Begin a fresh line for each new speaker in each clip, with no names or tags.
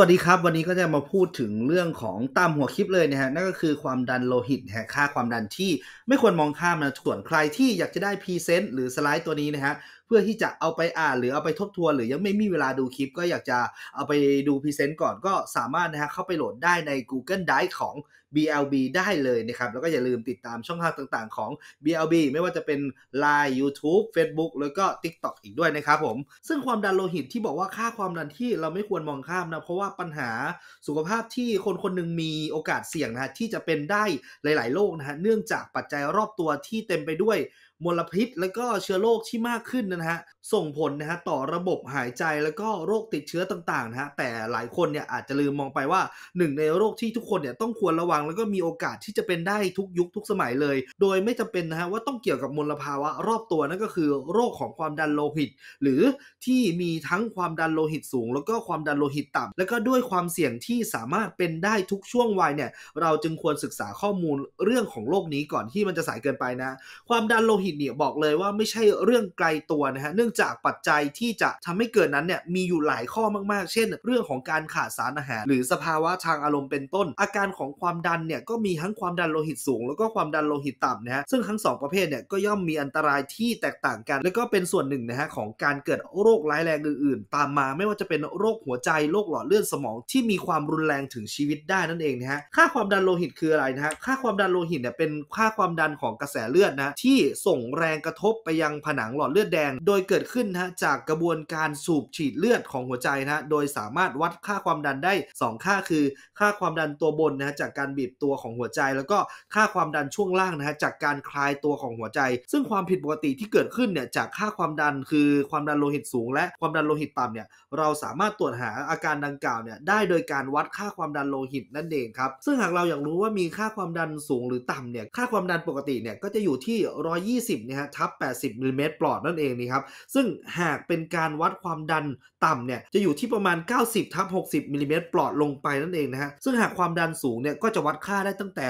วัสดีครับวันนี้ก็จะมาพูดถึงเรื่องของตามหัวคลิปเลยนะฮะนั่นก็คือความดันโลหิตฮะค่าความดันที่ ไม่ควรมองข้ามนะส่วนใครที่อยากจะได้พรีเซนต์หรือสไลด์ตัวนี้นะฮะเพื่อที่จะเอาไปอ่านหรือเอาไปทบทวน หรือยังไม่มีเวลาดูคลิป ก็อยากจะเอาไปดูพรีเซนต์ก่อนก็สามารถนะฮะเข้าไปโหลดได้ใน Google Drive ของ BLB ได้เลยนะครับ แล้วก็อย่าลืมติดตามช่องทางต่างๆของ BLB ไม่ว่าจะเป็น Line YouTube Facebook แล้วก็ TikTok อีกด้วยนะครับผม ซึ่งความดันโลหิตที่บอกว่าค่าความดันที่เราไม่ควรมองข้ามนะ เพราะว่าปัญหาสุขภาพที่คนคนหนึ่งมีโอกาสเสี่ยงนะะที่จะเป็นได้หลาย ๆโรคนะฮะเนื่องจากปัจจัยรอบตัวที่เต็มไปด้วยมลพิษและก็เชื้อโรคที่มากขึ้นนะฮะส่งผลนะฮะต่อระบบหายใจแล้วก็โรคติดเชื้อต่างๆนะฮะแต่หลายคนเนี่ยอาจจะลืมมองไปว่าหนึ่งในโรคที่ทุกคนเนี่ยต้องควรระวังแล้วก็มีโอกาสที่จะเป็นได้ทุกยุคทุกสมัยเลย โดยไม่จำเป็นนะฮะว่าต้องเกี่ยวกับมลภาวะ รอบตัวนั่นก็คือ โรคของความดันโลหิต หรือที่มีทั้งความดันโลหิตสูง แล้วก็ความดันโลหิตต่ำแล้วก็ด้วยความเสี่ยงที่สามารถเป็นได้ทุกช่วงวัยเนี่ยเราจึงควรศึกษาข้อมูลเรื่องของโรคนี้ก่อนที่มันจะสายเกินไปนะความดันโลหิตหิตเนี่ยบอกเลยว่าไม่ใช่เรื่องไกลตัวนะฮะ เนื่องจากปัจจัยที่จะทำให้เกิดนั้นเนี่ยมีอยู่หลายข้อมากๆ เช่นเรื่องของการขาดสารอาหาร หรือสภาวะทางอารมณ์เป็นต้น อาการของความดันเนี่ยก็มีทั้งความดันโลหิตสูงแล้วก็ความดันโลหิตต่ำนะฮะ ซึ่งทั้ง2ประเภทเนี่ยก็ย่อมมีอันตรายที่แตกต่างกัน และก็เป็นส่วนหนึ่งนะฮะของการเกิดโรคร้ายแรงอื่นๆ ตามมาไม่ว่าจะเป็นโรคหัวใจโรคหลอดเลือดสมอง ที่มีความรุนแรงถึงชีวิตได้นั่นเองนะฮะ ค่าความดันโลหิตคืออะไรนะฮะ ค่าความดันโลหิตเนี่ยเป็นค่าความดันของกระแสเลือดนะที่ส่ง่งแรงกระทบไปยังผนังหลอดเลือดแดง โดยเกิดขึ้นนะจากกระบวนการสูบฉีดเลือดของหัวใจนะโดยสามารถวัดค่าความดันได้ 2 ค่าคือค่าความดันตัวบนนะจากการบีบตัวของหัวใจ แล้วก็ค่าความดันช่วงล่างนะจากการคลายตัวของหัวใจ ซึ่งความผิดปกติที่เกิดขึ้นเนี่ยจากค่าความดันคือความดันโลหิตสูง และความดันโลหิตต่ำเนี่ยเราสามารถตรวจหาอาการดังกล่าวเนี่ยได้โดยการวัดค่าความดันโลหิตนั่นเองครับ ซึ่งหากเราอยากรู้ว่ามีค่าความดันสูงหรือต่ำเนี่ยค่าความดันปกติเนี่ยก็จะอยู่ที่20นะฮะทับ80มิลลิเมตรปลอดนั่นเองนี่ครับ ซึ่งหากเป็นการวัดความดันต่ำเนี่ย จะอยู่ที่ประมาณ 90 ทับ60มิลลิเมตรปลอดลงไปนั่นเองนะฮะ ซึ่งหากความดันสูงเนี่ย ก็จะวัดค่าได้ตั้งแต่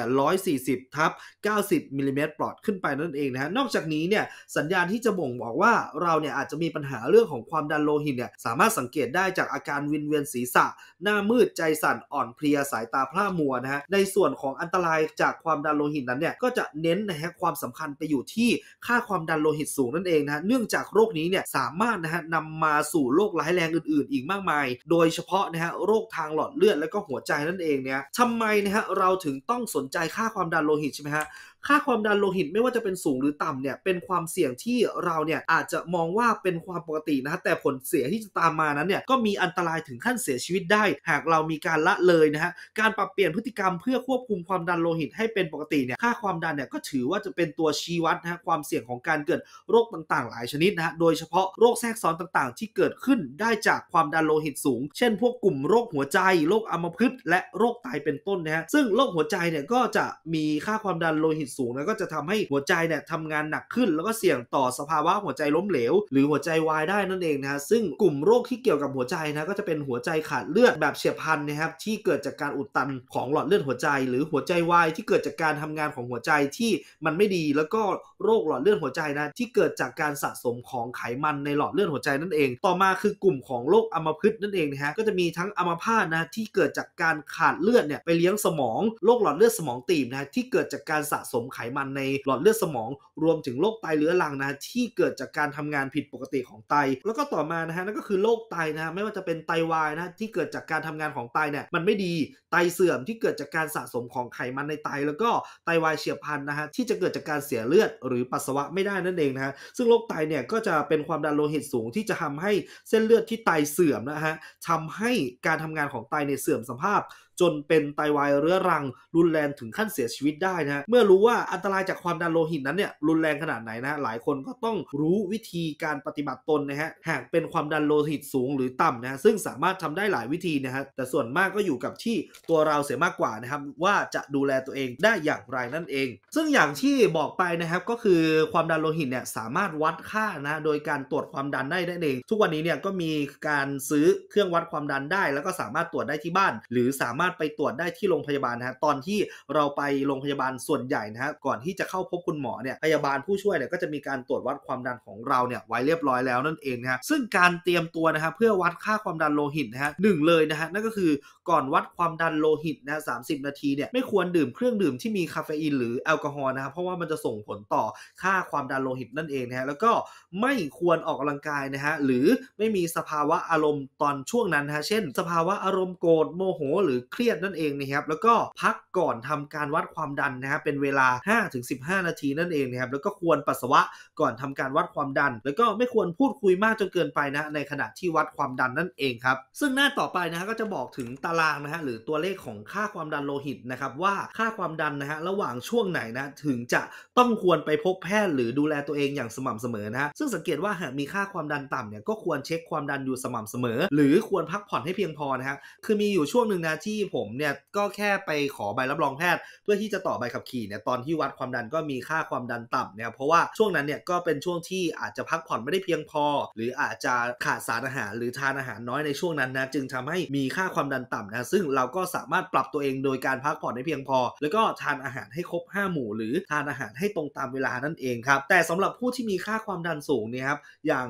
140 ทับ90มิลลิเมตรปลอดขึ้นไปนั่นเองนะฮะ นอกจากนี้เนี่ย สัญญาณที่จะบ่งบอกว่าเราเนี่ยอาจจะมีปัญหาเรื่องของความดันโลหิตเนี่ย สามารถสังเกตได้จากอาการวินเวียนศีรษะ หน้ามืด ใจสั่น อ่อนเพลีย สายตาพร่ามัวนะฮะ ในส่วนของอันตรายจากความดันโลหิตนั้นเนี่ย ก็จะเน้นนะฮะความสำคัญไปอยู่ที่ค่าความดันโลหิตสูงนั่นเองนะเนื่องจากโรคนี้เนี่ยสามารถนะฮะนำมาสู่โรคร้ายแรงอื่นๆ อีกมากมาย โดยเฉพาะนะฮะโรคทางหลอดเลือดและก็หัวใจนั่นเองเนี่ยทำไมนะฮะเราถึงต้องสนใจค่าความดันโลหิตใช่ไหมฮะค่าความดันโลหิตไม่ว่าจะเป็นสูงหรือต่ำเนี่ยเป็นความเสี่ยงที่เราเนี่ยอาจจะมองว่าเป็นความปกตินะฮะแต่ผลเสียที่จะตามมานั้นเนี่ยก็มีอันตรายถึงขั้นเสียชีวิตได้ หากเรามีการละเลยนะฮะการปรับเปลี่ยนพฤติกรรมเพื่อควบคุมความดันโลหิตให้เป็นปกติเนี่ยค่าความดันเนี่ยก็ถือว่าจะเป็นตัวชี้วัดนะฮะความเสี่ยงของการเกิดโรคต่างๆ หลายชนิดนะฮะโดยเฉพาะโรคแทรกซ้อนต่างๆ ที่เกิดขึ้นได้จากความดันโลหิตสูง เช่น พวกกลุ่มโรคหัวใจ โรคอัมพฤกษ์และโรคไตเป็นต้นนะฮะซึ่งโรคหัวใจเนี่ยก็จะมีค่าความดันโลหิตสูงนะก็จะทำให้หัวใจเนี่ยทำงานหนักขึ้น แล้วก็เสี่ยงต่อสภาวะหัวใจล้มเหลวหรือหัวใจวายได้นั่นเองนะซึ่งกลุ่มโรคที่เกี่ยวกับหัวใจนะก็จะเป็นหัวใจขาดเลือดแบบเฉียบพลันนะครับ ที่เกิดจากการอุดตันของหลอดเลือดหัวใจ หรือหัวใจวายที่เกิดจากการทำงานของหัวใจที่มันไม่ดี แล้วก็โรคหลอดเลือดหัวใจนะที่เกิดจากการสะสมของไขมันในหลอดเลือดหัวใจนั่นเอง ต่อมาคือกลุ่มของโรคอัมพฤกษ์นั่นเองนะฮะก็จะมีทั้งอัมพาตนะที่เกิดจากการขาดเลือดเนี่ยไปเลี้ยงสมองโรคหลอดเลือดสมองตีบนะที่เกิดจากการสะสมไขมันในหลอดเลือดสมองรวมถึงโรคไตเรื้อรังนะที่เกิดจากการทำงานผิดปกติของไต แล้วก็ต่อมานะฮะนั่นก็คือโรคไตนะฮะไม่ว่าจะเป็นไตวายนะที่เกิดจากการทำงานของไตเนี่ยมันไม่ดีไตเสื่อมที่เกิดจากการสะสมของไขมันในไต แล้วก็ไตวายเฉียบพลันนะฮะที่จะเกิดจากการเสียเลือดหรือปัสสาวะไม่ได้นั่นเองนะฮะซึ่งโรคไตเนี่ยก็จะเป็นความดันโลหิตสูง ที่จะทำให้เส้นเลือดที่ไตเสื่อมนะฮะทำให้การทำงานของไตเนี่ยเสื่อมสภาพจนเป็นไตาวายเรื้อรัง รุนแรงถึงขั้นเสียชีวิตได้นะเมื่อรู้ว่าอันตรายจากความดันโลหิตนั้นเนี่ยรุนแรงขนาดไหนนะหลายคนก็ต้องรู้วิธีการปฏิบัติตนนะฮะหากเป็นความดันโลหิตสูงหรือต่ำนะซึ่งสามารถทำได้หลายวิธีนะฮะแต่ส่วนมากก็อยู่กับที่ตัวเราเสียมากกว่านะครับว่าจะดูแลตัวเองได้อย่างไรนั่นเอง ซึ่งอย่างที่บอกไปนะครับก็คือความดันโลหิตเนี่ยสามารถวัดค่านะโดยการตรวจความดันได้นั่นเอง ทุกวันนี้เนี่ยก็มีการซื้อเครื่องวัดความดันได้ แล้วก็สามารถตรวจได้ที่บ้าน หรือสามารถารถไปตรวจได้ที่โรงพยาบาลนะฮะตอนที่เราไปโรงพยาบาลส่วนใหญ่นะฮะก่อนที่จะเข้าพบคุณหมอเนี่ยพยาบาลผู้ช่วยเนี่ยก็จะมีการตรวจวัดความดันของเราเนี่ยไว้เรียบร้อยแล้วนั่นเองนะฮะซึ่งการเตรียมตัวนะฮะเพื่อวัดค่าความดันโลหิตนะฮะหนึ่งเลยนะฮะนั่นก็คือก่อนวัดความดันโลหิตนะสามสิบนาทีเนี่ยไม่ควรดื่มเครื่องดื่มที่มีคาเฟอีนหรือแอลกอฮอล์นะครับเพราะว่ามันจะส่งผลต่อค่าความดันโลหิตนั่นเองนะฮะแล้วก็ไม่ควรออกกำลังกายนะฮะหรือไม่มีสภาวะอารมณ์ตอนช่วงนั้นนะฮะเช่น สภาวะอารมณ์โกรธโมโห หรือเครียดนั่นเองนะครับแล้วก็พักก่อนทำการวัดความดันนะครับเป็นเวลา 5-15 นาทีนั่นเองนะครับแล้วก็ควรปัสสาวะก่อนทำการวัดความดัน แล้วก็ไม่ควรพูดคุยมากจนเกินไปนะในขณะที่วัดความดันนั่นเองครับ ซึ่งหน้าต่อไปนะฮะก็จะบอกถึงตารางนะฮะหรือตัวเลขของค่าความดันโลหิตนะครับ ว่าค่าความดันนะฮะระหว่างช่วงไหนนะถึงจะต้องควรไปพบแพทย์หรือดูแลตัวเองอย่างสม่ำเสมอนะฮะซึ่งสังเกตว่าหากมีค่าความดันต่ำเนี่ยก็ควรเช็คความดันอยู่สม่ำเสมอ หรือควรพักผ่อนให้เพียงพอนะฮะคือมีอยู่ช่วงหนึ่งนะที่ผมเนี่ยก็แค่ไปขอใบรับรองแพทย์ เพื่อที่จะต่อใบขับขี่เนี่ยตอนที่วัดความดันก็มีค่าความดันต่ำเนี่ยเพราะว่าช่วงนั้นเนี่ยก็เป็นช่วงที่อาจจะพักผ่อนไม่ได้เพียงพอ หรืออาจจะขาดสารอาหารหรือทานอาหารน้อยในช่วงนั้นนะจึงทำให้มีค่าความดันต่ำนะซึ่งเราก็สามารถปรับตัวเองโดยการพักผ่อนให้เพียงพอ แล้วก็ทานอาหารให้ครบ 5 หมู่ หรือทานอาหารให้ตรงตามเวลานั่นเองครับ แต่สำหรับผู้ที่มีค่าความดันสูงเนี่ยครับอย่าง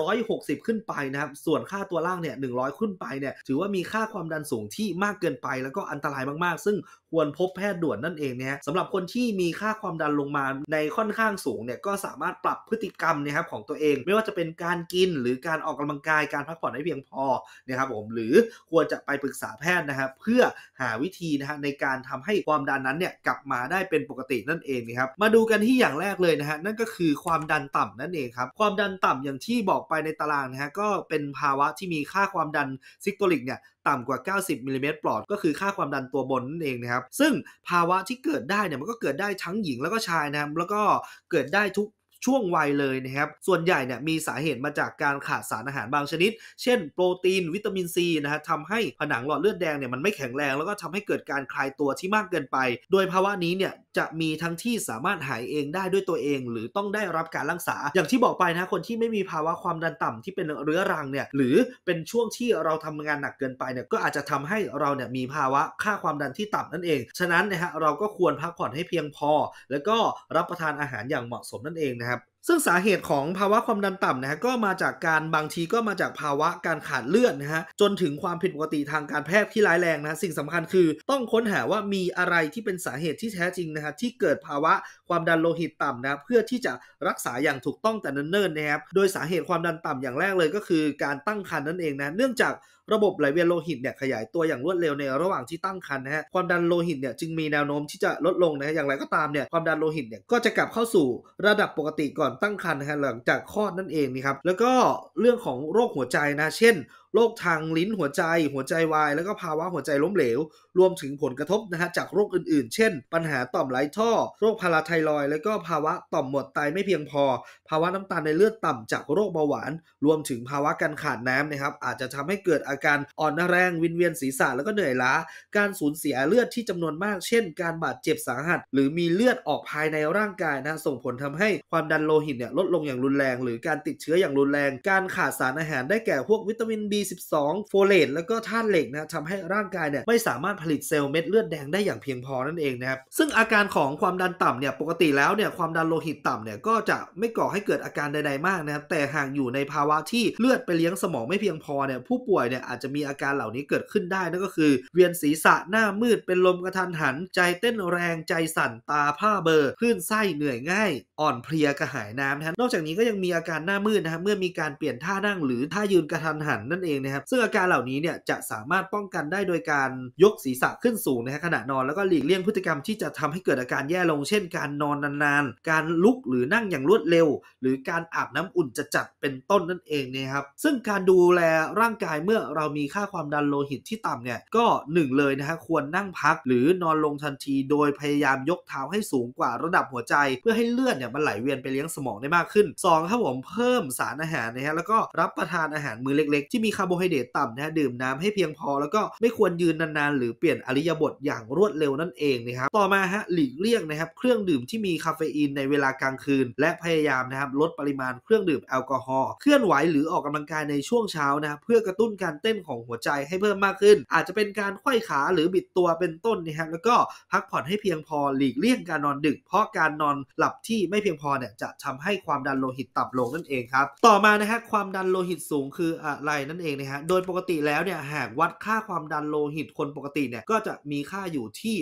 160 ขึ้นไปนะครับ ส่วนค่าตัวล่างเนี่ย100 ขึ้นไปเนี่ยถือว่ามีค่าความดันสูงที่มากเกินไปแล้วก็อันตรายมาก ๆ ซึ่งควรพบแพทย์ด่วนนั่นเองเนี่ยสำหรับคนที่มีค่าความดันลงมา ในค่อนข้างสูงเนี่ยก็สามารถปรับพฤติกรรมนะครับของตัวเอง ไม่ว่าจะเป็นการกินหรือการออกกำลังกายการพักผ่อนให้เพียงพอนะครับผม หรือควรจะไปปรึกษาแพทย์นะครับ เพื่อหาวิธีนะฮะในการทำให้ความดันนั้นเนี่ยกลับมาได้เป็นปกตินั่นเองนะครับ มาดูกันที่อย่างแรกเลยนะฮะนั่นก็คือความดันต่ำนั่นเองครับความดันต่ำอย่างที่บอกไปในตารางนะฮะก็เป็นภาวะที่มีค่าความดันซิกโตลิกเนี่ยต่ำกว่า90มิลลิเมตรปลอดก็คือค่าความดันตัวบนนั่นเองนะครับซึ่งภาวะที่เกิดได้เนี่ยมันก็เกิดได้ทั้งหญิงแล้วก็ชายนะครับแล้วก็เกิดได้ทุกช่วงวัยเลยนะครับ ส่วนใหญ่เนี่ยมีสาเหตุมาจากการขาดสารอาหารบางชนิด เช่นโปรตีนวิตามินซีนะฮะทำให้ผนังหลอดเลือดแดงเนี่ยมันไม่แข็งแรง แล้วก็ทำให้เกิดการคลายตัวที่มากเกินไป โดยภาวะนี้เนี่ยจะมีทั้งที่สามารถหายเองได้ด้วยตัวเอง หรือต้องได้รับการรักษา อย่างที่บอกไปนะ คนที่ไม่มีภาวะความดันต่ำที่เป็นเรื้อรังเนี่ย หรือเป็นช่วงที่เราทำงานหนักเกินไปเนี่ย ก็อาจจะทำให้เราเนี่ยมีภาวะค่าความดันที่ต่ำนั่นเอง ฉะนั้นนะฮะเราก็ควรพักผ่อนให้เพียงพอ แล้วก็รับประทานอาหารอย่างเหมาะสมนั่นเองนะฮะซึ่งสาเหตุของภาวะความดันต่ำนะฮะก็มาจากการบางทีก็มาจากภาวะการขาดเลือดนะฮะจนถึงความผิดปกติทางการแพทย์ที่ร้ายแรงนะะสิ่งสำคัญคือต้องค้นหาว่ามีอะไรที่เป็นสาเหตุที่แท้จริงนะฮะที่เกิดภาวะความดันโลหิตต่ำนะเพื่อที่จะรักษาอย่างถูกต้องแต่เนิ่นๆนะครับโดยสาเหตุความดันต่ำอย่างแรกเลยก็คือการตั้งครรภ์นั่นเองนะ เนื่องจากระบบไหลเวียนโลหิตเนี่ยขยายตัวอย่างรวดเร็วในระหว่างที่ตั้งครรภ์นะฮะความดันโลหิตเนี่ยจึงมีแนวโน้มที่จะลดลงนะฮะอย่างไรก็ตามเนี่ยความดันโลหิตเนี่ยก็จะกลับเข้าสู่ระดับปกติก่อนตั้งครรภ์นะฮะหลังจากคลอดนั่นเองนี่ครับแล้วก็เรื่องของโรคหัวใจนะ เช่นโรคทางลิ้นหัวใจหัวใจวายแล้วก็ภาวะหัวใจล้มเหลว รวมถึงผลกระทบนะฮะจากโรคอื่น ๆ เช่น ปัญหาต่อมไหลท่อโรคพาราไทรอย แล้วก็ภาวะต่อมหมดไตไม่เพียงพอ ภาวะน้ำตาลในเลือดต่ำจากโรคเบาหวาน รวมถึงภาวะการขาดน้ำนะครับอาจจะทำให้เกิดอาการอ่อนแรงวินเวียนศีรษะแล้วก็เหนื่อยล้าการสูญเสียเลือดที่จำนวนมาก เช่น การบาดเจ็บสาหัสหรือมีเลือดออกภายในร่างกายนะส่งผลทำให้ความดันโลหิตเนี่ยลดลงอย่างรุนแรง หรือการติดเชื้ออย่างรุนแรง การขาดสารอาหารได้แก่พวกวิตามิน B 1 2 โฟเลตแล้วก็ธาตุเหล็กนะทำให้ร่างกายเนี่ยไม่สามารถผลิตเซลล์เม็ดเลือดแดงได้อย่างเพียงพอนั่นเองนะครับซึ่งอาการของความดันต่ำเนี่ยปกติแล้วเนี่ยความดันโลหิตต่ำเนี่ยก็จะไม่ก่อให้เกิดอาการใดๆมากนะครับแต่หากอยู่ในภาวะที่เลือดไปเลี้ยงสมองไม่เพียงพอเนี่ยผู้ป่วยเนี่ยอาจจะมีอาการเหล่านี้เกิดขึ้นได้นั่นก็คือเวียนศีรษะหน้ามืดเป็นลมกระทันหัน ใจเต้นแรงใจสั่นตาผ้าเบอร์คลื่นไส้เหนื่อยง่าย อ่อนเพลียกระหายน้ำนะนอกจากนี้ก็ยังมีอาการหน้ามืดนะับเมื่อมีการเปลี่ยนท่านั่งหรือท่ายืนกระทันหันนั่นเองนะครับซึ่งอาการเหล่านี้เนี่ยจะสามารถป้องกันได้โดยการยกศีรษะขึ้นสูงนะฮะขณะนอนแล้วก็หลีกเลี่ยงพฤติกรรมที่จะทำให้เกิดอาการแย่ลง เช่น การนอนนานๆ การลุกหรือนั่งอย่างรวดเร็ว หรือการอาบน้ำอุ่นจะจัดเป็นต้นนั่นเองนะครับซึ่งการดูแลร่างกายเมื่อเรามีค่าความดันโลหิตที่ต่ำเนี่ยก็1เลยนะฮะควรนั่งพักหรือนอนลงทันที โดยพยายามยกเท้าให้สูงกว่าระดับหัวใจ เพื่อให้เลือดเนี่ยมันไหลเวียนไปเลี้ยงสมองได้มากขึ้น2ครับผมเพิ่มสารอาหารนะฮะแล้วก็รับประทานอาหารมือเล็กๆ ที่มีคาร์โบไฮเดรตต่ำนะดื่มน้ำให้เพียงพอแล้วก็ไม่ควรยืนนานๆหรือเปลี่ยนอริยบทอย่างรวดเร็วนั่นเองนะครับต่อมาฮะหลีกเลี่ยงนะครับเครื่องดื่มที่มีคาเฟอีนในเวลากลางคืน และพยายามนะครับลดปริมาณเครื่องดื่มแอลกอฮอล์เคลื่อนไหวหรือออกกำลังกายในช่วงเช้านะครับเพื่อกระตุ้นการเต้นของหัวใจให้เพิ่มมากขึ้น อาจจะเป็นการไขว้ขาหรือบิดตัวเป็นต้นนะครับแล้วก็พักผ่อนให้เพียงพอหลีกเลี่ยงการนอนดึก เพราะการนอนหลับที่ไม่เพียงพอเนี่ยจะทำให้ความดันโลหิตต่ำลงนั่นเองครับต่อมานะฮะความดันโลหิตสูง คืออะไรนั่นเององนะฮะโดยปกติแล้วเนี่ยหากวัดค่าความดันโลหิตคนปกติเนี่ย ก็จะมีค่าอยู่ที่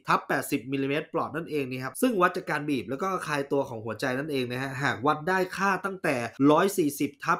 120ทับ80มิลลิเมตรปลอดนั่นเองนะครับ ซึ่งวัดจากการบีบแล้วก็คลายตัวของหัวใจนั่นเองนะฮะหากวัดได้ค่าตั้งแต่ 140ทับ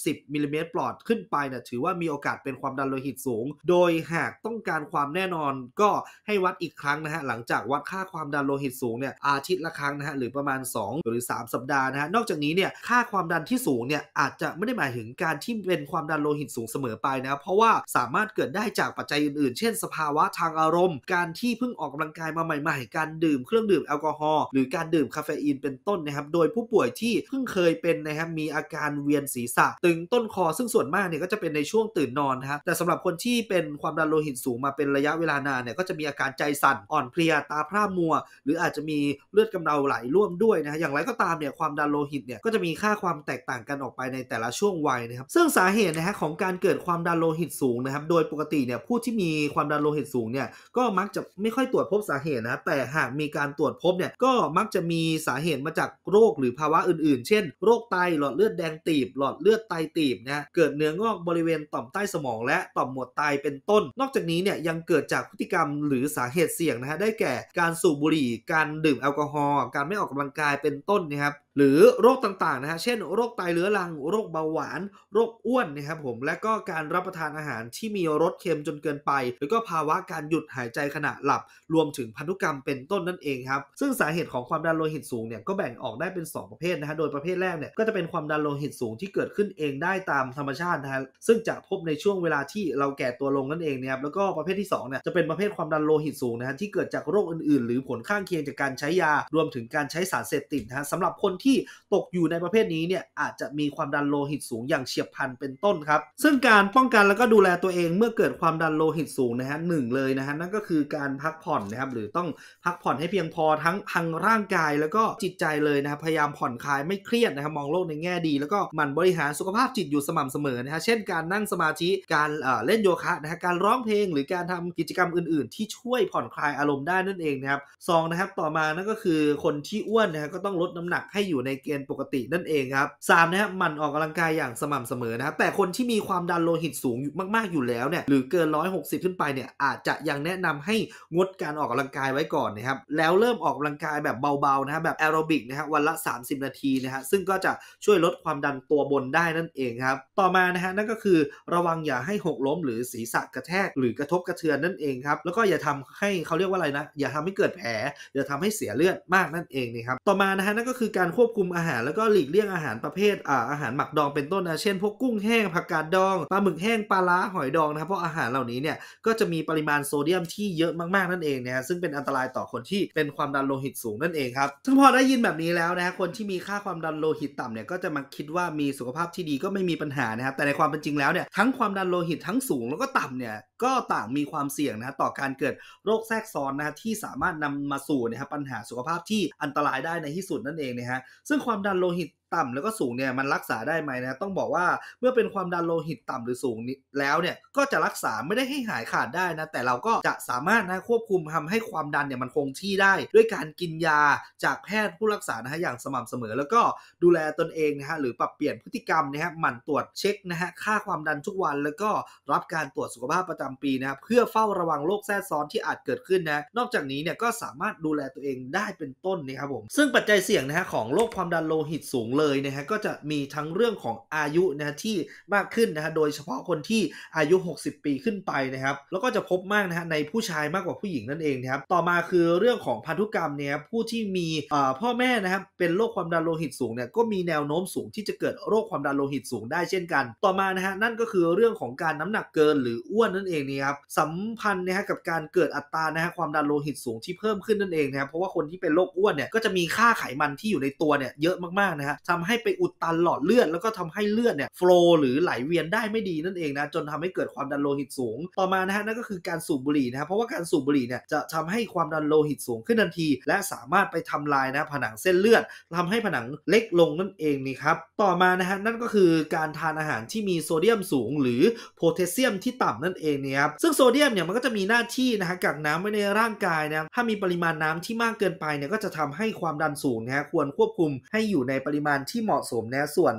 90มิลลิเมตรปลอดขึ้นไปเนี่ยถือว่ามีโอกาสเป็นความดันโลหิตสูง โดยหากต้องการความแน่นอนก็ให้วัดอีกครั้งนะฮะ หลังจากวัดค่าความดันโลหิตสูงเนี่ย อาทิตย์ละครั้งนะฮะ หรือประมาณ 2 หรือ 3 สัปดาห์นะฮะ นอกจากนี้เนี่ย ค่าความดันที่สูงเนี่ยอาจจะไม่ได้หมายถึงการที่เป็นความดันโลหิตสูงเสมอไปนะเพราะว่าสามารถเกิดได้จากปัจจัยอื่นๆ เช่นสภาวะทางอารมณ์ การที่เพิ่งออกกำลังกายมาใหม่ ๆ การดื่มเครื่องดื่มแอลกอฮอล์ หรือการดื่มคาเฟอีนเป็นต้นนะครับ โดยผู้ป่วยที่เพิ่งเคยเป็นนะครับ มีอาการเวียนศีรษะ ตึงต้นคอซึ่งส่วนมากเนี่ยก็จะเป็นในช่วงตื่นนอนนะับ แต่สำหรับคนที่เป็นความดันโลหิตสูงมาเป็นระยะเวลานานเนี่ยก็จะมีอาการใจสั่น อ่อนเพลียตาพร่ามัว หรืออาจจะมีเลือดกำเดาไหลร่วมด้วยนะฮะอย่างไรก็ตามเนี่ยความดันโลหิตเนี่ยก็จะมีค่าความแตกต่างกันออกไปในแต่ละช่วงวัยนะครับ ซึ่งสาเหเหตุนะฮะของการเกิดความดันโลหิตสูงนะครับ โดยปกติเนี่ยผู้ที่มีความดันโลหิตสูงเนี่ย ก็มักจะไม่ค่อยตรวจพบสาเหตุนะแต่หากมีการตรวจพบเนี่ย ก็มักจะมีสาเหตุมาจากโรคหรือภาวะอื่นๆ เช่น โรคไตหลอดเลือดแดงตีบ หลอดเลือดไตตีบนะ เกิดเนื้องอกบริเวณต่อมใต้สมอง และต่อมหมวดไตเป็นต้น นอกจากนี้เนี่ยยังเกิดจากพฤติกรรมหรือสาเหตุเสี่ยงนะฮะ ได้แก่ การสูบบุหรี่ การดื่มแอลกอฮอล์ การไม่ออกกำลังกายเป็นต้นนะครับหรือโรคต่างๆนะฮะเช่น โรคไตเรื้อรัง โรคเบาหวานโรคอ้วนนะครับผมและก็การรับประทานอาหารที่มีรสเค็มจนเกินไปแล้วก็ภาวะการหยุดหายใจขณะหลับ รวมถึงพันธุกรรมเป็นต้นนั่นเองครับซึ่งสาเหตุของความดันโลหิตสูงเนี่ยก็แบ่งออกได้เป็น 2 ประเภทนะฮะโดยประเภทแรกเนี่ยก็จะเป็นความดันโลหิตสูงที่เกิดขึ้นเองได้ตามธรรมชาตินะฮะซึ่งจะพบในช่วงเวลาที่เราแก่ตัวลงนั่นเองนะครับแล้วก็ประเภทที่2เนี่ยจะเป็นประเภทความดันโลหิตสูงนะฮะที่เกิดจากโรคอื่นๆหรือผลข้างเคียงจากการใช้ยา รวมถึงการใช้สารเสพติดนะฮะสำหรับคนที่ตกอยู่ในประเภทนี้เนี่ย อาจจะมีความดันโลหิตสูงอย่างเฉียบพลันเป็นต้นครับ ซึ่งการป้องกันแล้วก็ดูแลตัวเอง เมื่อเกิดความดันโลหิตสูงนะฮะหนึ่งเลยนะฮะนั่นก็คือการพักผ่อนนะครับหรือต้องพักผ่อนให้เพียงพอทั้งทางร่างกายแล้วก็จิตใจเลยนะครับพยายามผ่อนคลายไม่เครียดนะครับมองโลกในแง่ดี แล้วก็มันบริหารสุขภาพจิตอยู่สม่ำเสมอนะฮะเช่นการนั่งสมาธิการเล่นโยคะนะฮะการร้องเพลงหรือการทำกิจกรรมอื่น ๆ ที่ช่วยผ่อนคลายอารมณ์ได้นั่นเองนะครับสองนะครับต่อมานั่นก็คือคนที่อ้วนนะฮะก็ต้องลดน้ำหนักให้อยู่ในเกณฑ์ปกตินั่นเองครับสามนะครับมันออกกำลังกายอย่างสม่ำเสมอนะครับแต่คนที่มีความดันโลหิตสูงมากๆอยู่แล้วเนี่ยหรือเกิน 160 ขึ้นไปเนี่ยอาจจะยังแนะนำให้งดการออกกำลังกายไว้ก่อนนะครับแล้วเริ่มออกกำลังกายแบบเบาๆนะครับแบบแอโรบิกนะฮะวันละ 30 นาทีนะฮะซึ่งก็จะช่วยลดความดันตัวบนได้นั่นเองครับต่อมานะฮะนั่นก็คือระวังอย่าให้หกล้มหรือศีรษะกระแทก หรือกระทบกระเทือนนั่นเองครับแล้วก็อย่าทำให้เขาเรียกว่าอะไรนะอย่าทำให้เกิดแผลอย่าทำให้เสียเลือดมากนั่นเองนะครับต่อมานะฮะนั่นก็คือการควควบคุมอาหารแล้วก็หลีกเลี่ยงอาหารประเภทอาอาหารหมักดองเป็นต้นนะเช่นพวกกุ้งแห้งผักกาดดองปลาหมึกแห้งปลาล้าหอยดองนะครับเพราะอาหารเหล่านี้เนี่ยก็จะมีปริมาณโซเดียมที่เยอะมากๆนั่นเองนะฮะซึ่งเป็นอันตรายต่อคนที่เป็นความดันโลหิตสูงนั่นเองครับซึ่งพอได้ยินแบบนี้แล้วนะคนที่มีค่าความดันโลหิตต่ำเนี่ยก็จะมาคิดว่ามีสุขภาพที่ดีก็ไม่มีปัญหานะครับแต่ในความเป็นจริงแล้วเนี่ยทั้งความดันโลหิตทั้งสูงแล้วก็ต่ำเนี่ยก็ต่างมีความเสี่ยงนะต่อการเกิดโรคแทรกซ้อนนะที่สามารถนำมาสู่นะครับปัญหาสุขภาพที่อันตรายได้ในที่สุดนั่นเองนะฮะซึ่งความดันโลหิตต่ำแล้วก็สูงเนี่ยมันรักษาได้ไหมนะต้องบอกว่าเมื่อเป็นความดันโลหิตต่ำหรือสูงนีแล้วเนี่ยก็จะรักษาไม่ได้ให้หายขาดได้นะแต่เราก็จะสามารถนะควบคุมทำให้ความดันเนี่ยมันคงที่ได้ ด้วยการกินยาจากแพทย์ผู้รักษานะฮะอย่างสม่ำเสมอ แล้วก็ดูแลตนเองนะฮะหรือปรับเปลี่ยนพฤติกรรมนะฮะหมั่นตรวจเช็คนะฮะค่าความดันทุกวัน แล้วก็รับการตรวจสุขภาพประจำปีนะครับเพื่อเฝ้าระวังโรคแทรกซ้อนที่อาจเกิดขึ้นนะนอกจากนี้เนี่ยก็สามารถดูแลตัวเองได้เป็นต้นนะครับผมซึ่งปัจจัยเสี่ยงนะฮะของโรคความดันโลหิตสูงเลเลยนะฮะก็จะมีทั้งเรื่องของอายุนะฮะที่มากขึ้นนะฮะโดยเฉพาะคนที่อายุ 60 ปีขึ้นไปนะครับ แล้วก็จะพบมากนะฮะในผู้ชายมากกว่าผู้หญิงนั่นเองนะครับ ต่อมาคือเรื่องของพันธุกรรมเนี่ยผู้ที่มีพ่อแม่นะครับเป็นโรคความดันโลหิตสูงเนี่ยก็มีแนวโน้มสูงที่จะเกิดโรคความดันโลหิตสูงได้เช่นกัน ต่อมานะฮะนั่นก็คือเรื่องของการน้ำหนักเกินหรืออ้วนนั่นเองนะครับสัมพันธ์นะฮะกับการเกิดอัตรานะฮะความดันโลหิตสูงที่เพิ่มขึ้นนั่นเองนะครับ เพราะว่าคนที่เป็นโรคอ้วนเนี่ยก็จะมีค่าไขมันที่อยู่ในตัวเนี่ยเยอะมากๆนะฮะททำให้ไปอุดตันหลอดเลือดแล้วก็ทำให้เลือดเนี่ยโฟล์หรือไหลเวียนได้ไม่ดีนั่นเองนะจนทำให้เกิดความดันโลหิตสูง ต่อมานะฮะนั่นก็คือการสูบบุหรี่นะเพราะ ว่าการสูบบุหรี่เนี่ยจะทำให้ความดันโลหิตสูงขึ้นทันที และสามารถไปทำลายนะผนังเส้นเลือด ทำให้ผนังเล็กลงนั่นเองนี่ครับต่อมานะฮะนั่นก็คือการทานอาหารที่มีโซเดียมสูง หรือโพแทสเซียมที่ต่ำนั่นเองนี่ครับซึ่งโซเดียมเนี่ยมันก็จะมีหน้าที่นะฮะกักน้ำไว้ในร่างกายนะถ้ามีปริมาณน้ำที่มากเกินไปเนี่ยก็จะทำให้ความดันสูงนะฮะควรควบคุมให้อยู่ในปริมาณที่เหมาะสมนะส่วน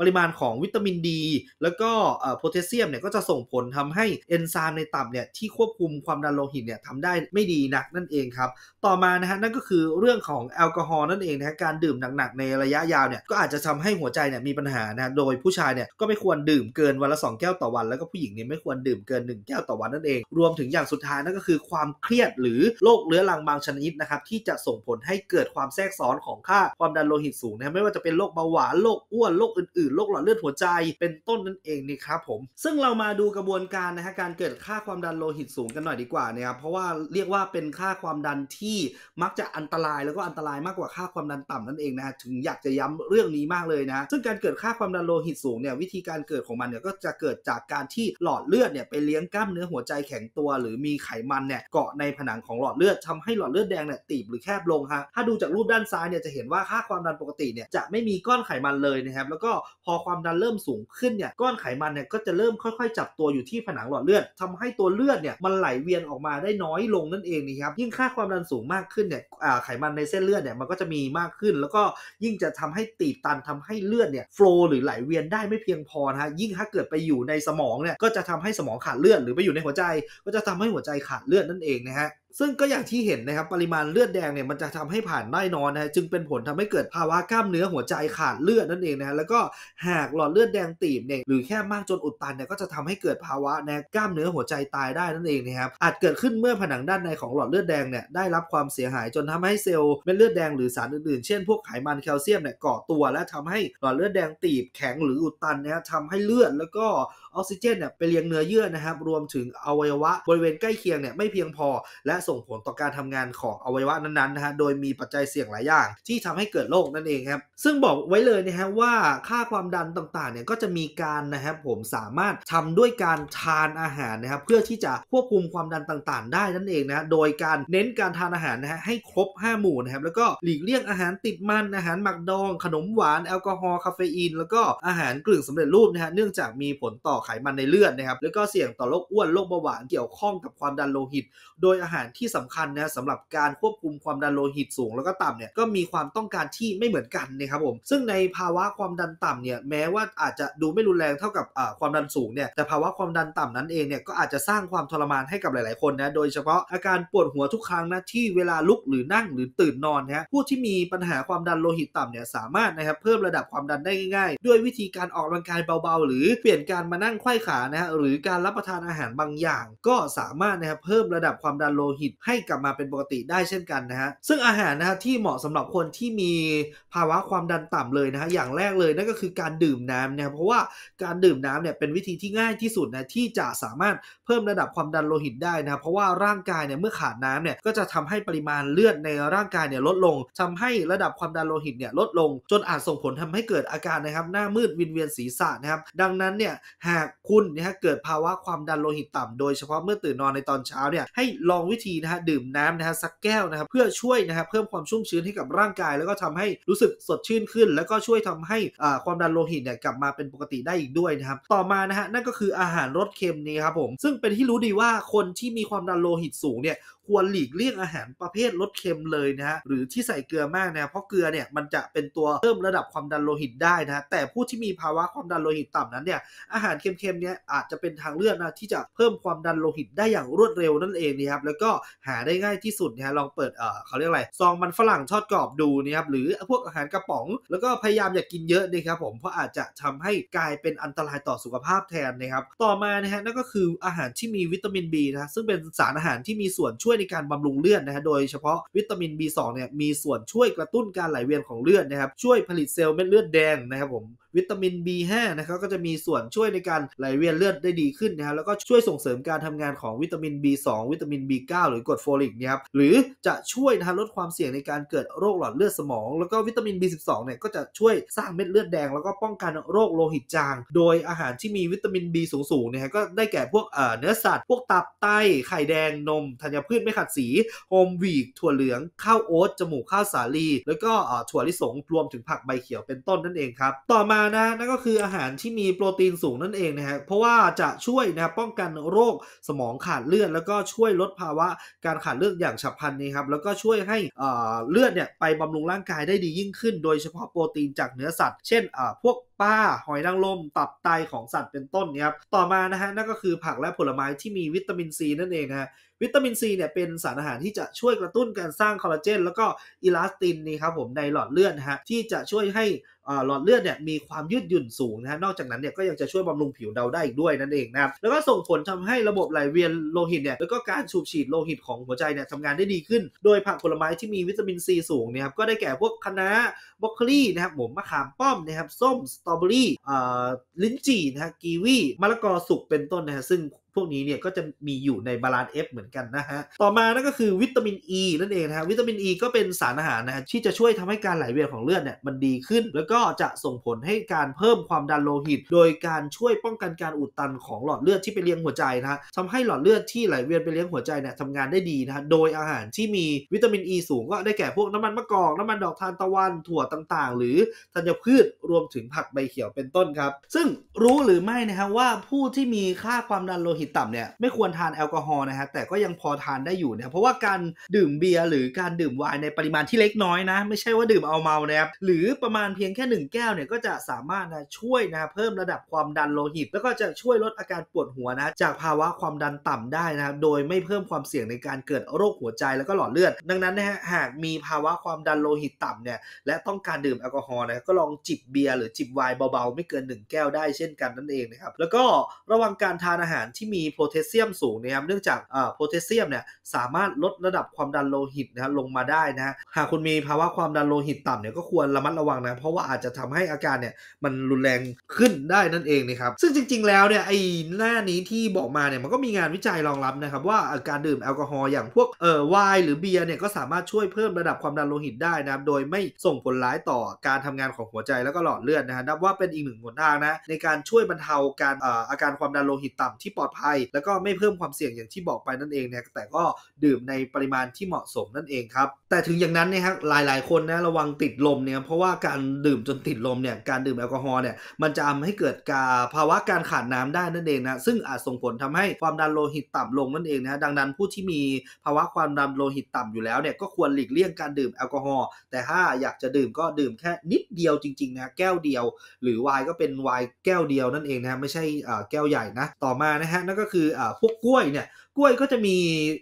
ปริมาณของวิตามินดี แล้วก็โพแทสเซียมเนี่ยก็จะส่งผลทำให้ เอนไซม์ในตับเนี่ยที่ควบคุมความดันโลหิตเนี่ยทำได้ไม่ดีนักนั่นเองครับ ต่อมานะฮะนั่นก็คือเรื่องของแอลกอฮอล์นั่นเองนะฮะการดื่มหนักๆในระยะยาวเนี่ยก็อาจจะทำให้หัวใจเนี่ยมีปัญหานะโดยผู้ชายเนี่ยก็ไม่ควรดื่มเกินวันละ 2 แก้วต่อวัน แล้วก็ผู้หญิงเนี่ยไม่ควรดื่มเกิน1แก้วต่อวันนั่นเอง รวมถึงอย่างสุดท้ายนั่นก็คือความเครียดหรือโรคเรื้อรังบางชนิดนะครับที่จะส่งผลให้เกิดความแทรกซ้อนของค่าความดันโลหิตสูงนะไม่ว่าจะเป็นโรคเบาหวานโรคอ้วนโรคอื่นๆโรคหลอดเลือดหัวใจเป็นต้นนั่นเองนี่ครับผมซึ่งเรามาดูกระบวนการนะฮะการเกิดค่าความดันโลหิตสูง กันหน่อยดีกว่านะครับเพราะว่าเรียกว่าเป็นค่าความดันที่มักจะอันตรายแล้วก็อันตรายมากกว่าค่าความดันต่ำนั่นเองนะถึงอยากจะย้ำเรื่องนี้มากเลยนะ ซึ่งการเกิดค่าความดันโลหิตสูงเนี่ยวิธีการเกิดของมันเนี่ยก็จะเกิดจากการที่หลอดเลือดเนี่ยไปเลี้ยงกล้ามเนื้อหัวใจแข็งตัว หรือมีไขมันเนี่ยเกาะในผนังของหลอดเลือดทำให้หลอดเลือดแดงเนี่ยตีบหรือแคบลงฮะถ้าดูจากรูปด้านซ้ายเนี่ยจะเห็นว่าค่าความดันปกติเนี่ยจะไม่มีก้อนไขมันเลยนะครับแล้วก็พอความดันเริ่มสูงขึ้นเนี่ยก้อนไขมันเนี่ยก็จะเริ่มค่อย ๆ จับตัวอยู่ที่ผนังหลอดเลือดทำให้ตัวเลือดเนี่ยมันไหลเวียนออกมาได้น้อยลงนั่นเองนะครับยิ่งค่าความดันสูงมากขึ้นเนี่ยไขมันในเส้นเลือดเนี่ยมันก็จะมีมากขึ้น แล้วก็ยิ่งจะทำให้ตีบตันทำให้เลือดเนี่ยโฟลหรือไหลเวียนได้ไม่เพียงพอนะฮะยิ่งถ้าเกิดไปอยู่ในสมองเนี่ยก็จะทำให้สมองขาดเลือดหรือไปอยู่ในหัวใจ ก็จะทำให้หัวใจขาดเลือดนั่นเองนะฮะซึ่งก็อย่างที่เห็นนะครับปริมาณเลือดแดงเนี่ยมันจะทำให้ผ่านได้นอนนะจึงเป็นผลทำให้เกิดภาวะกล้ามเนื้อหัวใจขาดเลือดนั่นเองนะแล้วก็หากหลอดเลือดแดงตีบเนี่ยหรือแค่มากจนอุดตันเนี่ยก็จะทำให้เกิดภาวะนะกล้ามเนื้อหัวใจตายได้นั่นเองนะครับอาจเกิดขึ้นเมื่อผนังด้านในของหลอดเลือดแดงเนี่ยได้รับความเสียหายจนทำให้เซลล์เม็ดเลือดแดงหรือสารอื่นๆ เช่นพวกไขมันแคลเซียมเนี่ยก่อตัวและทำให้หลอดเลือดแดงตีบแข็งหรืออุดตันนะทำให้เลือดแล้วก็ออกซิเจนเนี่ยไปเลี้ยงเนื้อเยื่อนะครับรวมถึงอวัยวะบริเวณใกล้เคียงเนี่ยไม่เพียงพอและส่งผลต่อการทำงานของอวัยวะนั้นๆนะฮะโดยมีปัจจัยเสี่ยงหลายอย่าง ที่ทำให้เกิดโรคนั่นเองครับซึ่งบอกไว้เลยนะฮะว่าค่าความดันต่างๆเนี่ยก็จะมีการนะครับผมสามารถทำด้วยการทานอาหารนะครับเพื่อที่จะควบคุมความดันต่างๆ ได้นั่นเองนะโดยการเน้นการทานอาหารนะฮะให้ครบ 5 หมู่นะครับแล้วก็หลีกเลี่ยงอาหารติดมันอาหารหมักดอง ขนมหวานแอลกอฮอล์คาเฟอีนแล้วก็อาหารกึ่งสำเร็จรูปนะฮะเนื่องจากมีผลต่อไขมันในเลือดนะครับ แล้วก็เสี่ยงต่อโรคอ้วน โรคเบาหวาน เกี่ยวข้องกับความดันโลหิต โดยอาหารที่สำคัญนะสำหรับการควบคุมความดันโลหิตสูง แล้วก็ต่ำเนี่ย ก็มีความต้องการที่ไม่เหมือนกันนะครับผม ซึ่งในภาวะความดันต่ำเนี่ย แม้ว่าอาจจะดูไม่รุนแรงเท่ากับความดันสูงเนี่ย แต่ภาวะความดันต่ำนั้นเองเนี่ย ก็อาจจะสร้างความทรมานให้กับหลาย ๆ คนนะ โดยเฉพาะอาการปวดหัวทุกครั้งนะที่เวลาลุกหรือนั่งหรือตื่นนอนนะผู้ที่มีปัญหาความดันโลหิตต่ำเนี่ย สามารถนะครับเพิ่มระดับความดันได้ง่าย ๆ ด้วยวิธีการออกกำลังกายเบาๆ หรือเปลี่ยนการมานั่งงไข้ขา นะฮะ หรือการรับประทานอาหารบางอย่าง ก็สามารถนะครับเพิ่มระดับความดันโลหิต ให้กลับมาเป็นปกติได้เช่นกันนะฮะ ซึ่งอาหารนะฮะที่เหมาะสำหรับคนที่มีภาวะความดันต่ำเลยนะฮะ อย่างแรกเลยนั่นก็คือการดื่มน้ำนะครับเพราะว่าการดื่มน้ำเนี่ยเป็นวิธีที่ง่ายที่สุดนะที่จะสามารถเพิ่มระดับความดันโลหิตได้นะเพราะว่าร่างกายเนี่ยเมื่อขาดน้ำเนี่ย ก็จะทำให้ปริมาณเลือดในร่างกายเนี่ยลดลง ทำให้ระดับความดันโลหิตเนี่ยลดลง จนอาจส่งผลทำให้เกิดอาการนะครับ หน้ามืดวินเวียนศีรษะนะครับ ดังนั้นเนี่ยหาากคุณนะฮะเกิดภาวะความดันโลหิตต่ำโดยเฉพาะเมื่อตื่นนอนในตอนเช้าเนี่ยให้ลองวิธีนะฮะดื่มน้ำนะฮะสักแก้วนะครับเพื่อช่วยนะฮะเพิ่มความชุ่มชื้นให้กับร่างกาย แล้วก็ทำให้รู้สึกสดชื่นขึ้นแล้วก็ช่วยทำให้อ่าความดันโลหิตเนี่ยกลับมาเป็นปกติได้อีกด้วยนะครับต่อมานะฮะนั่นก็คืออาหารรสเค็มนี่ครับผมซึ่งเป็นที่รู้ดีว่าคนที่มีความดันโลหิตสูงเนี่ยควรหลีกเลี่ยงอาหารประเภทรสเค็มเลยนะฮะหรือที่ใส่เกลือมากนะเพราะเกลือเนี่ยมันจะเป็นตัวเพิ่มระดับความดันโลหิตได้นะแต่ผู้ที่มีภาวะความดันโลหิตต่ำนั้นเนี่ยอาหารเค็มๆเนี่ยอาจจะเป็นทางเลือกนะที่จะเพิ่มความดันโลหิตได้อย่างรวดเร็วนั่นเองนะครับแล้วก็หาได้ง่ายที่สุดนะฮะลองเปิดเออเขาเรียกอะไรซองมันฝรั่งทอดกรอบดูนะครับหรือพวกอาหารกระป๋อง แล้วก็พยายามอย่ากกินเยอะนะครับผมเพราะอาจจะทำให้กลายเป็นอันตรายต่อสุขภาพแทนนะครับต่อมานะฮะนั่นก็คืออาหารที่มีวิตามิน B นะซึ่งเป็นสารอาหารที่มีส่วนช่วยยในการบำรุงเลือดนะฮะ โดยเฉพาะวิตามิน B2 เนี่ยมีส่วนช่วยกระตุ้นการไหลเวียนของเลือดนะครับ ช่วยผลิตเซลล์เม็ดเลือดแดงนะครับผมวิตามิน B5 นะครับก็จะมีส่วนช่วยในการไหลเวียนเลือดได้ดีขึ้นนะครับแล้วก็ช่วยส่งเสริมการทำงานของวิตามิน B2 วิตามิน B9 หรือกรดโฟลิกนะครับหรือจะช่วยนะลดความเสี่ยงในการเกิดโรคหลอดเลือดสมอง แล้วก็วิตามิน B12 เนี่ยก็จะช่วยสร้างเม็ดเลือดแดง แล้วก็ป้องกันโรคโลหิตจาง โดยอาหารที่มีวิตามิน B สูงๆเนี่ยก็ได้แก่พวกเนื้อสัตว์พวกตับไตไข่แดงนม ธัญพืชไม่ขัดสีโฮมวีกถั่วเหลือง ข้าวโอ๊ตจมูกข้าวสาลีแล้วก็ถั่วลิสงรวมถึงผักใบเขียวเป็นต้นนั่นเองครับ ต่อมานะนั่นก็คืออาหารที่มีโปรตีนสูงนั่นเองนะฮะเพราะว่าจะช่วยนะครับป้องกันโรคสมองขาดเลือด แล้วก็ช่วยลดภาวะ การขาดเลือดอย่างฉับพลันนะครับแล้วก็ช่วยให้เลือดเนี่ยไปบำรุงร่างกายได้ดียิ่งขึ้น โดยเฉพาะโปรตีนจากเนื้อสัตว์ เช่นพวกปลาหอยนางรมตับไตของสัตว์เป็นต้นนะครับต่อมานะฮะนั่นก็คือผักและผลไม้ที่มีวิตามินซีนั่นเองฮะวิตามินซีเนี่ยเป็นสารอาหารที่จะช่วยกระตุ้นการสร้างคอลลาเจนแล้วก็อิลาสตินนี่ครับผมในหลอดเลือดฮะที่จะช่วยให้หลอดเลือดเนี่ยมีความยืดหยุ่นสูงนะฮะนอกจากนั้นเนี่ยก็ยังจะช่วยบำรุงผิวเราได้อีกด้วยนั่นเองนะแล้วก็ส่งผลทำให้ระบบไหลเวียนโลหิตเนี่ยแล้วก็การสูบฉีดโลหิตของหัวใจเนี่ยทำงานได้ดีขึ้น โดยผักผลไม้ที่มีวิตามินซีสูงเนี่ยครับก็ได้แก่พวกคะน้าบรอกโคลีนะครับผมมะขามป้อมนะครับส้มสตรอเบอรี่ลิ้นจี่นะฮะกีวีมะละกอสุกเป็นต้นนะฮะซึ่งพวกนี้เนี่ยก็จะมีอยู่ในบาลานซ์ฟเหมือนกันนะฮะต่อมานั่นก็คือวิตามินอ E นั่นเองนะฮะวิตามินอ E ก็เป็นสารอาหารนะฮะที่จะช่วยทำให้การไหลเวียนของเลือดเนี่ยมันดีขึ้นแล้วก็จะส่งผลให้การเพิ่มความดันโลหิต โดยการช่วยป้องกันการอุดตันของหลอดเลือดที่ไปเลี้ยงหัวใจนะฮะทำให้หลอดเลือดที่ไหลเวียนไปเลี้ยงหัวใจเนี่ยทำงานได้ดีนะฮะโดยอาหารที่มีวิตามินอ E สูงก็ได้แก่พวกน้ำมันมะกอกน้ำมันดอกทานตะวันถั่วต่างๆ หรือธัญพืชรวมถึงผักใบเขียวเป็นต้นครับซึ่งรู้หรือไม่นะฮะว่าผู้ที่มีค่าความดันโลหิติตต่ำเนี่ยไม่ควรทานแอลกอฮอล์นะฮะแต่ก็ยังพอทานได้อยู่เนี่ยเพราะว่าการดื่มเบียร์หรือการดื่มไวน์ในปริมาณที่เล็กน้อยนะ ไม่ใช่ว่าดื่มเอาเมานะครับหรือประมาณเพียงแค่1แก้วเนี่ยก็จะสามารถนะช่วยนะเพิ่มระดับความดันโลหิตแล้วก็จะช่วยลดอาการปวดหัวนะจากภาวะความดันต่ำได้นะครับโดยไม่เพิ่มความเสี่ยงในการเกิดโรคหัวใจแล้วก็หลอดเลือดดังนั้นนะฮะหากมีภาวะความดันโลหิตต่ำเนี่ยและต้องการดื่มแอลกอฮอล์นะก็ลองจิบเบียร์หรือจิบไวน์เบาๆไม่เกิน1แก้วได้เช่นกันนั่นเองนะครับแล้วก็ระวังการทานอาหารที่มีโพแทสเซียมสูงนะครับ เนื่องจากโพแทสเซียมเนี่ยสามารถลดระดับความดันโลหิตนะลงมาได้นะหากคุณมีภาวะความดันโลหิตต่ำเนี่ยก็ควรระมัดระวังนะ เพราะว่าอาจจะทำให้อาการเนี่ยมันรุนแรงขึ้นได้นั่นเองนะครับ ซึ่งจริงๆ แล้วเนี่ยไอ้หน้านี้ที่บอกมาเนี่ยมันก็มีงานวิจัยรองรับนะครับ ว่าอาการดื่มแอลกอฮอล์อย่างพวกเอ่อไวน์หรือเบียร์เนี่ยก็สามารถช่วยเพิ่มระดับความดันโลหิตได้นะครับโดยไม่ส่งผลร้ายต่อการทำงานของหัวใจแล้วก็หลอดเลือดนะฮะนับว่าเป็นอีกหนึ่งหนทางนะในการช่วยบรรเทาการอาการความดันโลหิตต่ำที่ปลอดภััยแล้วก็ไม่เพิ่มความเสี่ยงอย่างที่บอกไปนั่นเองเนี่ยแต่ก็ดื่มในปริมาณที่เหมาะสมนั่นเองครับแต่ถึงอย่างนั้นนะครับหลายๆ คนนะระวังติดลมเนี่ยเพราะว่าการดื่มจนติดลมเนี่ยการดื่มแอลกอฮอล์เนี่ยมันจะทำให้เกิดการภาวะการขาดน้ำได้นั่นเองนะซึ่งอาจส่งผลทำให้ความดันโลหิตต่ำลงนั่นเองนะดังนั้นผู้ที่มีภาวะความดันโลหิตต่ำอยู่แล้วเนี่ยก็ควรหลีกเลี่ยงการดื่มแอลกอฮอล์แต่ถ้าอยากจะดื่มก็ดื่มแค่นิดเดียวจริงๆนะแก้วเดียว หรือไวน์ก็เป็นไวน์แก้วเดียวนั่นเองนะไม่ใช่แก้วใหญ่นะต่อมานะฮะนั่นก็คืออ่าพวกกล้วยเนี่ยกล้วยก็จะมี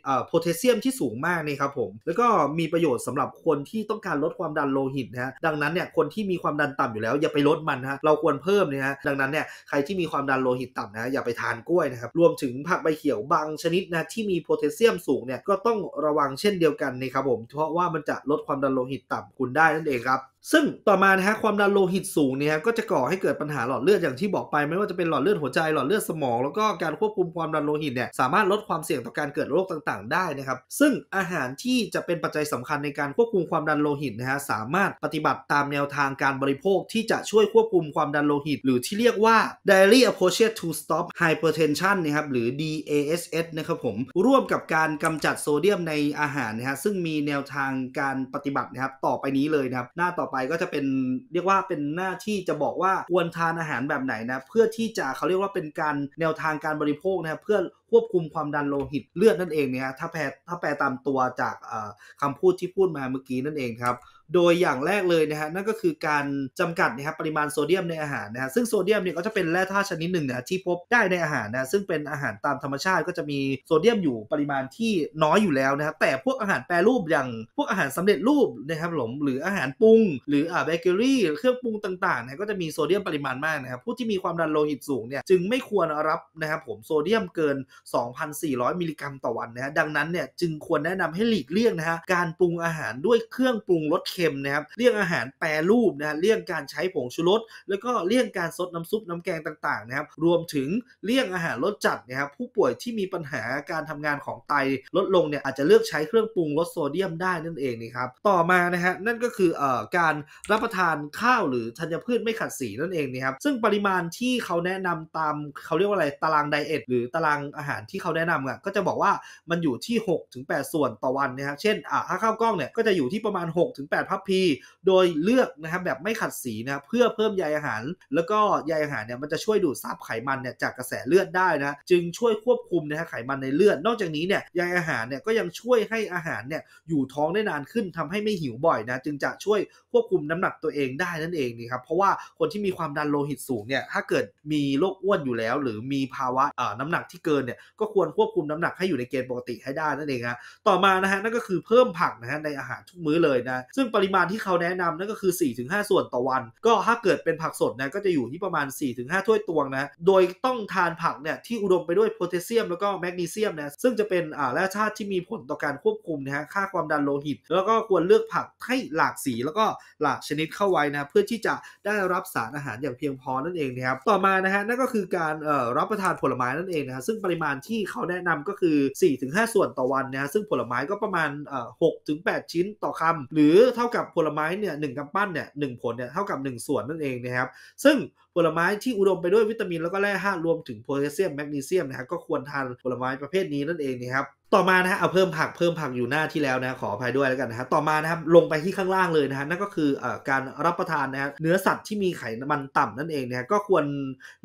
อ่าโพแทสเซียมที่สูงมากนี่ครับผม แล้วก็มีประโยชน์สำหรับคนที่ต้องการลดความดันโลหิตนะฮะดังนั้นเนี่ยคนที่มีความดันต่ำอยู่แล้วอย่าไปลดมันฮะเราควรเพิ่มนะฮะดังนั้นเนี่ยใครที่มีความดันโลหิตต่ำนะอย่าไปทานกล้วยนะครับ รวมถึงผักใบเขียวบางชนิดนะที่มีโพแทสเซียมสูงเนี่ยก็ต้องระวังเช่นเดียวกันนะครับผมเพราะว่ามันจะลดความดันโลหิตต่ำคุณได้นั่นเองครับซึ่งต่อมานะฮะความดันโลหิตสูงเนี่ยก็จะก่อให้เกิดปัญหาหลอดเลือดอย่างที่บอกไปไม่ว่าจะเป็นหลอดเลือดหัวใจหลอดเลือดสมองแล้วก็การควบคุมความดันโลหิตเนี่ยสามารถลดความเสี่ยงต่อการเกิดโรคต่างๆ ได้นะครับซึ่งอาหารที่จะเป็นปัจจัยสำคัญในการควบคุมความดันโลหิตนะฮะสามารถปฏิบัติตามแนวทางการบริโภค ที่จะช่วยควบคุมความดันโลหิต หรือที่เรียกว่า d a i l y approach to stop hypertension นะครับหรือ DASS นะครับผมร่วมกับการกำจัดโซเดียมในอาหารนะฮะซึ่งมีแนวทางการปฏิบัตินะครับต่อไปนี้เลยนะครับหน้าต่อไปก็จะเป็นเรียกว่าเป็นหน้าที่จะบอกว่าควรทานอาหารแบบไหนนะเพื่อที่จะเขาเรียกว่าเป็นการแนวทางการบริโภคนะเพื่อควบคุมความดันโลหิตเลือดนั่นเองเนี่ยถ้าแปลถ้าแปลตามตัวจากคำพูดที่พูดมาเมื่อกี้นั่นเองครับโดยอย่างแรกเลยนะฮะนั่นก็คือการจำกัดนะครับปริมาณโซเดียมในอาหารนะฮะซึ่งโซเดียมเนี่ยก็จะเป็นแร่ธาตุชนิดหนึ่งนะที่พบได้ในอาหารนะซึ่งเป็นอาหารตามธรรมชาติก็จะมีโซเดียมอยู่ปริมาณที่น้อยอยู่แล้วนะครับแต่พวกอาหารแปรรูป อย่างพวกอาหารสำเร็จรูปนะครับหลมหรืออาหารปรุง หรืออ่าเบเกอรี่เครื่องปรุงต่างๆนะก็จะมีโซเดียมปริมาณมากนะครับผู้ที่มีความดันโลหิตสูงเนี่ยจึงไม่ควรรับนะครับ ผมโซเดียมเกิน 2,400 มิลลิกรัม ต่อวันนะฮะดังนั้นเนี่ยจึงควรแนะนำให้หลีกเลี่ยงนะฮะการปรุงอาหารด้วยเครื่องปรุงรสเคค็มนะครับเลี่ยงอาหารแปรรูปนะเลี่ยงการใช้ผงชูรส แล้วก็เลี่ยงการซดน้ำซุปน้ำแกงต่างๆนะครับ รวมถึงเลี่ยงอาหารรสจัดนะครับ ผู้ป่วยที่มีปัญหาการทำงานของไตลดลงเนี่ยอาจจะเลือกใช้เครื่องปรุงลดโซเดียมได้นั่นเองนะครับ ต่อมานะฮะนั่นก็คือเอ่อการรับประทานข้าวหรือธัญพืชไม่ขัดสีนั่นเองนะครับ ซึ่งปริมาณที่เขาแนะนำตาม เขาเรียกว่าอะไร ตารางไดเอทหรือตารางอาหารที่เขาแนะนำอ่ะก็จะบอกว่ามันอยู่ที่ 6-8 ส่วนต่อวันนะครับเช่นอ่าถ้าข้าวกล้องเนี่ยก็จะอยู่ที่ประมาณ 6-8พับพีโดยเลือกนะครับแบบไม่ขัดสีนะเพื่อเพิ่มใยอาหาร แล้วก็ใยอาหารเนี่ยมันจะช่วยดูดซับไขมันเนี่ยจากกระแสเลือดได้นะ จึงช่วยควบคุมนะฮะไขมันในเลือดนอกจากนี้เนี่ยใยอาหารเนี่ยก็ยังช่วยให้อาหารเนี่ยอยู่ท้องได้นานขึ้นทำให้ไม่หิวบ่อยนะ จึงจะช่วยควบคุมน้ำหนักตัวเองได้นั่นเองนี่ครับเพราะว่าคนที่มีความดันโลหิตสูงเนี่ยถ้าเกิดมีโรคอ้วนอยู่แล้ว หรือมีภาวะน้ำหนักที่เกินเนี่ยก็ควรควบคุมน้ำหนักให้อยู่ในเกณฑ์ปกติให้ได้นั่นเองฮะต่อมานะฮะนั่นก็คือเพิ่มผักนะฮะในอาหารทุกมื้อเลยนะซึ่งปริมาณที่เขาแนะนำนั่นก็คือ 4-5 ส่วนต่อวัน ก็ถ้าเกิดเป็นผักสดนะก็จะอยู่ที่ประมาณ 4-5 ถ้วยตวงนะโดยต้องทานผักเนี่ยที่อุดมไปด้วยโพแทสเซียมแล้วก็แมกนีเซียมนะซึ่งจะเป็นอ่าแร่ธาตุที่มีผลต่อการควบคุมนะฮะค่าความดันโลหิต แล้วก็ควรเลือกผักให้หลากสีแล้วก็หลากชนิดเข้าไว้นะเพื่อที่จะได้รับสารอาหารอย่างเพียงพอนั่นเองนะครับต่อมานะฮะนั่นก็คือการเอ่อรับประทานผลไม้นั่นเองนะฮะซึ่งปริมาณที่เขาแนะนำก็คือ 4-5 ส่วนต่อวันนะซึ่งผลไม้ก็ประมาณเอ่อปดชิ้นต่อคำ หรือถ้าท่ากับผลไม้เนี่ยหนึ่งกำปั้นเนี่ยหนึ่งผลเนี่ยเท่ากับ 1 ส่วนนั่นเองนะครับ ซึ่งผลไม้ที่อุดมไปด้วยวิตามินแล้วก็แร่ธาตุรวมถึงโพแทสเซียมแมกนีเซียมนะครับก็ควรทานผลไม้ประเภทนี้นั่นเองนะครับ ต่อมานะฮะเอาเพิ่มผักเพิ่มผักอยู่หน้าที่แล้วนะขออภัยด้วยแล้วกันนะฮะต่อมานะครับลงไปที่ข้างล่างเลยนะฮะนั่นก็คืออการรับประทานนะฮะเนื้อสัตว์ที่มีไขมันต่ำนั่นเองนะฮะก็ควร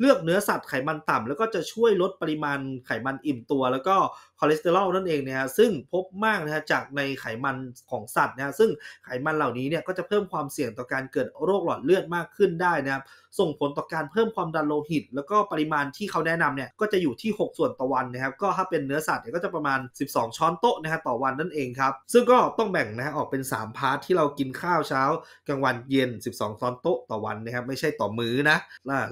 เลือกเนื้อสัตว์ไขมันต่ำ แล้วก็จะช่วยลดปริมาณไขมันอิ่มตัว แล้วก็คอเลสเตอรอลนั่นเองนะฮะซึ่งพบมากนะฮะจากในไขมันของสัตว์นะฮะซึ่งไขมันเหล่านี้เนี่ยก็จะเพิ่มความเสี่ยงต่อการเกิดโรคหลอดเลือดมากขึ้นได้นะครับส่งผลต่อการเพิ่มความดันโลหิต แล้วก็ปริมาณที่เขาแนะนำเนี่ยก็จะอยู่ที่ 6 ส่วนต่อวันนะครับก็ถ้าเป็นเนื้อสัตว์เนี่ยก็จะประมาณ 12 ช้อนโต๊ะนะฮะต่อวันนั่นเองครับ ซึ่งก็ต้องแบ่งนะฮะออกเป็น 3 พาร์ทที่เรากินข้าวเช้ากลางวันเย็น 12 ช้อนโต๊ะต่อวันนะครับไม่ใช่ต่อมื้อนะ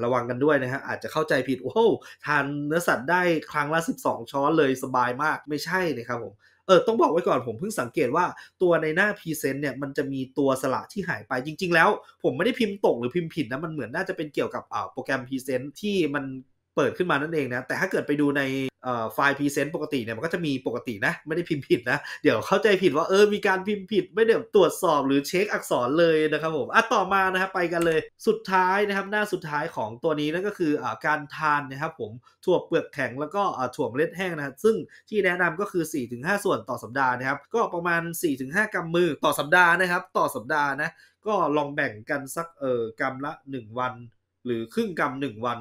ระวังกันด้วยนะฮะอาจจะเข้าใจผิดโอ้โหทานเนื้อสัตว์ได้ครั้งละ 12 ช้อนเลยสบายมากไม่ใช่นะครับผมเออต้องบอกไว้ก่อนผมเพิ่งสังเกตว่า ตัวในหน้าพรีเซนต์เนี่ยมันจะมีตัวสระที่หายไปจริงๆแล้ว ผมไม่ได้พิมพ์ตกหรือพิมพ์ผิดนะ มันเหมือนน่าจะเป็นเกี่ยวกับโปรแกรมพรีเซนต์ที่มันเปิดขึ้นมานั่นเองนะ แต่ถ้าเกิดไปดูในไฟล์พรีเซนต์ปกติเนี่ย มันก็จะมีปกตินะ ไม่ได้พิมพ์ผิดนะ เดี๋ยวเข้าใจผิดว่า เออ มีการพิมพ์ผิด ไม่ได้ตรวจสอบหรือเช็คอักษรเลยนะครับผม อ่ะ ต่อมานะครับ ไปกันเลย สุดท้ายนะครับ หน้าสุดท้ายของตัวนี้นั่นก็คืออการทานนะครับผมถั่วเปลือกแข็งแล้วก็ถั่วเมล็ดแห้งนะครับซึ่งที่แนะนำก็คือ 4-5 ส่วนต่อสัปดาห์นะครับ ก็ประมาณ 4-5กรัมมือต่อสัปดาห์นะครับ ต่อสัปดาห์นะ ก็ลองแบ่งกันสักเออกรัมละ 1 วัน หรือครึ่งกรัม1วัน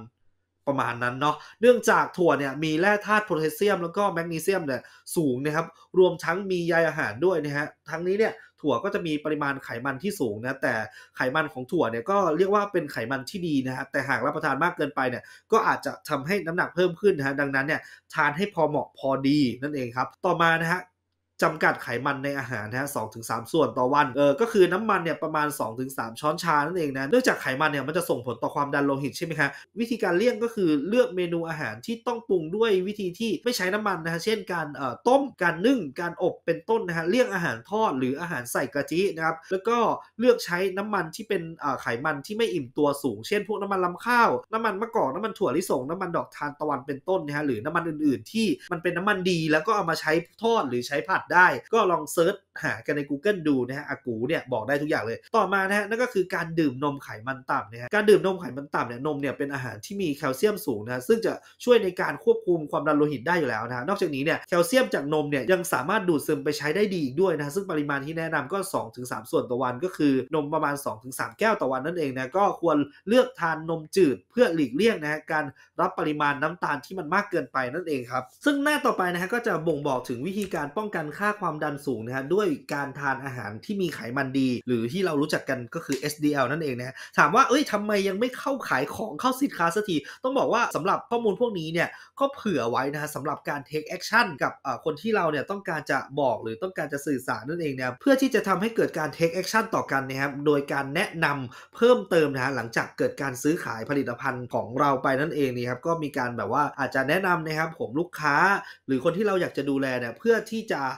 ประมาณนั้นเนาะ เนื่องจากถั่วเนี่ยมีแร่ธาตุโพแทสเซียมแล้วก็แมกนีเซียมเนี่ยสูงนะครับ รวมทั้งมีใยอาหารด้วยนะฮะ ทั้งนี้เนี่ยถั่วก็จะมีปริมาณไขมันที่สูงนะ แต่ไขมันของถั่วเนี่ยก็เรียกว่าเป็นไขมันที่ดีนะฮะ แต่หากรับประทานมากเกินไปเนี่ยก็อาจจะทำให้น้ำหนักเพิ่มขึ้นนะฮะดังนั้นเนี่ยทานให้พอเหมาะพอดีนั่นเองครับ ต่อมานะฮะจำกัดไขมันในอาหารนะฮะสองถึงสามส่วนต่อวันเออก็คือน้ำมันเนี่ยประมาณ 2-3 ช้อนชานั่นเองนะเนื่องจากไขมันเนี่ยมันจะส่งผลต่อความดันโลหิตใช่ไหมฮะวิธีการเลี่ยงก็คือเลือกเมนูอาหารที่ต้องปรุงด้วยวิธีที่ไม่ใช้น้ำมันนะฮะเช่นการเอ่อต้ม การนึ่งการอบเป็นต้นนะฮะเลี่ยงอาหารทอดหรืออาหารใส่กะทินะครับแล้วก็เลือกใช้น้ำมันที่เป็นเอ่อไขมันที่ไม่อิ่มตัวสูงเช่นพวกน้ำมันลำข้าวน้ำมันมะกอกน้ำมันถั่วลิสงน้ำมันดอกทานตะวันเป็นต้นนะฮะหรือน้ำมันอื่นๆ ที่มันเป็นน้ำมันดีแล้วก็เอามาใช้ทอดหรือใช้ผัดได้ก็ลองเซิร์ชหากันใน Google ดูนะฮะอากูเนี่ยบอกได้ทุกอย่างเลย ต่อมานะฮะนั่นก็คือการดื่มนมไขมันต่ำนะฮะการดื่มนมไขมันต่ำเนี่ยนมเนี่ยเป็นอาหารที่มีแคลเซียมสูงนะซึ่งจะช่วยในการควบคุมความดันโลหิตได้อยู่แล้วนะนอกจากนี้เนี่ยแคลเซียมจากนมเนี่ยยังสามารถดูดซึมไปใช้ได้ดีอีกด้วยนะซึ่งปริมาณที่แนะนำก็ 2-3 ส่วนต่อวันก็คือนมประมาณ 2-3 แก้วต่อวันนั่นเองนะก็ควรเลือกทานนมจืด เพื่อหลีกเลี่ยงนะฮะการรับปริมาณน้ำตาลที่มันมากเกินไปนั่นเองครับ ซึ่งหน้าต่อไปนะฮะก็จะบ่งบอกถึงวิธีการป้องกันค่าความดันสูงนะฮะด้วยการทานอาหารที่มีไขมันดี หรือที่เรารู้จักกันก็คือ SDL นั่นเองนะถามว่าเอ้ยทำไมยังไม่เข้าขายของเข้าสินค้าสักทีต้องบอกว่าสำหรับข้อมูลพวกนี้เนี่ยก็เผื่อไว้นะฮะสำหรับการ take action กับคนที่เราเนี่ยต้องการจะบอกหรือต้องการจะสื่อสารนั่นเองนะเพื่อที่จะทำให้เกิดการ take action ต่อกันนะครับโดยการแนะนำเพิ่มเติมนะฮะหลังจากเกิดการซื้อขายผลิตภัณฑ์ของเราไปนั่นเองนี่ครับก็มีการแบบว่าอาจจะแนะนำนะครับผมลูกค้า หรือคนที่เราอยากจะดูแลเนี่ยเพื่อที่จะ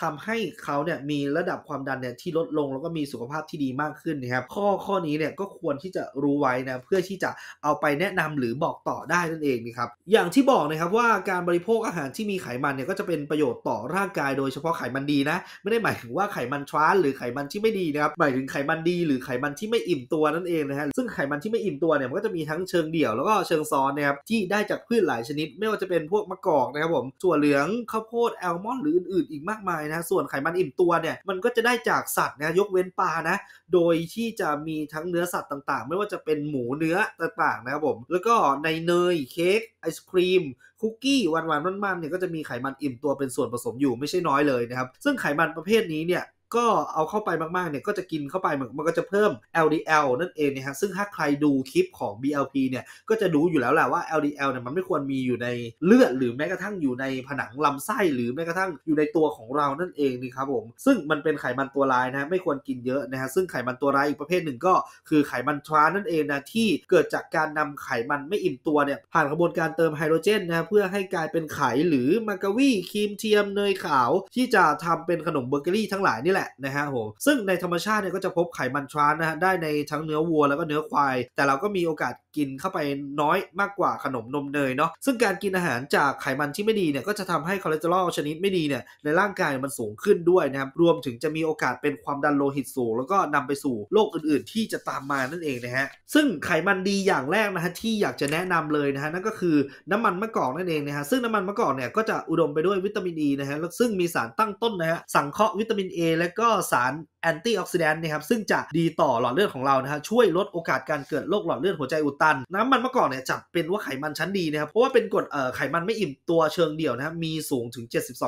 ทำให้เขาเนี่ยมีระดับความดันเนี่ยที่ลดลงแล้วก็มีสุขภาพที่ดีมากขึ้นนะครับข้อข้อนี้เนี่ยก็ควรที่จะรู้ไว้นะเพื่อที่จะเอาไปแนะนำหรือบอกต่อได้นั่นเองนะครับอย่างที่บอกนะครับว่าการบริโภคอาหารที่มีไขมันเนี่ยก็จะเป็นประโยชน์ต่อร่างกายโดยเฉพาะไขมันดีนะไม่ได้หมายถึงว่าไขมันทรานหรือไขมันที่ไม่ดีนะครับหมายถึงไขมันดี หรือไขมันที่ไม่อิ่มตัวนั่นเองนะฮะซึ่งไขมันที่ไม่อิ่มตัวเนี่ยมันก็จะมีทั้งเชิงเดี่ยวแล้วก็เชิงซ้อนนะครับที่ได้จากพืชหลายชนิด ไม่ว่าจะเป็นพวกมะกอกนะครับผมถั่วเหลืองข้าวโพดแอลมอนด์หรืออื่นๆ อีกมากมายนะส่วนไขมันอิ่มตัวเนี่ยมันก็จะได้จากสัตว์นะยกเว้นปลานะโดยที่จะมีทั้งเนื้อสัตว์ต่างๆ ไม่ว่าจะเป็นหมูเนื้อต่างๆนะครับผมแล้วก็ในเนยเค้กไอศครีม คุกกี้หวานๆมันๆเนี่ยก็จะมีไขมันอิ่มตัวเป็นส่วนผสมอยู่ไม่ใช่น้อยเลยนะครับซึ่งไขมันประเภทนี้เนี่ยก็เอาเข้าไปมาก ๆ เนี่ยก็จะกินเข้าไปมันก็จะเพิ่ม LDL นั่นเองนะฮะซึ่งถ้าใครดูคลิปของ BLP เนี่ยก็จะดูอยู่แล้วแหละว่า LDL เนี่ยมันไม่ควรมีอยู่ในเลือด หรือแม้กระทั่งอยู่ในผนังลำไส้ หรือแม้กระทั่งอยู่ในตัวของเรานั่นเองนี่ครับผมซึ่งมันเป็นไขมันตัวร้ายนะไม่ควรกินเยอะนะฮะซึ่งไขมันตัวร้ายอีกประเภทหนึ่งก็คือไขมันทรานนั่นเองนะที่เกิดจากการนำไขมันไม่อิ่มตัวเนี่ยผ่านกระบวนการเติมไฮโดรเจนนะเพื่อให้กลายเป็นไขหรือมากาวีครีมเทียมเนยขาว ที่จะทำเป็นขนมเบเกอรี่ทั้งหลายนี่แหละละนะฮะผมซึ่งในธรรมชาติเนี่ยก็จะพบไขมันทรานนะฮะ ได้ในทั้งเนื้อวัวแล้วก็เนื้อควาย แต่เราก็มีโอกาสกินเข้าไปน้อยมากกว่าขนมนมเนยเนาะ ซึ่งการกินอาหารจากไขมันที่ไม่ดีเนี่ยก็จะทำให้คอเลสเตอรอลชนิดไม่ดีเนี่ยในร่างกายมันสูงขึ้นด้วยนะครับ รวมถึงจะมีโอกาสเป็นความดันโลหิตสูงแล้วก็นำไปสู่โรคอื่นๆ ที่จะตามมานั่นเองนะฮะ ซึ่งไขมันดีอย่างแรกนะฮะที่อยากจะแนะนำเลยนะฮะนั่นก็คือน้ำมันมะกอกนั่นเองนะฮะ ซึ่งน้ำมันมะกอกเนี่ยก็จะอุดมไปด้วยวิตามินอีนะฮะแล้วซึ่งมีสารตั้งต้นนะฮะสังเคราะห์วิตามินอและก็สารแอนตี้ออกซิแดนต์นะครับซึ่งจะดีต่อหลอดเลือดของเรานะฮะช่วยลดโอกาสการเกิดโรคหลอดเลือดหัวใจอุดตัน น้ำมันมะกอกเนี่ยจัดเป็นว่าไขมันชั้นดีนะครับเพราะว่าเป็นกรดไขมันไม่อิ่มตัวเชิงเดี่ยวนะครับมีสูงถึง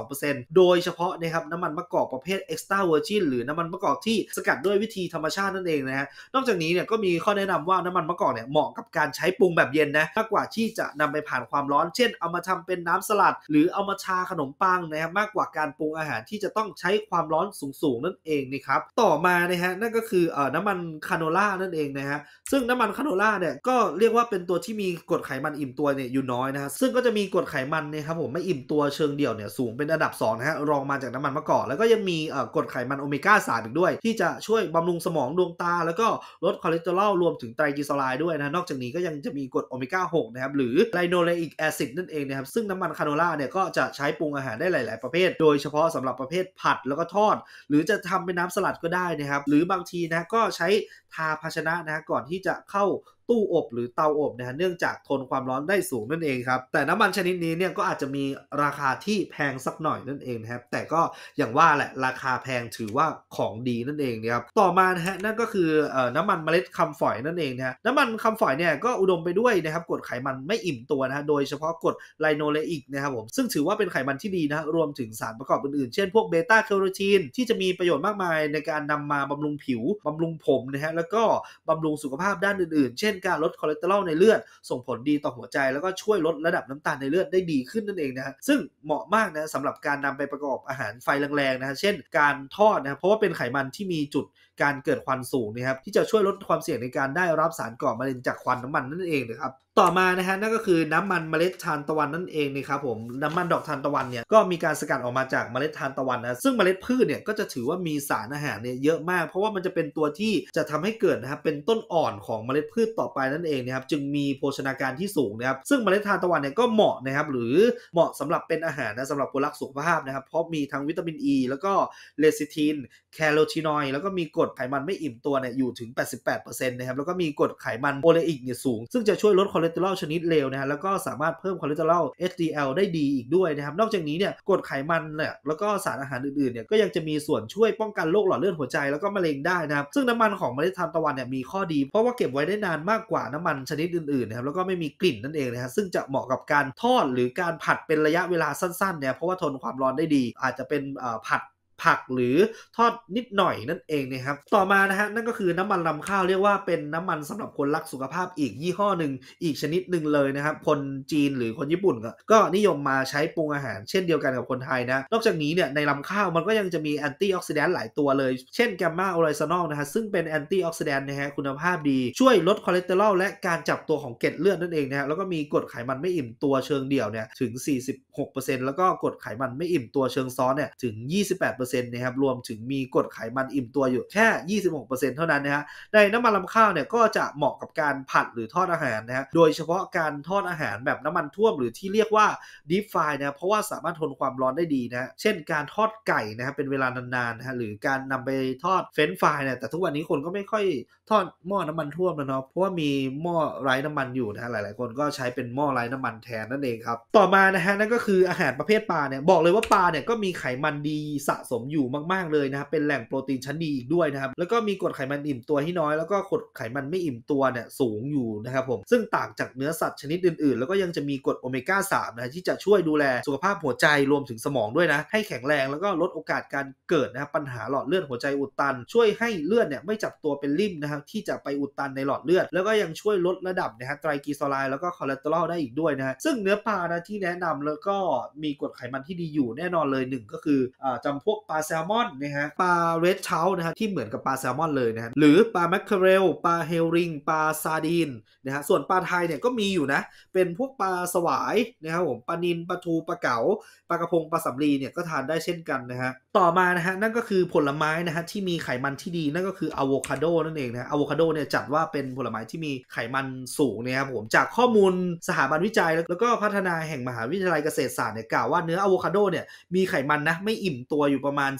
72%โดยเฉพาะนะครับน้ำมันมะกอกประเภทเอ็กซ์ต้าเวอร์จินหรือน้ำมันมะกอกที่สกัดด้วยวิธีธรรมชาตินั่นเองนะฮะนอกจากนี้เนี่ยก็มีข้อแนะนำว่าน้ำมันมะกอกเนี่ยเหมาะกับการใช้ปรุงแบบเย็นนะมากกว่าที่จะนำไปผ่านความร้อนเช่นเอามาทำเป็นน้ำสลัด หรือเอามาชาขนมปังนะครับมากกว่าการปรุงอาหารที่จะต้องใช้ความร้อนสูงๆนั่นเองนะครับต่อมานะฮะนั่นก็คือเอ่อน้ำมันคาโนล่านั่นเองนะฮะซึ่งน้ำมันคาโนล่าเนี่ยก็เรียกว่าเป็นตัวที่มีกรดไขมันอิ่มตัวเนี่ยอยู่น้อยนะฮะซึ่งก็จะมีกรดไขมันเนี่ยครับผมไม่อิ่มตัวเชิงเดี่ยวเนี่ยสูงเป็นอันดับ2นะฮะรองมาจากน้ำมันมะกอกแล้วก็ยังมีเอ่อกรดไขมันโอเมก้า3อีกด้วย ที่จะช่วยบำรุงสมองดวงตา แล้วก็ลดคอเลสเตอรอลรวมถึงไตรกลีเซอไรด์ด้วยนะนอกจากนี้ก็ยังจะมีกรดโอเมก้า6นะครับหรือไลโนเลอิกแอซิดนั่นเองนะครับซึ่งน้ำมันคาโนล่าเนี่ยก็จะใช้ปรุงอาหารได้หลายๆ ประเภท โดยเฉพาะสำหรับประเภทผัดแล้วก็ทอด หรือจะทำเป็นน้ำสลัดก็ได้นะครับหรือบางทีนะก็ใช้ทาภาชนะนะก่อนที่จะเข้าตู้อบ หรือเตาอบนะฮะเนื่องจากทนความร้อนได้สูงนั่นเองครับแต่น้ำมันชนิดนี้เนี่ยก็อาจจะมีราคาที่แพงสักหน่อยนั่นเองนะครับแต่ก็อย่างว่าแหละราคาแพงถือว่าของดีนั่นเองนะครับต่อมานะฮะนั่นก็คือน้ำมันเมล็ดคำฝอยนั่นเองนะฮะน้ำมันคำฝอยเนี่ยก็อุดมไปด้วยนะครับกรดไขมันไม่อิ่มตัวนะฮะโดยเฉพาะกรดไลโนเลอิกนะครับผมซึ่งถือว่าเป็นไขมันที่ดีนะรวมถึงสารประกอบอื่นๆ เช่นพวกเบต้าแคโรทีนที่จะมีประโยชน์มากมาย ในการนำมาบำรุงผิวบำรุงผมนะฮะแล้วก็บำรุงสุขภาพด้านอื่นๆ เช่นนการลดคอเลสเตอรอลในเลือดส่งผลดีต่อหัวใจแล้วก็ช่วยลดระดับน้ำตาลในเลือดได้ดีขึ้นนั่นเองนะฮะซึ่งเหมาะมากนะสำหรับการนำไปประกอบอาหารไฟแรงๆนะฮะเช่นการทอดนะเพราะว่าเป็นไขมันที่มีจุดการเกิดควันสูงนะครับ ที่จะช่วยลดความเสี่ยงในการได้รับสารก่อมะเร็งจากควันน้ำมันนั่นเองนะครับต่อมานะฮะนั่นก็คือน้ำมันเมล็ดทานตะวันนั่นเองนะครับผมน้ำมันดอกทานตะวันเนี่ยก็มีการสกัดออกมาจากเมล็ดทานตะวันนะซึ่งเมล็ดพืชเนี่ยก็จะถือว่ามีสารอาหารเนี่ยเยอะมาก เพราะว่ามันจะเป็นตัวที่จะทำให้เกิดนะครับเป็นต้นอ่อนของเมล็ดพืชต่อไปนั่นเองนะครับจึงมีโภชนาการที่สูงนะครับซึ่งเมล็ดทานตะวันเนี่ยก็เหมาะนะครับหรือเหมาะสำหรับเป็นอาหารนะสำหรับคนรักสุขภาพนะครับเพราะมีทั้งวิตามินอ e, ีแล้วก็เลซิทิน แคโรทีนอยแล้วก็มีกรดไขมันไม่อิ่มตัวเนี่ยอยู่ถึง 88%นะครับแล้วก็มีกรดไขมันโอเลอิกเนี่ยสูง ซึ่งจะช่วยลดคอเลสเตอรอลชนิดเลวนะฮะแล้วก็สามารถเพิ่มคอเลสเตอรอล HDL ได้ดีอีกด้วยนะครับนอกจากนี้เนี่ยกรดไขมันเนี่ยแล้วก็สารอาหารอื่นๆเนี่ยก็ยังจะมีส่วนช่วยป้องกันโรคหลอดเลือดหัวใจแล้วก็มะเร็งได้นะครับ ซึ่งน้ำมันของเมล็ดทานตะวันเนี่ยมีข้อดี เพราะว่าเก็บไว้ได้นานมากกว่าน้ำมันชนิดอื่นๆนะครับแล้วก็ไม่มีกลิ่นนั่นเองนะครับซึ่งจะเหมาะกับการทอดหรือการผัดเป็นระยะเวลาสั้นๆเนี่ยเพราะว่าทนความร้อนได้ดีอาจจะเป็นผัดผักหรือทอดนิดหน่อยนั่นเองนะครับ ต่อมานะฮะนั่นก็คือน้ำมันลำข้าว เรียกว่าเป็นน้ำมันสำหรับคนรักสุขภาพอีกยี่ห้อหนึ่ง อีกชนิดหนึ่งเลยนะครับ คนจีนหรือคนญี่ปุ่นก็กนิยมมาใช้ปรุงอาหารเช่นเดียวกันกับคนไทยนะนอกจากนี้เนี่ยในลำข้าวมันก็ยังจะมีแอนตี้ออกซิแดนต์หลายตัวเลยเช่นแกมมาโอไลซอนอลนะฮะซึ่งเป็นแอนตี้ออกซิแดนต์นะฮะคุณภาพดีช่วยลดคอเลสเตอรอลและการจับตัวของเกล็ดเลือดนั่นเองนะฮะแล้วก็มีกรดไขมันไม่อิ่มตัวเชิงเดี่ยวเนี่ยถึง 46%แล้วก็กรดไขมันไม่อิ่มตัวเชิงซ้อนเนี่ยถึง 28% 2นะครับรวมถึงมีกรดไขมันอิ่มตัวอยู่แค่ 26%เท่านั้นนะฮะในน้ำมันลำข้าวเนี่ยก็จะเหมาะกับการผัดหรือทอดอาหารนะฮะ โดยเฉพาะการทอดอาหารแบบน้ำมันท่วม หรือที่เรียกว่า deep fry นะเพราะว่าสามารถทนความร้อนได้ดีนะเช่นการทอดไก่นะครับเป็นเวลานานๆนะฮะ หรือการนำไปทอดเฟรนฟรายเนี่ย แต่ทุกวันนี้คนก็ไม่ค่อยทอดหม้อน้ำมันท่วมแล้วเนาะ เพราะว่ามีหม้อไร้น้ำมันอยู่นะหลายๆ คนก็ใช้เป็นหม้อไร้น้ำมันแทนนั่นเองครับ ต่อมานะฮะนั่นก็คืออาหารประเภทปลาเนี่ย บอกเลยว่าปลาเนี่ยก็มีไขมันดีสะสมอยู่มากๆ เลยนะครับ เป็นแหล่งโปรตีนชั้นดีอีกด้วยนะครับ แล้วก็มีกรดไขมันอิ่มตัวที่น้อย แล้วก็กรดไขมันไม่อิ่มตัวเนี่ยสูงอยู่นะครับผม ซึ่งต่างจากเนื้อสัตว์ชนิดอื่นๆ แล้วก็ยังจะมีกรดโอเมก้า 3 นะที่จะช่วยดูแลสุขภาพหัวใจรวมถึงสมองด้วยนะ ให้แข็งแรงแล้วก็ลดโอกาสการเกิดนะครับปัญหาหลอดเลือดหัวใจอุดตัน ช่วยให้เลือดเนี่ยไม่จับตัวเป็นริ่มนะครับ ที่จะไปอุดตันในหลอดเลือด แล้วก็ยังช่วยลดระดับนะฮะไตรกลีเซอไรด์แล้วก็คอเลสเตอรอลได้อีกด้วยนะฮะซึ่งเนื้อปลานะที่แนะนำแล้วก็มีกรดไขมันที่ดีอยู่แน่นอนเลยงก็คืออจำพวกปลาแซลมอนนะฮะปลาเรดเชลนะฮะที่เหมือนกับปลาแซลมอนเลยนะฮะหรือปลาแมคเคเรลปลาเฮลริงปลาซาดีนนะฮะส่วนปลาไทยเนี่ยก็มีอยู่นะเป็นพวกปลาสวายนะครับผมปลานิลปลาทู ปลาเก๋าปลากระพง ปลาสำลีเนี่ยก็ทานได้เช่นกันนะฮะต่อมานะฮะนั่นก็คือผลไม้นะฮะที่มีไขมันที่ดีนั่นก็คืออะโวคาโดนั่นเองนะอะโวคาโดเนี่ยจัดว่าเป็นผลไม้ที่มีไขมันสูงนะครับผมจากข้อมูลสถาบันวิจัย แล้วก็พัฒนาแห่งมหาวิทยาลัยเกษตรศาสตร์เนี่ยกล่าวว่าเนื้ออะโวคาโดเนี่ยมีไขมันนะไม่อิ่มตัวอยู่ประมาณ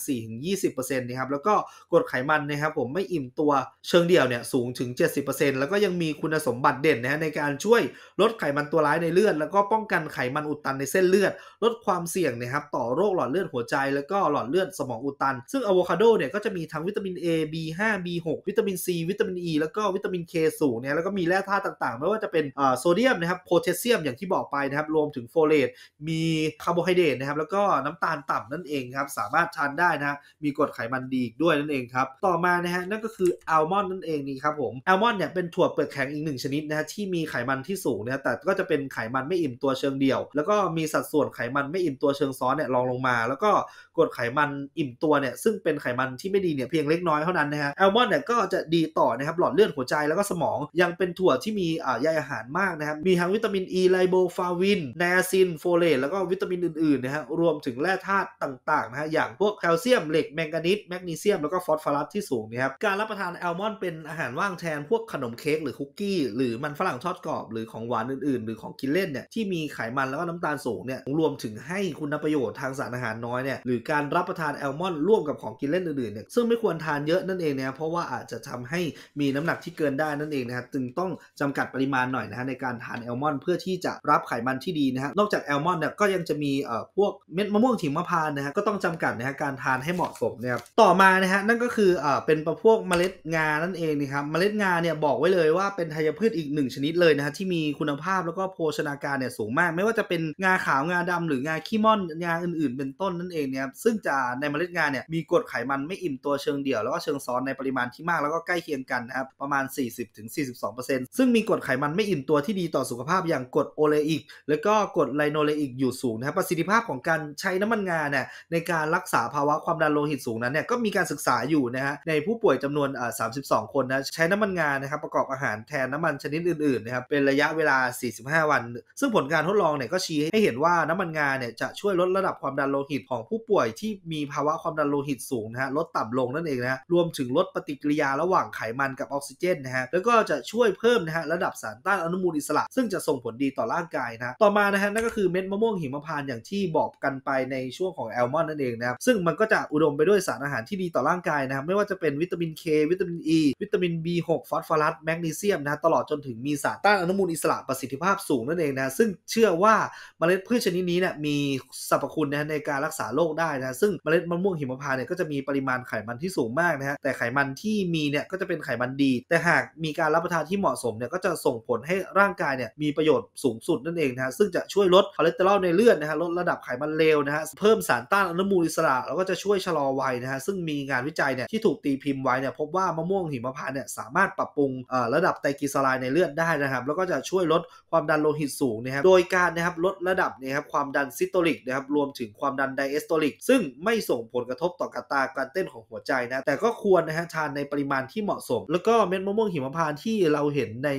4-20%นะครับแล้วก็กรดไขมันนะครับผมไม่อิ่มตัวเชิงเดี่ยวเนี่ยสูงถึง 70%แล้วก็ยังมีคุณสมบัติเด่นนะฮะในการช่วยลดไขมันตัวร้ายในเลือดแล้วก็ป้องกันไขมันอุดตันในเส้นเลือด ลดความเสี่ยงนะครับต่อโรคหลอดเลือดหัวใจ แล้วก็หลอดเลือดดสมองอุดตัน ซึ่งอะโวคาโดเนี่ย ก็จะมีทั้งวิตามิน A B5 B6 วิตามิน C วิตามิน E แล้วก็วิตามิน K สูงเนี่ย แล้วก็มีแร่ธาตุต่างๆ ไม่ว่าจะเป็นโซเดียมนะครับ โพแทสเซียมอย่างที่บอกไปนะครับ รวมถึงโฟเลต มีคาร์โบไฮเดรตนะครับ แล้วก็น้ำตาลต่ำนั่นเองครับ สามารถทานได้นะ มีกรดไขมันดีด้วยนั่นเองครับ ต่อมานะฮะ นั่นก็คืออัลมอนด์นั่นเองนี่ครับผม อัลมอนด์เนี่ยเป็นถั่วเปลือกแข็งอีกหนึ่งชนิดนะฮะ ที่มีไขมันที่สูงนะแต่ก็จะเป็นไขมันไม่อิ่มตัวเชิงเดียว แล้วก็มีสัดส่วนไขมันไม่อิ่มตัวเชิงซ้อนเนี่ยรองลงมา แล้วก็กรดไขมันอิ่มตัวเนี่ย ซึ่งเป็นไขมันที่ไม่ดีเนี่ย เพียงเล็กน้อยเท่านั้นนะฮะแอลมอนด์เนี่ยก็จะดีต่อนะครับหลอดเลือดหัวใจแล้วก็สมองยังเป็นถั่วที่มีใยอาหารมากนะครับ มีทั้งวิตามินอีไลโบฟาวินไนอาซินโฟเลตแล้วก็วิตามินอื่นๆนะฮะรวมถึงแร่ธาตุต่างๆนะฮะอย่างพวกแคลเซียม เหล็กแมงกานิสแมกนีเซียมแล้วก็ฟอสฟอรัสที่สูงนะครับการรับประทานแอลมอนด์เป็นอาหารว่างแทนพวกขนมเค้ก หรือคุกกี้หรือมันฝรั่งทอดกรอบหรือของหวานอื่น ๆ หรือของกินเล่นเนี่ยที่มีไขมันแล้วก็น้ำตาลสูงเนี่ยรวมถึงให้คุณประโยชน์ทางสารอาหารน้อยเนี่ยหรือการรับประทานแอลมอนร่วมกับของกินเล่นอื่นๆเนี่ยซึ่งไม่ควรทานเยอะนั่นเองนะเพราะว่าอาจจะทำให้มีน้ำหนักที่เกินได้นั่นเองนะฮะจึงต้องจำกัดปริมาณหน่อยนะฮะในการทานแอลมอนเพื่อที่จะรับไขมันที่ดีนะฮะนอกจากแอลมอนเนี่ยก็ยังจะมีเอ่อพวกเม็ดมะม่วงถิ่นมะพานาวนะฮะก็ต้องจำกัดนะฮะการทานให้เหมาะสมนะครับต่อมานะฮะนั่นก็คือเอ่อเป็นประพวกเมล็ดงา นั่นเองนะครับเมล็ดงาเนี่ยบอกไว้เลยว่าเป็นธัญพืชอีกหนึ่งชนิดเลยนะฮะที่มีคุณภาพแล้วก็โภชนาการเนี่ยสูงมากไม่ว่าจะเป็นงาขาวงาดำหรืองาขี้ม่อนงาอื่น ๆ เป็นต้นนั่นเองนะครับซึ่งจะในเมล็ดงานเนี่ยมีกรดไขมันไม่อิ่มตัวเชิงเดี่ยว แล้วก็เชิงซ้อนในปริมาณที่มากแล้วก็ใกล้เคียงกันนะครับประมาณ 40-42%ซึ่งมีกรดไขมันไม่อิ่มตัวที่ดีต่อสุขภาพอย่างกรดโอเลอิกและก็กรดไลโนเลอิกอยู่สูงนะครับประสิทธิภาพของการใช้น้ำมันงาเนี่ยในการรักษาภาวะความดันโลหิตสูงนั้นเนี่ยก็มีการศึกษาอยู่นะฮะในผู้ป่วยจำนวนอ่า32 คนนะใช้น้ำมันงานะครับประกอบอาหารแทนน้ามันชนิดอื่นๆนะครับเป็นระยะเวลา 45 วัน ซึ่งผลการทดลองเนี่ยก็ชี้ให้เห็นว่าน้ำมันงาเนี่ยจะช่วยลดระดับความดันโลหิตของผู้ป่วยที่มมีภาวะความดันโลหิตสูงนะฮะ ลดต่ำลงนั่นเองนะฮะรวมถึงลดปฏิกิริยาระหว่างไขมันกับออกซิเจนนะฮะ แล้วก็จะช่วยเพิ่มนะฮะระดับสารต้านอนุมูลอิสระ ซึ่งจะส่งผลดีต่อร่างกายนะ ต่อมานะฮะนั่นก็คือเม็ดมะม่วงหิมพานต์อย่างที่บอกกันไปในช่วงของแอลมอนนั่นเองนะครับซึ่งมันก็จะอุดมไปด้วยสารอาหารที่ดีต่อร่างกายนะครับไม่ว่าจะเป็นวิตามิน K วิตามิน E วิตามิน B6 ฟอสฟอรัสแมกนีเซียมนะตลอดจนถึงมีสารต้านอนุมูลอิสระประสิทธิภาพสูงนั่นเองนะซึ่งเชื่อว่าเมล็ดพืชชนิดนี้เนี่ยมีสรรพคุณนะในการรักษาโรคได้นะซึ่งเมล็ดมะม่วงหิมพานต์เนี่ยก็จะมีปริมาณไขมันที่สูงมากนะฮะแต่ไขมันที่มีเนี่ยก็จะเป็นไขมันดี แต่หากมีการรับประทานที่เหมาะสมเนี่ยก็จะส่งผลให้ร่างกายเนี่ยมีประโยชน์สูงสุดนั่นเองนะฮะซึ่งจะช่วยลดคอเลสเตอรอลในเลือดนะฮะลดระดับไขมันเลวนะฮะเพิ่มสารต้านอนุมูลอิสระแล้วก็จะช่วยชะลอวัยนะฮะซึ่งมีงานวิจัยเนี่ยที่ถูกตีพิมพ์ไว้เนี่ยพบว่ามะม่วงหิมพานต์เนี่ยสามารถปรับปรุงระดับไตรกลีเซอไรด์ในเลือดได้นะครับแล้วก็จะช่วยลดความดันโลหิตสูงนะครับโดยการนะครับลดระดับนะครับความดันซิโตลิกนะครับรวมถึงความดันไดเอสโตลิก ซึ่งไม่ไม่ส่งผลกระทบต่อการตาการเต้นของหัวใจนะ แต่ก็ควรนะฮะทานในปริมาณที่เหมาะสม แล้วก็เม็ดมะม่วงหิมพานต์ที่เราเห็นใน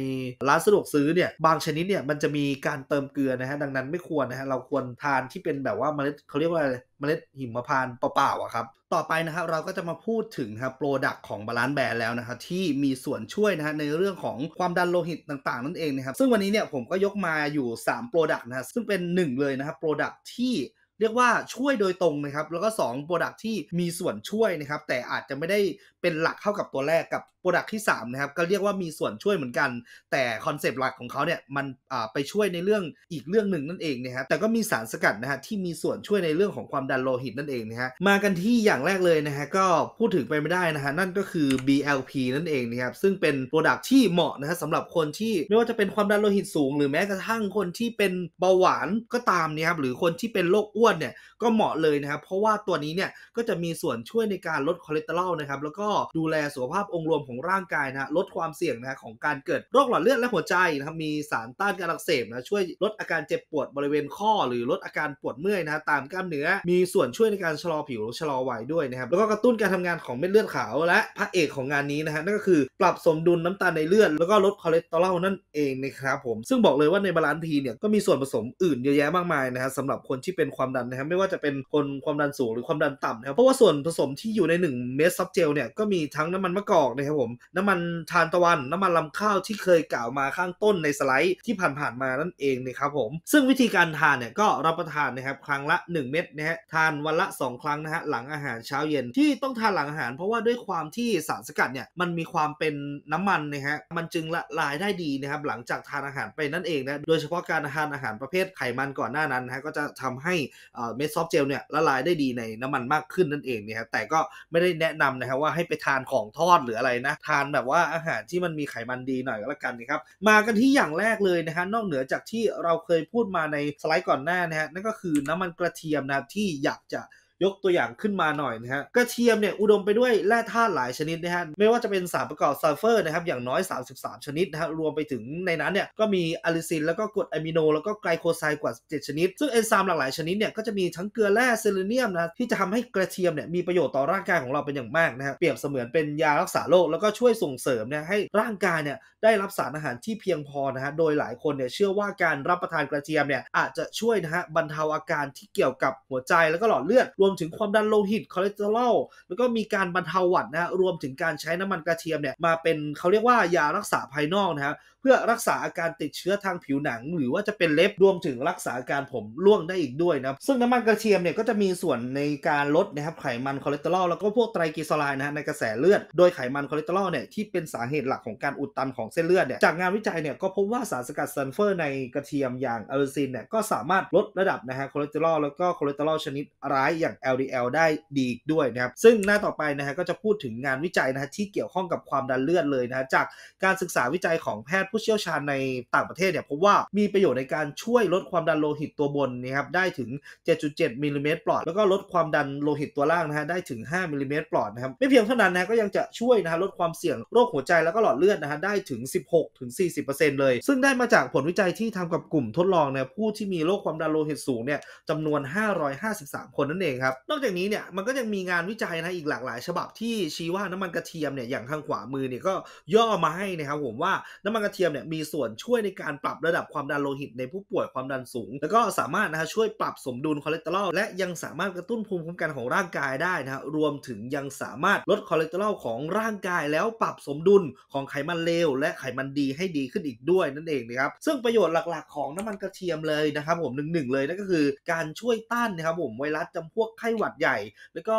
ร้านสะดวกซื้อเนี่ย บางชนิดเนี่ยมันจะมีการเติมเกลือนะฮะ ดังนั้นไม่ควรนะฮะ เราควรทานที่เป็นแบบว่าเมล็ดเขาเรียกว่าอะไร เมล็ดหิมพานต์เปล่าๆอะครับ ต่อไปนะครับเราก็จะมาพูดถึงครับ โปรดักของบาลานแบร์แล้วนะครับที่มีส่วนช่วยนะฮะในเรื่องของความดันโลหิตต่างๆนั่นเองนะครับ ซึ่งวันนี้เนี่ยผมก็ยกมาอยู่3โปรดักครัะซึ่งเป็น1เลยนะครับโปรดักที่เรียกว่าช่วยโดยตรงนะครับ แล้วก็2 Product ที่มีส่วนช่วยนะครับ แต่อาจจะไม่ได้เป็นหลักเท่ากับตัวแรกกับโปรดักที่3นะครับก็เรียกว่ามีส่วนช่วยเหมือนกัน แต่คอนเซปต์หลักของเขาเนี่ยมันไปช่วยในเรื่องอีกเรื่องหนึ่งนั่นเองนะครับแต่ก็มีสารสกัดนะฮะที่มีส่วนช่วยในเรื่องของความดันโลหิตนั่นเองนะฮะมากันที่อย่างแรกเลยนะฮะก็พูดถึงไปไม่ได้นะฮะนั่นก็คือ BLP นั่นเองนะครับซึ่งเป็นโปรดักที่เหมาะนะฮะสำหรับคนที่ไม่ว่าจะเป็นความดันโลหิตสูง หรือแม้กระทั่งคนที่เป็นเบาหวานก็ตามนะครับหรือคนที่เป็นโรคอ้วนเนี่ยก็เหมาะเลยนะครับเพราะว่าตัวนี้เนี่ยก็จะมีส่วนช่วยในการลดคอเลสเตอรอลนะครับแล้วก็ดูแลสุขภาพองค์รวมของร่างกายนะลดความเสี่ยงนะของการเกิดโรคหลอดเลือดและหัวใจนะมีสารต้านการอักเสบนะช่วยลดอาการเจ็บปวดบริเวณข้อ หรือลดอาการปวดเมื่อยนะตามกล้ามเนื้อ มีส่วนช่วยในการชะลอผิวชะลอวัยด้วยนะครับแล้วก็กระตุ้นการทำงานของเม็ดเลือดขาว และพระเอกของงานนี้นะฮะนั่นก็คือปรับสมดุลน้ำตาลในเลือดแล้วก็ลดคอเลสเตอรอลนั่นเองนะครับผมซึ่งบอกเลยว่าในบาลานซ์พีเนี่ยก็มีส่วนผสมอื่นเยอะแยะมากมายนะฮะสำหรับคนที่เป็นความดันนะครับไม่ว่าจะเป็นคนความดันสูงหรือความดันต่ำนะครับเพราะว่าส่วนผสมที่อยู่ใน1เม็ดซับเจลเนี่ยก็็มีทั้งน้ำมันมะกอกนะครับผมน้ำมันทานตะวันน้ำมันลำข้าวที่เคยกล่าวมาข้างต้นในสไลด์ที่ผ่านๆมานั่นเองนะครับผมซึ่งวิธีการทานเนี่ยก็รับประทานนะครับครั้งละ 1 เม็ดนะฮะทานวันละ 2 ครั้งนะฮะหลังอาหารเช้าเย็นที่ต้องทานหลังอาหาร เพราะว่าด้วยความที่สารสกัดเนี่ยมันมีความเป็นน้ำมันนะฮะมันจึงละลายได้ดีนะครับหลังจากทานอาหารไปนั่นเองนะ โดยเฉพาะการทานอาหารประเภทไขมันก่อนหน้านั้นนะฮะก็จะทำให้เม็ดซอฟเจลเนี่ยละลายได้ดีในน้ำมันมากขึ้นนั่นเองนะครับแต่ก็ไม่ได้แนะนำนะครับว่าให้ไปทานของทอดหรืออะไรนะ ทานแบบว่าอาหารที่มันมีไขมันดีหน่อยก็แล้วกันนะครับมากันที่อย่างแรกเลยนะฮะนอกเหนือจากที่เราเคยพูดมาในสไลด์ก่อนหน้านะฮะนั่นก็คือน้ำมันกระเทียมนะที่อยากจะยกตัวอย่างขึ้นมาหน่อยนะฮะ กระเทียมเนี่ยอุดมไปด้วยแร่ธาตุหลายชนิดนะฮะ ไม่ว่าจะเป็นสารประกอบซัลเฟอร์นะครับ อย่างน้อย 33 ชนิดนะฮะ รวมไปถึงในนั้นเนี่ยก็มีอะลิซิน แล้วก็กรดอะมิโน แล้วก็ไกลโคไซด์กว่า7ชนิด ซึ่งเอนไซม์หลากหลายชนิดเนี่ยก็จะมีทั้งเกลือแร่เซเลเนียมนะ ที่จะทำให้กระเทียมเนี่ยมีประโยชน์ต่อร่างกายของเราเป็นอย่างมากนะฮะ เปรียบเสมือนเป็นยารักษาโรคแล้วก็ช่วยส่งเสริมเนี่ยให้ร่างกายเนี่ยได้รับสารอาหารที่เพียงพอนะฮะ โดยหลายคนเนี่ยเชื่อว่าการรับประทานกระเทียมเนี่ยอาจจะช่วยนะฮะบรรเทาอาการที่เกี่ยวกับหัวใจ แล้วก็หลอดเลือดรวมถึงความดันโลหิตคอเลสเตอรอลแล้วก็มีการบรรเทาหวัดนะฮะรวมถึงการใช้น้ำมันกระเทียมเนี่ยมาเป็นเขาเรียกว่ายารักษาภายนอกนะฮะพื่อ รักษาอาการติดเชื้อทางผิวหนังหรือว่าจะเป็นเล็บรวมถึงรักษาอาการผมร่วงได้อีกด้วยนะซึ่งน้ำมันกระเทียมเนี่ยก็จะมีส่วนในการลดนะครับไขมันคอเลสเตอรอลแล้วก็พวกไตรกลีเซอไรด์นะในกระแสเลือด โดยไขมันคอเลสเตอรอลเนี่ยที่เป็นสาเหตุหลักของการอุดตันของเส้นเลือดเนี่ยจากงานวิจัยเนี่ยก็พบว่าสารสกัดซัลเฟอร์ ในกระเทียมอย่างอะลูซินเนี่ยก็สามารถลดระดับนะฮะคอเลสเตอรอลแล้วก็คอเลสเตอรอลชนิดร้ายอย่าง LDL ได้ดีด้วยนะครับซึ่งหน้าต่อไปนะฮะก็จะพูดถึงงานวิจัยนะฮะที่เกี่ยวข้องกับความดันเลือดเลยนะฮะจากการศึกษาวิจัยของแพทย์ผู้เชี่ยวชาญในต่างประเทศเนี่ยพบว่ามีประโยชน์ในการช่วยลดความดันโลหิตตัวบนนะครับได้ถึง 7.7มิลลิเมตรปลอดแล้วก็ลดความดันโลหิตตัวล่างนะฮะได้ถึง 5มิลลิเมตรปลอดนะครับไม่เพียงเท่านั้นนะก็ยังจะช่วยนะฮะลดความเสี่ยงโรคหัวใจแล้วก็หลอดเลือดนะฮะได้ถึง 16เปอ40%เลย ซึ่งได้มาจากผลวิจัยที่ทำกับกลุ่มทดลองนะผู้ที่มีโรคความดันโลหิตสูงเนี่ยจำนวน 553 คนนั่นเองครับนอกจากนี้เนี่ยมันก็ยังมีงานวิจัยนะอีกหลากหลายฉบับที่ชี้ว่าน้ำมันกระเทียมเนี่ยอย่างข้างขวามือเนี่ยก็ย่อมาให้นะครับผมว่าน้ำมันกระเทียยมเนี่ยมีส่วนช่วยในการปรับระดับความดันโลหิตในผู้ป่วยความดันสูงแล้วก็สามารถนะฮะช่วยปรับสมดุลคอเลสเตอรอลและยังสามารถกระตุ้นภูมิคุ้มกันของร่างกายได้นะฮะรวมถึงยังสามารถลดคอเลสเตอรอลของร่างกาย แล้วปรับสมดุลของไขมันเลวและไขมันดีให้ดีขึ้นอีกด้วยนั่นเองนะครับซึ่งประโยชน์หลัก ๆของน้ำมันกระเทียมเลยนะครับผมหนึ่งๆเลยนั่นก็คือการช่วยต้านนะครับผมไวรัสจำพวกไข้หวัดใหญ่ แล้วก็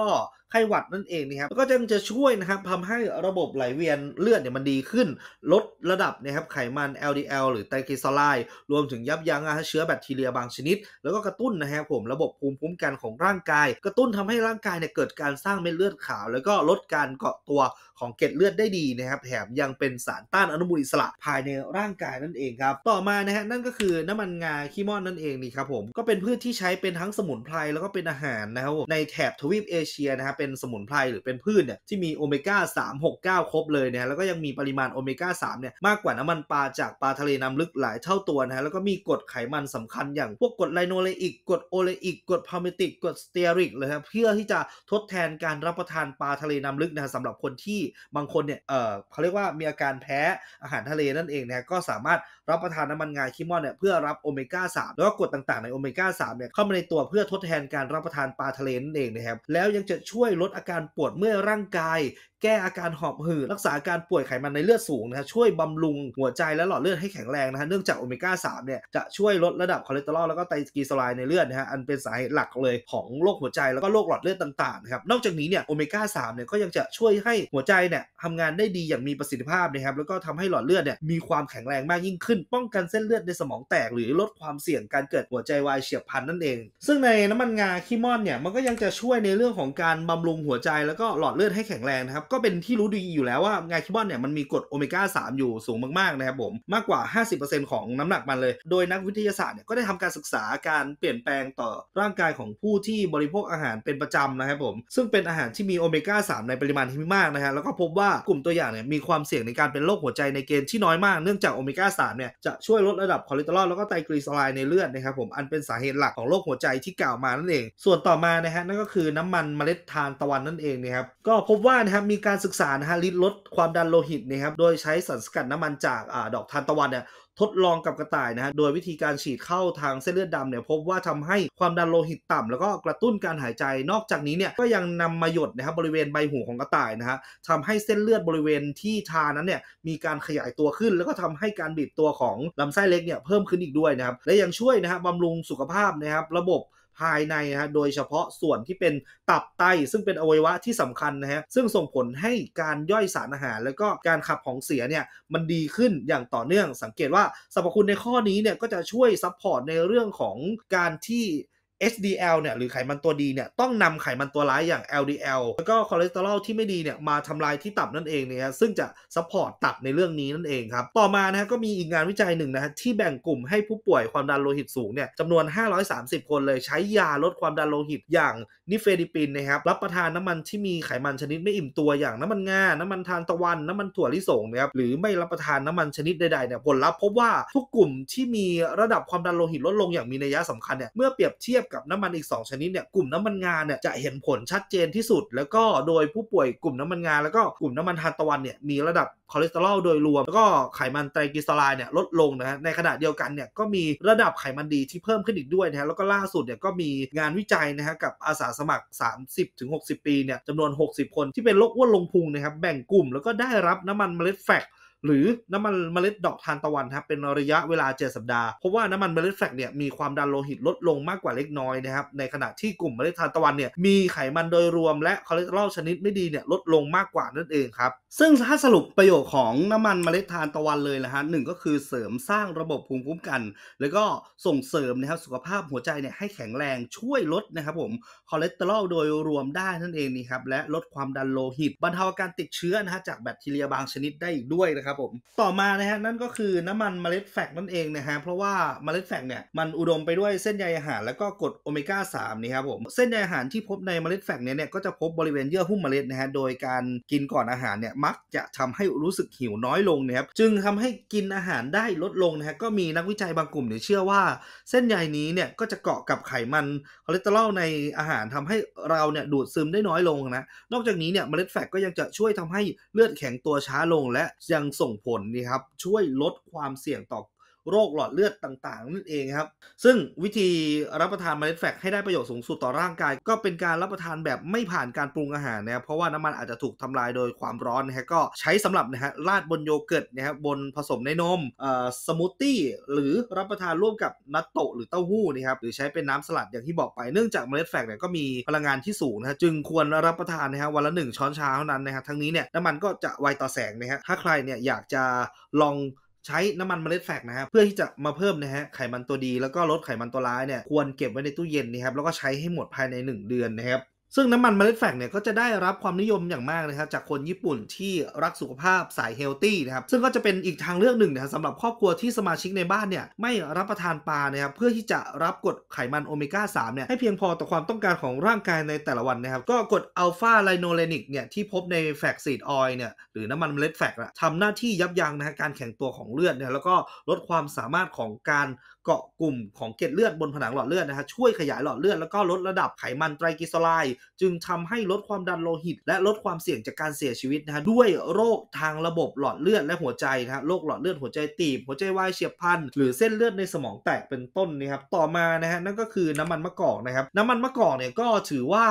ให้หวัดนั่นเองนะครับก็จะจะช่วยนะครับทำให้ระบบไหลเวียนเลือดเนี่ยมันดีขึ้น ลดระดับนะครับไขมัน LDL หรือไตรกลีเซอไรด์รวมถึงยับยั้งเชื้อแบคทีเรียบางชนิด แล้วก็กระตุ้นนะครับผมระบบภูมิคุ้มกันของร่างกายกระตุ้นทำให้ร่างกายเนี่ยเกิดการสร้างเม็ดเลือดขาว แล้วก็ลดการเกาะตัวของเกล็ดเลือดได้ดีนะครับ แถมยังเป็นสารต้านอนุมูลอิสระภายในร่างกายนั่นเองครับ ต่อมานะฮะนั่นก็คือน้ำมันงาขี้ม่อนนั่นเองนี่ครับผมก็เป็นพืชที่ใช้เป็นทั้งสมุนไพรแล้วก็เป็นอาหารนะครับในแถบทวีปเอเชียนะครับเป็นเป็นสมุนไพรหรือเป็นพืชเนี่ยที่มีโอเมก้า 3 6 9 ครบเลยนะแล้วก็ยังมีปริมาณโอเมก้า 3 เนี่ยมากกว่าน้ำมันปลาจากปลาทะเลน้ำลึกหลายเท่าตัวนะแล้วก็มีกรดไขมันสำคัญอย่างพวกกรดไลโนเลอิก กรดโอเลอิก กรดพาเมติก กรดสเตียริกเลยครับ เพื่อที่จะทดแทนการรับประทานปลาทะเลน้ำลึกนะสำหรับคนที่บางคนเนี่ยเออเขาเรียกว่ามีอาการแพ้อาหารทะเลนั่นเองนะก็สามารถรับประทานน้ำมันงาคิมอนเนี่ยเพื่อรับโอเมก้า 3 แล้วก็กรดต่าง ๆในโอเมก้า 3 เนี่ยเข้ามาในตัวเพื่อทดแทนการรับประทานปลาทะเลนั่นเองนะครับแล้วยังจะช่ววยลดอาการปวดเมื่อยร่างกายแก้อาการหอบหืดรักษาอาการป่วยไขมันในเลือดสูงนะฮะช่วยบำรุงหัวใจและหลอดเลือดให้แข็งแรงนะฮะเนื่องจากโอเมก้า3เนี่ยจะช่วยลดระดับคอเลสเตอรอลแล้วก็ไตรกลีเซอไรด์ในเลือดนะฮะอันเป็นสาเหตุหลักเลยของโรคหัวใจแล้วก็โรคหลอดเลือดต่าง ๆนะครับนอกจากนี้เนี่ยโอเมก้า3เนี่ยก็ยังจะช่วยให้หัวใจเนี่ยทำงานได้ดีอย่างมีประสิทธิภาพนะครับแล้วก็ทำให้หลอดเลือดเนี่ยมีความแข็งแรงมากยิ่งขึ้น ป้องกันเส้นเลือดในสมองแตกหรือลดความเสี่ยงการเกิดหัวใจวายเฉียบพลันนั่นเอง ซึ่งในน้ำมันงาขี้มอนเนี่ยมันก็ยังจะช่วยในเรื่องของการบำรุงหัวใจ แล้วก็หลอดเลือดให้แข็งแรงนะครับก็เป็นที่รู้ดีอยู่แล้วว่างาคิบอนเนี่ยมันมีกรดโอเมก้า 3 อยู่สูงมากๆนะครับผมมากกว่า 50%ของน้ำหนักมันเลย โดยนักวิทยาศาสตร์เนี่ยก็ได้ทำการศึกษาการเปลี่ยนแปลงต่อร่างกายของผู้ที่บริโภคอาหารเป็นประจำนะครับผม ซึ่งเป็นอาหารที่มีโอเมก้า 3 ในปริมาณที่มากนะฮะแล้วก็พบว่ากลุ่มตัวอย่างเนี่ยมีความเสี่ยงในการเป็นโรคหัวใจในเกณฑ์ที่น้อยมากเนื่องจากโอเมก้า 3 เนี่ยจะช่วยลดระดับคอเลสเตอรอลแล้วก็ไตรกลีเซอไรด์ในเลือดนะครับผมอันเป็นสาเหตุหลักของโรคหัวใจที่กล่าวมานั่นเอง ส่วนต่อมานะฮะนั่นก็คือน้ำมันเมล็ดทานตะวันนั่นเองนะครับก็พบว่านะครับมีีการศึกษานะฮะลดลดความดันโลหิตนะครับโดยใช้สารสกัดน้ำมันจากอดอกทานตะวันเนี่ยทดลองกับกระต่ายนะฮะโดยวิธีการฉีดเข้าทางเส้นเลือดดำเนี่ยพบว่าทำให้ความดันโลหิตต่ำ แล้วก็กระตุ้นการหายใจนอกจากนี้เนี่ยก็ยังนำมาหยดนะครับบริเวณใบหูของกระต่ายนะฮะทำให้เส้นเลือดบริเวณที่ทานั้นเนี่ยมีการขยายตัวขึ้น แล้วก็ทำให้การบีบตัวของลำไส้เล็กเนี่ยเพิ่มขึ้นอีกด้วยนะครับและยังช่วยนะฮะบำรุงสุขภาพนะครับระบบภายในนะฮะ โดยเฉพาะส่วนที่เป็นตับไตซึ่งเป็นอวัยวะที่สำคัญนะฮะ ซึ่งส่งผลให้การย่อยสารอาหาร แล้วก็การขับของเสียเนี่ยมันดีขึ้นอย่างต่อเนื่อง สังเกตว่าสรรพคุณในข้อนี้เนี่ยก็จะช่วยซัพพอร์ตในเรื่องของการที่ HDL เนี่ยหรือไขมันตัวดีเนี่ยต้องนำไขมันตัวร้ายอย่าง LDL แล้วก็คอเลสเตอรอลที่ไม่ดีเนี่ยมาทำลายที่ตับนั่นเองเนี่ยซึ่งจะซัพพอร์ตตับในเรื่องนี้นั่นเองครับ ต่อมานะฮะก็มีอีกงานวิจัยหนึ่งนะฮะที่แบ่งกลุ่มให้ผู้ป่วยความดันโลหิตสูงเนี่ยจำนวน 530 คนเลยใช้ยาลดความดันโลหิตอย่างนิเฟดิปินนะครับรับประทานน้ามันที่มีไขมันชนิดไม่อิ่มตัวอย่างน้ำมันงาน้ำมันทานตะวัน น้ำมันถั่วลิสงนะครับหรือไม่รับประทานน้ำมันชนิดใดๆเนี่ยผลลัพธ์พบว่าทุกกลุ่มที่มีระดับความดันโลหิตลดลงอย่างมีนัยสำคัญเนี่ยเมื่อเปรียบเทียบบกับน้ำมันอีก2ชนิดเนี่ยกลุ่มน้ำมันงานเนี่ยจะเห็นผลชัดเจนที่สุด แล้วก็โดยผู้ป่วยกลุ่มน้ำมันงานแล้วก็กลุ่มน้ำมันทานตะวันเนี่ยมีระดับคอเลสเตอรอลโดยรวม แล้วก็ไขมันไตรกลีเซอไรด์เนี่ยลดลงนะฮะในขณะเดียวกันเนี่ยก็มีระดับไขมันดีที่เพิ่มขึ้นอีกด้วยนะฮะแล้วก็ล่าสุดเนี่ยก็มีงานวิจัยนะฮะกับอาสาสมัคร 30-60 ปีเนี่ยจำนวน 60 คนที่เป็นโรคอ้วนลงพุงนะครับแบ่งกลุ่มแล้วก็ได้รับน้ำมันเมล็ดแฟกหรือน้ำมันเมล็ดดอกทานตะวันครับเป็นระยะเวลา7สัปดาห์ เพราะว่าน้ำมันเมล็ดแฟกเนี่ยมีความดันโลหิตลดลงมากกว่าเล็กน้อยนะครับ ในขณะที่กลุ่มเมล็ดทานตะวันเนี่ยมีไขมันโดยรวมและคอเลสเตอรอลชนิดไม่ดีเนี่ยลดลงมากกว่านั่นเองครับซึ่งถ้าสรุปประโยชน์ของน้ำมันเมล็ดทานตะวันเลยนะฮะหนึ่งก็คือเสริมสร้างระบบภูมิคุ้มกัน แล้วก็ส่งเสริมนะครับสุขภาพหัวใจเนี่ยให้แข็งแรงช่วยลดนะครับผมคอเลสเตอรอลโดยรวมได้นั่นเองนี่ครับ และลดความดันโลหิตบรรเทาาการติดเชื้อนะฮะจากแบคทีเรียบางชนิดได้อีกด้วยนะครับับผมต่อมานะฮะนั่นก็คือน้ำมันเมล็ดแฟกนั่นเองนะฮะเพราะว่าเมล็ดแฟกเนี่ยมันอุดมไปด้วยเส้นใยอาหารแล้วก็กรดโอเมก้า3นี่ครับผมเส้นใยอาหารที่พบในเมล็ดแฟกเนี่ยเนี่ยก็จะพบบริเวณเยื่อหุ้มเมล็ดนะฮะโดยการกินก่อนอาหารเนี่ยมักจะทำให้รู้สึกหิวน้อยลงนะครับจึงทำให้กินอาหารได้ลดลงนะฮะก็มีนักวิจัยบางกลุ่มเนี่ยเชื่อว่าเส้นใยนี้เนี่ยก็จะเกาะกับไขมันคอเลสเตอรอลในอาหารทำให้เราเนี่ยดูดซึมได้น้อยลงนะนอกจากนี้เนี่ยเมล็ดแฟกก็ยังจะช่วยทำให้เลือดแข็งตัวช้าลง และยังส่งผลนี่ครับ ช่วยลดความเสี่ยงต่อโรคหลอดเลือดต่าง ๆนั่นเองครับซึ่งวิธีรับประทานเมล็ดแฟก ให้ได้ประโยชน์สูงสุด ต่อร่างกาย ก็เป็นการรับประทานแบบไม่ผ่านการปรุงอาหารนะครับเพราะว่าน้ำมันอาจจะถูกทำลายโดยความร้อนนะฮะก็ใช้สำหรับนะฮะราดบนโยเกิร์ตนะฮะบบนผสมในนมเอ่อสมูทตี้หรือรับประทานร่วมกับนัตโตหรือเต้าหู้นะครับหรือใช้เป็นน้ำสลัดอย่างที่บอกไปเนื่องจากเมล็ดแฟกเนี่ยก็มีพลังงานที่สูงนะฮะจึงควรรับประทานนะฮะวันละ1ช้อนชาเท่านั้นนะฮะทั้งนี้เนี่ยน้ำมันก็จะไวต่อแสงนะฮะถ้าใครเนี่ยอยากจะลองใช้น้ำมันเมล็ดแฟกนะครับ เพื่อที่จะมาเพิ่มนะฮะไขมันตัวดี แล้วก็ลดไขมันตัวร้ายเนี่ยควรเก็บไว้ในตู้เย็นนะครับแล้วก็ใช้ให้หมดภายใน 1 เดือนนะครับซึ่งน้ำมันเมล็ดแฝกเนี่ยก็จะได้รับความนิยมอย่างมากนะครับจากคนญี่ปุ่นที่รักสุขภาพสายเฮลตี้นะครับซึ่งก็จะเป็นอีกทางเลือกหนึ่งนะครับสำหรับครอบครัวที่สมาชิกในบ้านเนี่ยไม่รับประทานปลานะครับเพื่อที่จะรับกรดไขมันโอเมก้า 3 เนี่ยให้เพียงพอต่อความต้องการของร่างกายในแต่ละวันนะครับก็กรดอัลฟาไลโนเลนิกเนี่ยที่พบในแฟกซีดออยเนี่ยหรือน้ำมันเมล็ดแฟกะทำหน้าที่ยับยั้งนะการแข็งตัวของเลือดเนี่ยแล้วก็ลดความสามารถของการเกาะกลุ่มของเกล็ดเลือด บนผนังหลอดเลือดนะฮะช่วยขยายหลอดเลือดแล้วก็ลดระดับไขมันไตรกลีเซอไรด์จึงทำให้ลดความดันโลหิต และลดความเสี่ยงจากการเสียชีวิตนะฮะด้วยโรคทางระบบหลอดเลือดและหัวใจนะฮะโรคหลอดเลือดหัวใจตีบหัวใจวายเฉียบพลันหรือเส้นเลือดในสมองแตกเป็นต้นนะครับต่อมานะฮะนั่นก็คือน้ำมันมะกอกนะครับ น้ำมันมะกอกเนี่ยก็ถือว่า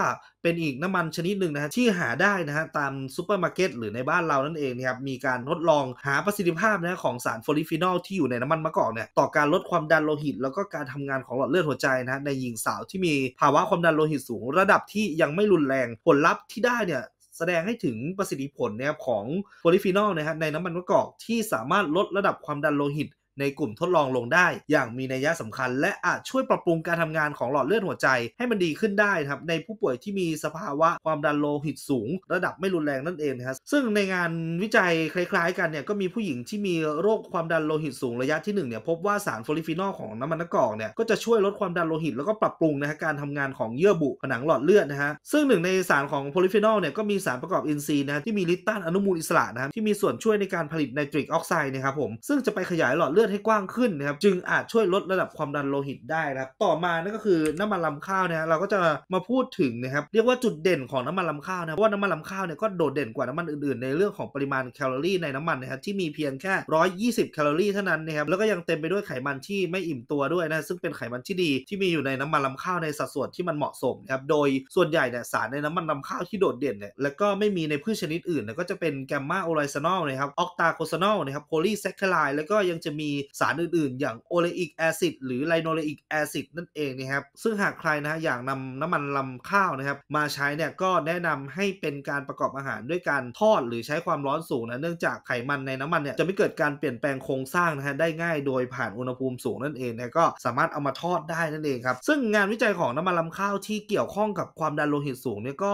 เป็นอีกน้ำมันชนิดหนึ่งนะฮะที่หาได้นะฮะตามซูเปอร์มาร์เก็ตหรือในบ้านเรานั่นเองนะครับมีการทดลองหาประสิทธิภาพนะของสารฟอลิฟีนอล ที่อยู่ในน้ำมันมะกอกเนี่ยต่อการลดความดันโลหิต แล้วก็การทำงานของหลอดเลือดหัวใจนะฮะในหญิงสาวที่มีภาวะความดันโลหิตสูงระดับที่ยังไม่รุนแรงผลลัพธ์ที่ได้เนี่ยแสดงให้ถึงประสิทธิผลนะครับของโพลิฟีนอลนะฮะในน้ำมันมะกอกที่สามารถลดระดับความดันโลหิตในกลุ่มทดลองลงได้ อย่างมีนัยยะสำคัญ และอาจช่วยปรับปรุงการทำงานของหลอดเลือดหัวใจให้มันดีขึ้นได้ครับในผู้ป่วยที่มีสภาวะความดันโลหิตสูงระดับไม่รุนแรงนั่นเองนะครับซึ่งในงานวิจัยคล้าย ๆ กันเนี่ยก็มีผู้หญิงที่มีโรคความดันโลหิตสูงระยะที่1เนี่ยพบว่าสารฟลิฟีนอลของน้ำมันมะกอกเนี่ยก็จะช่วยลดความดันโลหิตแล้วก็ปรับปรุงนะฮะการทำงานของเยื่อบุผนังหลอดเลือดนะฮะซึ่งหนึ่งในสารของโพลิฟีนอลเนี่ยก็มีสารประกอบอินทรีย์นะที่มีลิตตันอนุมูลอิสระนะครับที่มีส่วนช่วยในการผลิตไนตริกออกไซด์นะครับผมซึ่งจะไปขยายหลอดเลือดอดให้กว้างขึ้นนะครับจึงอาจช่วยลดระดับความดันโลหิตได้นะต่อมานั่นก็คือน้ำมันลำข้าวนะเราก็จะมาพูดถึงนะครับเรียกว่าจุดเด่นของน้ำมันลำข้าวนะว่าน้ำมันลำข้าวเนี่ยก็โดดเด่นกว่าน้ำมันอื่นๆ ในเรื่องของปริมาณแคลอรี่ในน้ำมันนะครับที่มีเพียงแค่120แคลอรี่เท่านั้นนะครับแล้วก็ยังเต็มไปด้วยไขมันที่ไม่อิ่มตัวด้วยนะซึ่งเป็นไขมันที่ดี ที่มีอยู่ในน้ำมันลำข้าวในสัดส่วนที่มันเหมาะสมครับโดยส่วนใหญ่เนี่ยสารในน้ำมันลำข้าวที่โดดเด่นเนี่ยแล้วก็ไม่มีในพืชชนิดอื่นนะก็จะเป็นแกมมาโอไรซานอลนะครับออกตาโคซานอลนะครับโพลีแซคคลแล้วก็ยังจะมีสารอื่น ๆ อย่างโอเลอิกแอซิดหรือไลโนเลอิกแอซิดนั่นเองนะครับ ซึ่งหากใครนะฮะอยากนำน้ำมันลำข้าวนะครับมาใช้เนี่ยก็แนะนำให้เป็นการประกอบอาหาร ด้วยการทอดหรือใช้ความร้อนสูงนะเนื่องจากไขมันในน้ำมันเนี่ยจะไม่เกิดการเปลี่ยนแปลงโครงสร้างนะฮะได้ง่าย โดยผ่านอุณหภูมิสูงนั่นเองนะก็สามารถเอามาทอดได้นั่นเองครับ ซึ่งงานวิจัยของน้ำมันลำข้าวที่เกี่ยวข้องกับความดันโลหิตสูงเนี่ยก็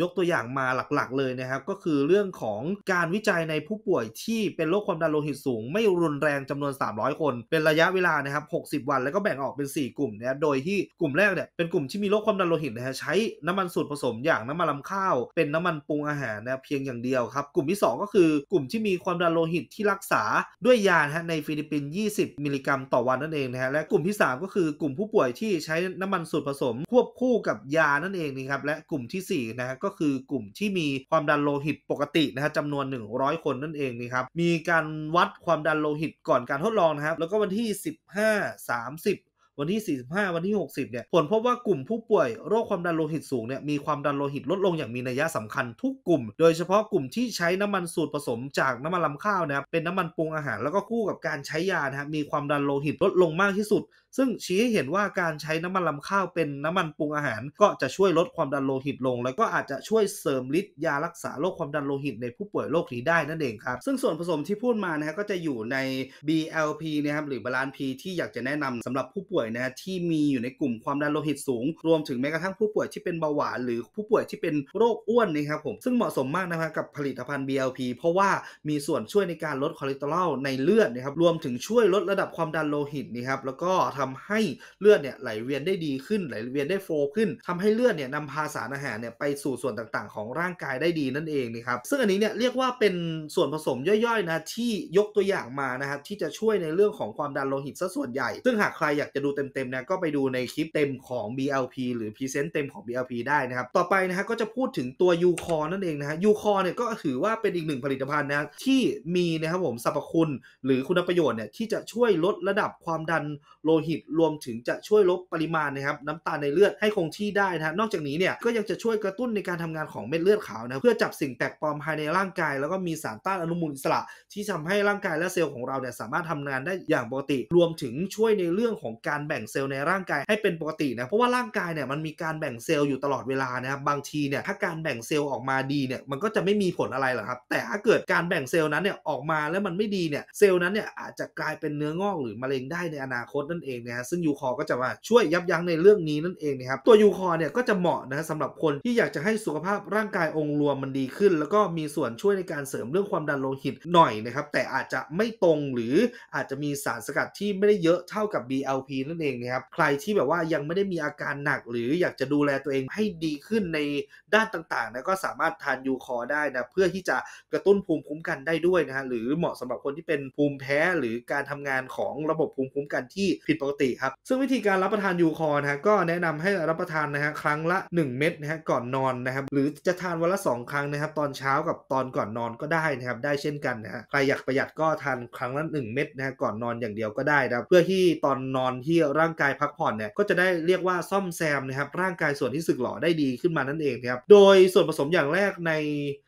ยกตัวอย่างมาหลักๆ เลยนะครับก็คือเรื่องของการวิจัยในผู้ป่วยที่เป็นโรคความดันโลหิตสูง ไม่รุนแรงจำนวน300คน เป็นระยะเวลานะครับ 60 วันแล้วก็แบ่งออกเป็น 4 กลุ่มนะ โดยที่กลุ่มแรกเนี่ย เป็นกลุ่มที่มีโรคความดันโลหิตนะฮะ ใช้น้ำมันสูตรผสมอย่างน้ำมันลำข้าว เป็นน้ำมันปรุงอาหารนะ เพียงอย่างเดียวครับ กลุ่มที่ 2 ก็คือกลุ่มที่มีความดันโลหิตที่รักษาด้วยยาฮะในฟิลิปปินส์20มิลลิกรัมต่อวันนั่นเองนะฮะ และกลุ่มที่ 3 ก็คือกลุ่มผู้ป่วยที่ใช้น้ำมันสูตรผสมควบคู่กับยานั่นเองนี่ครับ และกลุ่มที่4นะฮะก็คือกลุ่มที่มีความดันโลหิตปกตินะฮะจำนวน 100 คนนั่นเองนี่ครับมีการวัดความดันโลหิตก่อนการทดลองนะครับ แล้วก็วันที่ 15 30 วันที่ 45 วันที่ 60 เนี่ย ผลพบว่ากลุ่มผู้ป่วยโรคความดันโลหิตสูงเนี่ย มีความดันโลหิตลดลงอย่างมีนัยสำคัญทุกกลุ่ม โดยเฉพาะกลุ่มที่ใช้น้ำมันสูตรผสมจากน้ำมันลำข้าวนะครับ เป็นน้ำมันปรุงอาหารแล้วก็คู่กับการใช้ยานะครับมีความดันโลหิตลดลงมากที่สุดซึ่งชี้ให้เห็นว่าการใช้น้ำมันลำข้าวเป็นน้ำมันปรุงอาหาร ก็จะช่วยลดความดันโลหิตลง แล้วก็อาจจะช่วยเสริมฤทธิ์ยารักษาโรคความดันโลหิตในผู้ป่วยโรคนี้ได้นั่นเองครับซึ่งส่วนผสมที่พูดมานะฮะก็จะอยู่ใน BLP นะครับหรือบาลานซ์ P ที่อยากจะแนะนำสำหรับผู้ป่วยนะที่มีอยู่ในกลุ่มความดันโลหิตสูง รวมถึงแม้กระทั่งผู้ป่วยที่เป็นเบาหวานหรือผู้ป่วยที่เป็นโรคอ้วนนะครับผมซึ่งเหมาะสมมากนะครับกับผลิตภัณฑ์ BLP เพราะว่ามีส่วนช่วยในการลดคอเลสเตอรอลในเลือดนะครับรวมถึงช่วยลดระดับความดันโลหิตนะครับแล้วก็ทำให้เลือดเนี่ยไหลเวียนได้ดีขึ้นไหลเวียนได้โฟลขึ้นทำให้เลือดเนี่ยนำพาสารอาหารเนี่ยไปสู่ส่วนต่างๆ ของร่างกายได้ดีนั่นเองนะครับซึ่งอันนี้เนี่ยเรียกว่าเป็นส่วนผสมย่อยๆนะที่ยกตัวอย่างมานะครับที่จะช่วยในเรื่องของความดันโลหิตซะส่วนใหญ่ ซึ่งหากใครอยากจะดูเต็มๆนะก็ไปดูในคลิปเต็มของ BLP หรือพรีเซนต์เต็มของ BLP ได้นะครับต่อไปนะฮะก็จะพูดถึงตัวยูคอนั่นเองนะฮะยูคอเนี่ยก็ถือว่าเป็นอีกหนึ่งผลิตภัณฑ์นะที่มีนะครับผมสรรพคุณหรือคุณประโยชน์เนี่ยที่จะช่วยลดระดับความดันโลหิติตรวมถึงจะช่วยลดปริมาณนะครับน้ำตาลในเลือดให้คงที่ได้นะนอกจากนี้เนี่ยก็ยังจะช่วยกระตุ้นในการทำงานของเม็ดเลือดขาวนะเพื่อจับสิ่งแปลกปลอมภายในร่างกายแล้วก็มีสารต้านอนุมูลอิสระ ที่ทำให้ร่างกายและเซลล์ของเราเนี่ยสามารถทำงานได้อย่างปกติ รวมถึงช่วยในเรื่องของการแบ่งเซลล์ในร่างกายให้เป็นปกตินะเพราะว่าร่างกายเนี่ยมันมีการแบ่งเซลล์อยู่ตลอดเวลานะครับบางทีเนี่ยถ้าการแบ่งเซลล์ออกมาดีเนี่ยมันก็จะไม่มีผลอะไรหรอกครับแต่ถ้าเกิดการแบ่งเซลล์นั้นเนี่ยออกมาแล้วมันไม่ดีเนี่ยเซลล์นั้นเนี่ยอาจจะกลายเป็นเนื้องอกหรือมะเร็งได้ในอนาคตนั่นเองนะฮะซึ่งยูคอก็จะมาช่วยยับยั้งในเรื่องนี้ นั่นเองนะครับ ตัวยูคอเนี่ยก็จะเหมาะนะสำหรับคนที่อยากจะให้สุขภาพร่างกายองค์รวมมันดีขึ้น แล้วก็มีส่วนช่วยในการเสริมเรื่องความดันโลหิตหน่อยนะครับ แต่อาจจะไม่ตรงหรืออาจจะมีสารสกัดที่ไม่ได้เยอะเท่ากับ BLP นั่นเองนะครับใครที่แบบว่ายังไม่ได้มีอาการหนัก หรืออยากจะดูแลตัวเองให้ดีขึ้นในด้านต่างๆนะก็สามารถทานยูคอได้นะเพื่อที่จะกระตุ้นภูมิคุ้มกันได้ด้วยนะฮะหรือเหมาะสำหรับคนที่เป็นภูมิแพ้ หรือการทำงานของระบบภูมิคุ้มกันที่ผิดปกติครับซึ่งวิธีการรับประทานยูคอนะฮะก็แนะนำให้รับประทานนะฮะครั้งละ 1 เม็ดนะฮะก่อนนอนนะครับหรือจะทานวันละ2ครั้งนะครับ ตอนเช้ากับตอนก่อนนอนก็ได้นะครับได้เช่นกันนะฮะใครอยากประหยัดก็ทานครั้งละ 1 เม็ดนะฮะก่อนนอนอย่างเดียวก็ได้นะเพื่อที่ตอนนอนที่ร่างกายพักผ่อนเนี่ยก็จะได้เรียกว่าซ่อมแซมนะครับร่างกายส่วนที่สึกหรอได้ดีขึ้นมานั่นเองนะครับโดยส่วนผสมอย่างแรกใน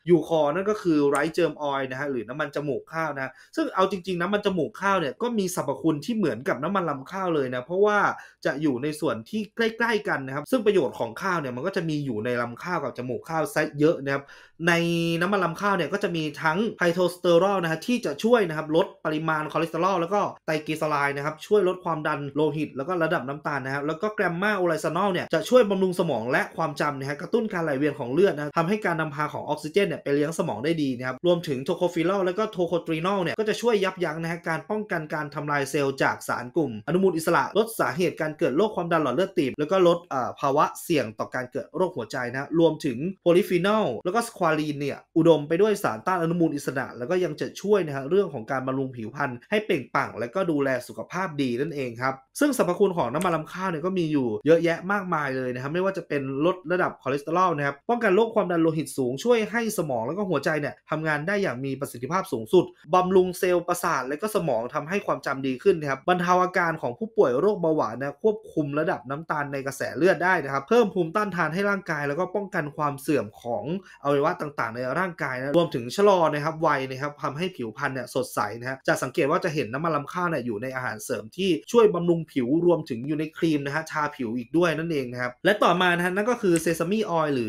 ยูคอนั่นก็คือไรเจิมออยนะฮะหรือน้ำมันจมูกข้าวนะซึ่งเอาจริงๆ น้ำมันจมูกข้าวเนี่ยก็มีสรรพคุณที่เหมือนกับน้ำมันลำข้าวเลยนะเพราะว่าจะอยู่ในส่วนที่ใกล้ๆกันนะครับซึ่งประโยชน์ของข้าวเนี่ยมันก็จะมีอยู่ในลำข้าวกับจมูกข้าวซะเยอะนะครับในน้ำมันลำข้าวเนี่ยก็จะมีทั้งไพโทสเตอรอลนะฮะที่จะช่วยนะครับลดปริมาณคอเลสเตอรอลแล้วก็ไตรกลีเซอไรด์นะครับช่วยลดความดันโลหิต แล้วก็ระดับน้ำตาลนะครับแล้วก็แกรมมาโอไลซานอลเนี่ยจะช่วยบำรุงสมองและความจำนะฮะกระตุ้นการไหลเววียนของเลือดนะทำให้การนำพาของออกซิเจนเนี่ยไปเลี้ยงสมองได้ดีนะครับ รวมถึงโทโคฟิลลและก็โทโคตรีนอลเนี่ย ก็จะช่วยยับยั้งนะฮะการป้องกันการทำลายเซลล์ จากสารกลุ่ม อนุมูลอิสระ ลดสาเหตุการเกิดโรคความดันหลอดเลือดตีบ แล้วก็ลดภาวะเสี่ยงต่อการเกิดโรคหัวใจนะรวมถึงโพลิฟีนอลแล้วก็สควาลีนเนี่ย อุดมไปด้วยสารต้านอนุมูลอิสระ แล้วก็ยังจะช่วยนะฮะเรื่องของการบำรุงผิวพรรณให้เปล่งปลั่งและก็ดูแลสุขภาพดีนั่นเองครับ ซึ่งสรรพคุณของน้ำมันลำข้าวเนี่ยก็มีอยู่เยอะแยะมากมายเลยนะครับไม่ว่าจะเป็นลดระดับคอเลสเตอรอลนะครับป้องกันโรคความดันโลหิตสูงช่วยให้สมองแล้วก็หัวใจเนี่ยทำงานได้อย่างมีประสิทธิภาพสูงสุดบำรุงเซลล์ประสาทและก็สมองทำให้ความจำดีขึ้นนะครับบรรเทาอาการของผู้ป่วยโรคเบาหวานนะควบคุมระดับน้ำตาลในกระแสเลือดได้นะครับ เพิ่มภูมิต้านทานให้ร่างกายแล้วก็ป้องกันความเสื่อมของอวัยวะต่างๆ ในร่างกายนะรวมถึงชะลอนะครับวัยนะครับทำให้ผิวพรรณเนี่ยสดใสนะฮะจะสังเกตว่าจะเห็นน้ำมันลำข้าวเนี่ยอยู่ในอาหารเสริมที่ช่วยบำรุงผิวรวมถึงอยู่ในครีมนะฮะทาผิวอีกด้วยนั่นเองนะครับและต่อมานะฮะนั่นก็คือเซซามีออยล์หรื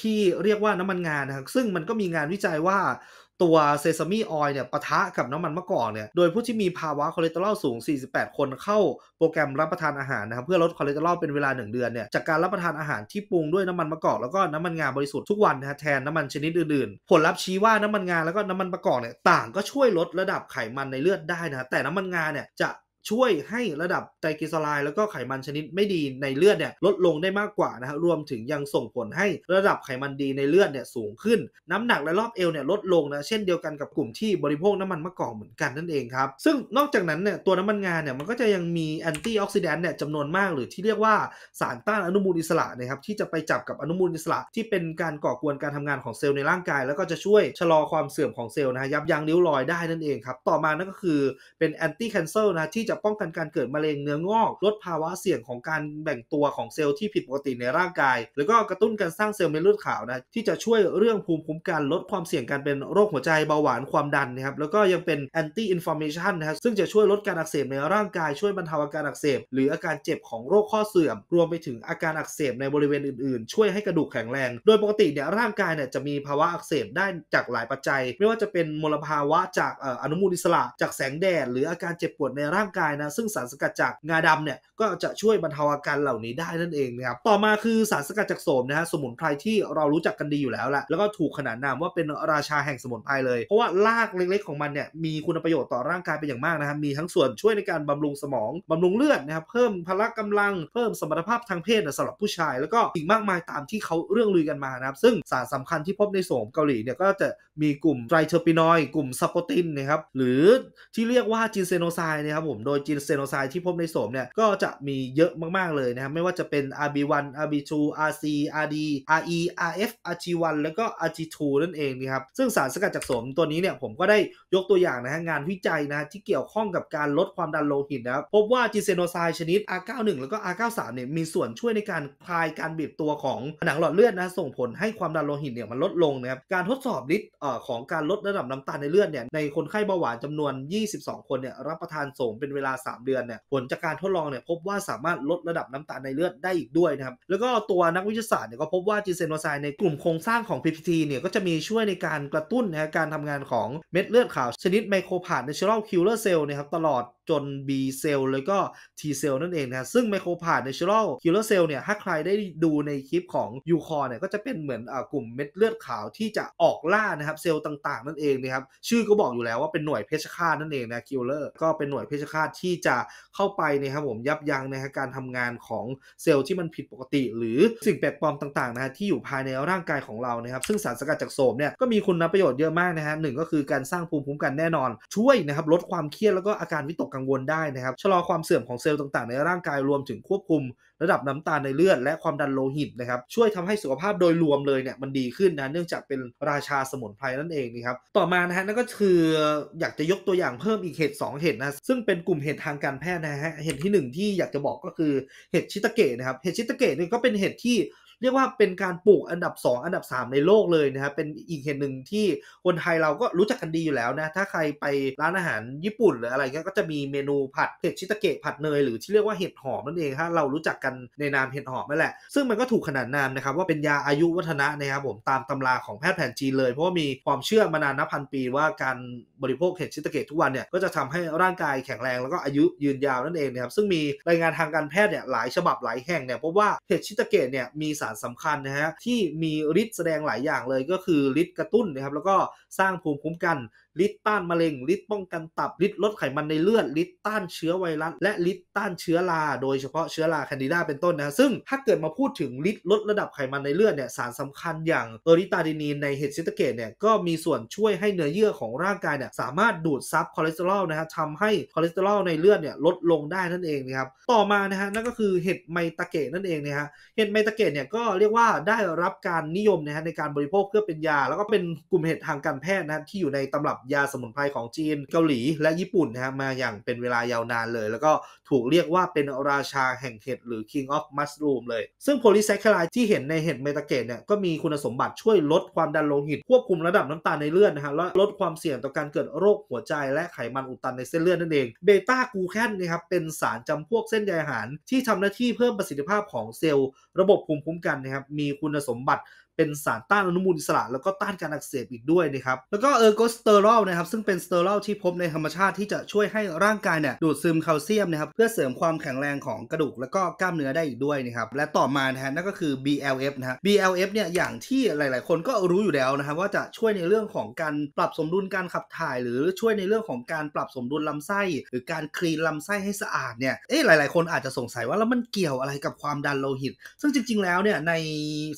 ที่เรียกว่าน้ำมันงานนะครับซึ่งมันก็มีงานวิจัยว่าตัวเซซามีออยเนี่ยปะทะกับน้ำมันมะกอกเนี่ยโดยผู้ที่มีภาวะคอเลสเตอรอลสูง 48 คนเข้าโปรแกรมรับประทานอาหารนะครับเพื่อลดคอเลสเตอรอลเป็นเวลา 1 เดือนเนี่ยจากการรับประทานอาหารที่ปรุงด้วยน้ำมันมะกอกแล้วก็น้ำมันงาบริสุทธิ์ทุกวันนะแทนน้ำมันชนิดอื่นๆ ผลลัพธ์ชี้ว่าน้ำมันงาแล้วก็น้ำมันมะกอกเนี่ยต่าง ก็ช่วยลดระดับไขมันในเลือดได้นะแต่น้ำมันงาเนี่ยจะช่วยให้ระดับไตรกลีเซอไรด์แล้วก็ไขมันชนิดไม่ดีในเลือดเนี่ยลดลงได้มากกว่านะฮะรวมถึงยังส่งผลให้ระดับไขมันดีในเลือดเนี่ยสูงขึ้นน้ำหนักและรอบเอวเนี่ยลดลงนะเช่นเดียวกันกับกลุ่มที่บริโภคน้ำมันมะกอกเหมือนกันนั่นเองครับซึ่งนอกจากนั้นเนี่ยตัวน้ำมันงาเนี่ยมันก็จะยังมีแอนตี้ออกซิแดนต์เนี่ยจำนวนมาก หรือที่เรียกว่าสารต้านอนุมูลอิสระนะครับที่จะไปจับกับอนุมูลอิสระ ที่เป็นการก่อกวนการทำงานของเซลล์ในร่างกาย แล้วก็จะช่วยชะลอความเสื่อมของเซลล์นะยับยั้งริ้วรอยได้นั่นเองครับต่อมานั่นก็คือเป็นแอนตี้แคนเซิลนะที่จะะป้องกันการเกิดมะเร็งเนื้องอก ลดภาวะเสี่ยงของการแบ่งตัวของเซลล์ที่ผิดปกติในร่างกาย แล้วก็กระตุ้นการสร้างเซลล์เม็ดเลือดขาวนะที่จะช่วยเรื่องภูมิคุ้มกันลดความเสี่ยงการเป็นโรคหัวใจเบาหวานความดันนะครับแล้วก็ยังเป็นแอนตี้อินฟอร์เมชันนะครับซึ่งจะช่วยลดการอักเสบในร่างกาย ช่วยบรรเทาอาการอักเสบหรืออาการเจ็บของโรคข้อเสื่อมรวมไปถึงอาการอักเสบในบริเวณอื่นๆ ช่วยให้กระดูกแข็งแรง โดยปกติเนี่ยร่างกายเนี่ยจะมีภาวะอักเสบได้จากหลายปัจจัย ไม่ว่าจะเป็นมลภาวะจากอนุมูลอิสระ จากแสงแดดหรืออาการเจ็บปวดในร่างกาย้นะซึ่งสารสกัดจากงาดำเนี่ย ก็จะช่วยบรรเทาอาการเหล่านี้ได้นั่นเองนะครับ ต่อมาคือสารสกัดจากโสมนะฮะสมุนไพรที่เรารู้จักกันดีอยู่แล้วแหละแล้วก็ถูกขนานนามว่าเป็นราชาแห่งสมุนไพรเลย เพราะว่ารากเล็กๆ ของมันเนี่ยมีคุณประโยชน์ต่อร่างกายเป็นอย่างมากนะครับ มีทั้งส่วนช่วยในการบำรุงสมองบำรุงเลือดนะครับ เพิ่มพละกำลัง เพิ่มสมรรถภาพทางเพศสำหรับผู้ชาย แล้วก็อีกมากมายตามที่เขาเรื่องลือกันมานะครับ ซึ่งสารสำคัญที่พบในโสมเกาหลีเนี่ยก็จะมีกลุ่มไตรเทอร์ปินอยกลุ่มซาโปตินนะครับ หรือที่เรียกว่าจินเซโนไซนะครับผมโดยจีนเซโนไซที่พบในโสมเนี่ย ก็จะมีเยอะมากๆเลยนะครับ ไม่ว่าจะเป็น RB1 RB2 RC RD RE RF RG1 แล้วก็ RG2 นั่นเองนะครับ ซึ่งสารสกัดจากโสมตัวนี้เนี่ย ผมก็ได้ยกตัวอย่างนะฮะงานวิจัยนะที่เกี่ยวข้องกับการลดความดันโลหิตนะครับ พบว่าจีเซโนไซชนิด R91 แล้วก็ R93 เนี่ย มีส่วนช่วยในการคลายการบีบตัวของผนังหลอดเลือดนะส่งผลให้ความดันโลหิตเนี่ยมันลดลงนะครับการทดสอบฤทธิ์ของการลดระดับน้ำตาลในเลือดเนี่ยในคนไข้เบาหวานจำนวน 22 คนเนี่ยรับประทานโสมเป็นเวลา 3 เดือนเนี่ยผลจากการทดลองเนี่ยพบว่าสามารถลดระดับน้ำตาลในเลือดได้อีกด้วยนะครับแล้วก็ตัวนักวิทยาศาสตร์เนี่ยก็พบว่าจีเซนโนไซ์ในกลุ่มโครงสร้างของ PPT เนี่ยก็จะมีช่วยในการกระตุ้นนะการทำงานของเม็ดเลือดขาวชนิดไมโครผ่านเนเชอรัลคิลเลอร์เซลล์นะครับตลอดจน B เซลล์แล้วก็ T เซลล์นั่นเองนะซึ่งไมโครผ่านเนเชอรัลคิโเลอร์เซลล์เนี่ยถ้าใครได้ดูในคลิปของยูคอเนี่ยก็จะเป็นเหมือนกลุ่มเม็ดเลือดขาวที่จะออกล่านะครับ เซลล์ต่างๆนั่นเองนะครับ ชื่อก็บอกอยู่แล้วว่าเป็นหน่วยเพชฌฆาตนั่นเองนะคิลเลอร์ก็เป็นหน่วยเพชฌฆาตที่จะเข้าไปนะครับ ผมยับยั้งนะฮะการทำงานของเซลล์ที่มันผิดปกติ หรือสิ่งแปลกปลอมต่างๆนะฮะที่อยู่ภายในร่างกายของเรานะครับ ซึ่งสารสกัดจากโสมเนี่ยก็มีคุณประโยชน์เยอะมากนะฮะหนึ่งก็คือการสร้างภูมิคุ้มกันแน่นอนช่วยนะครับลดความเครียดแล้วก็อาการวิตกังวลได้นะครับชะลอความเสื่อมของเซลล์ต่างๆ ในร่างกายรวมถึงควบคุม ระดับน้ำตาลในเลือดและความดันโลหิตนะครับ ช่วยทำให้สุขภาพโดยรวมเลยเนี่ยมันดีขึ้นนะเนื่องจากเป็นราชาสมุนไพรนั่นเองนะครับต่อมานะฮะนั่นก็คือ อยากจะยกตัวอย่างเพิ่มอีกเห็ด2เห็ดนะซึ่งเป็นกลุ่มเห็ดทางการแพทย์นะฮะเห็ดที่ 1 ที่อยากจะบอกก็คือเห็ดชิตาเกะนะครับเห็ดชิตาเกะนี่ก็เป็นเห็ดที่เรียกว่าเป็นการปลูกอันดับ 2 อันดับ 3 ในโลกเลยนะครับเป็นอีกเหตุหนึ่งที่คนไทยเราก็รู้จักกันดีอยู่แล้วนะถ้าใครไปร้านอาหารญี่ปุ่นหรืออะไรเงี้ยก็จะมีเมนูผัดเห็ดชิตาเกะผัดเนยหรือที่เรียกว่าเห็ดหอมนั่นเองับเรารู้จักกันในนามเห็ดหอมนั่นแหละซึ่งมันก็ถูกขนานนามนะครับว่าเป็นยาอายุวัฒนะนะครับผมตามตำราของแพทย์แผนจีนเลยเพราะว่ามีความเชื่อมานานนับพันปีว่าการบริโภคเห็ดชิตาเกะทุกวันเนี่ยก็จะทำให้ร่างกายแข็งแรงแล้วก็อายุยืนยาวนั่นเองนะครับซึ่งมีรายงานทางการแพทย์เนี่ยหลายฉบับหลายแห่งเนี่ยพบว่าเห็ดชิตะเกะเนี่ยมีสารสำคัญนะฮะที่มีฤทธิ์แสดงหลายอย่างเลยก็คือฤทธิ์กระตุ้นนะครับแล้วก็สร้างภูมิคุ้มกันฤทธิ์ต้านมะเร็งฤทธิ์ป้องกันตับฤทธิ์ลดไขมันในเลือดฤทธิ์ต้านเชื้อไวรัส และฤทธิ์ต้านเชื้อราโดยเฉพาะเชื้อราแคนดิดาเป็นต้นนะซึ่งถ้าเกิดมาพูดถึงฤทธิ์ลดระดับไขมันในเลือดเนี่ยสารสำคัญอย่างเอริตาดินีนในเห็ดซิตเกตเนี่ยก็มีส่วนช่วยให้เนื้อเยื่อของร่างกายเนี่ยสามารถดูดซับคอเลสเตอรอลนะฮะทำให้คอเลสเตอรอลในเลือดเนี่ยลดลงได้นั่นเองนะครับต่อมานะฮะนั่นก็คือเห็ดไมตาเกตนั่นเองนะฮะเห็ดไมตาเกตเนี่ยก็เรียกว่าได้รับการนิยมนะฮะในการบริโภคเพื่อเป็นยา แล้วก็เป็นกลุ่มเห็ดทางการแพทย์นะที่อยู่ในตำรับยาสมุนไพรของจีนเกาหลี และญี่ปุ่นนะฮะมาอย่างเป็นเวลายาวนานเลย แล้วก็ถูกเรียกว่าเป็นราชาแห่งเห็ดหรือ king of mushroom เลย ซึ่งโพลีแซคคลไรที่เห็นในเห็ดเมตาเกตเนี่ยก็มีคุณสมบัติช่วยลดความดันโลหิตควบคุมระดับน้ำตาลในเลือดนะฮะและลดความเสี่ยงต่อการเกิดโรคหัวใจและไขมันอุดตันในเส้นเลือดนั่นเองเบต้ากูแคนนะครับเป็นสารจำพวกเส้นใยอาหาร ที่ทำหน้าที่เพิ่มประสิทธิภาพของเซลล์ระบบภูมิคุ้มกันนะครับมีคุณสมบัติเป็นสารต้านอนุมูลอิสระ แล้วก็ต้านการอักเสบอีกด้วยนะครับแล้วก็เออร์โกสเตอรอลนะครับซึ่งเป็นสเตอรอลที่พบในธรรมชาติที่จะช่วยให้ร่างกายเนี่ยดูดซึมแคลเซียมนะครับเพื่อเสริมความแข็งแรงของกระดูกแล้วก็กล้ามเนื้อได้อีกด้วยนะครับและต่อมานะฮะนั่นก็คือ BLF นะฮะ BLF เนี่ยอย่างที่หลายๆคนก็รู้อยู่แล้วนะครับว่าจะช่วยในเรื่องของการปรับสมดุลการขับถ่าย หรือช่วยในเรื่องของการปรับสมดุลลำไส้ หรือการคลีนลำไส้ให้สะอาดเนี่ยเอ๊ะหลายๆ คนอาจจะสงสัยว่าแล้วมันเกี่ยวอะไรกับความดันโลหิต ซึ่งจริง ๆ แล้วเนี่ยใน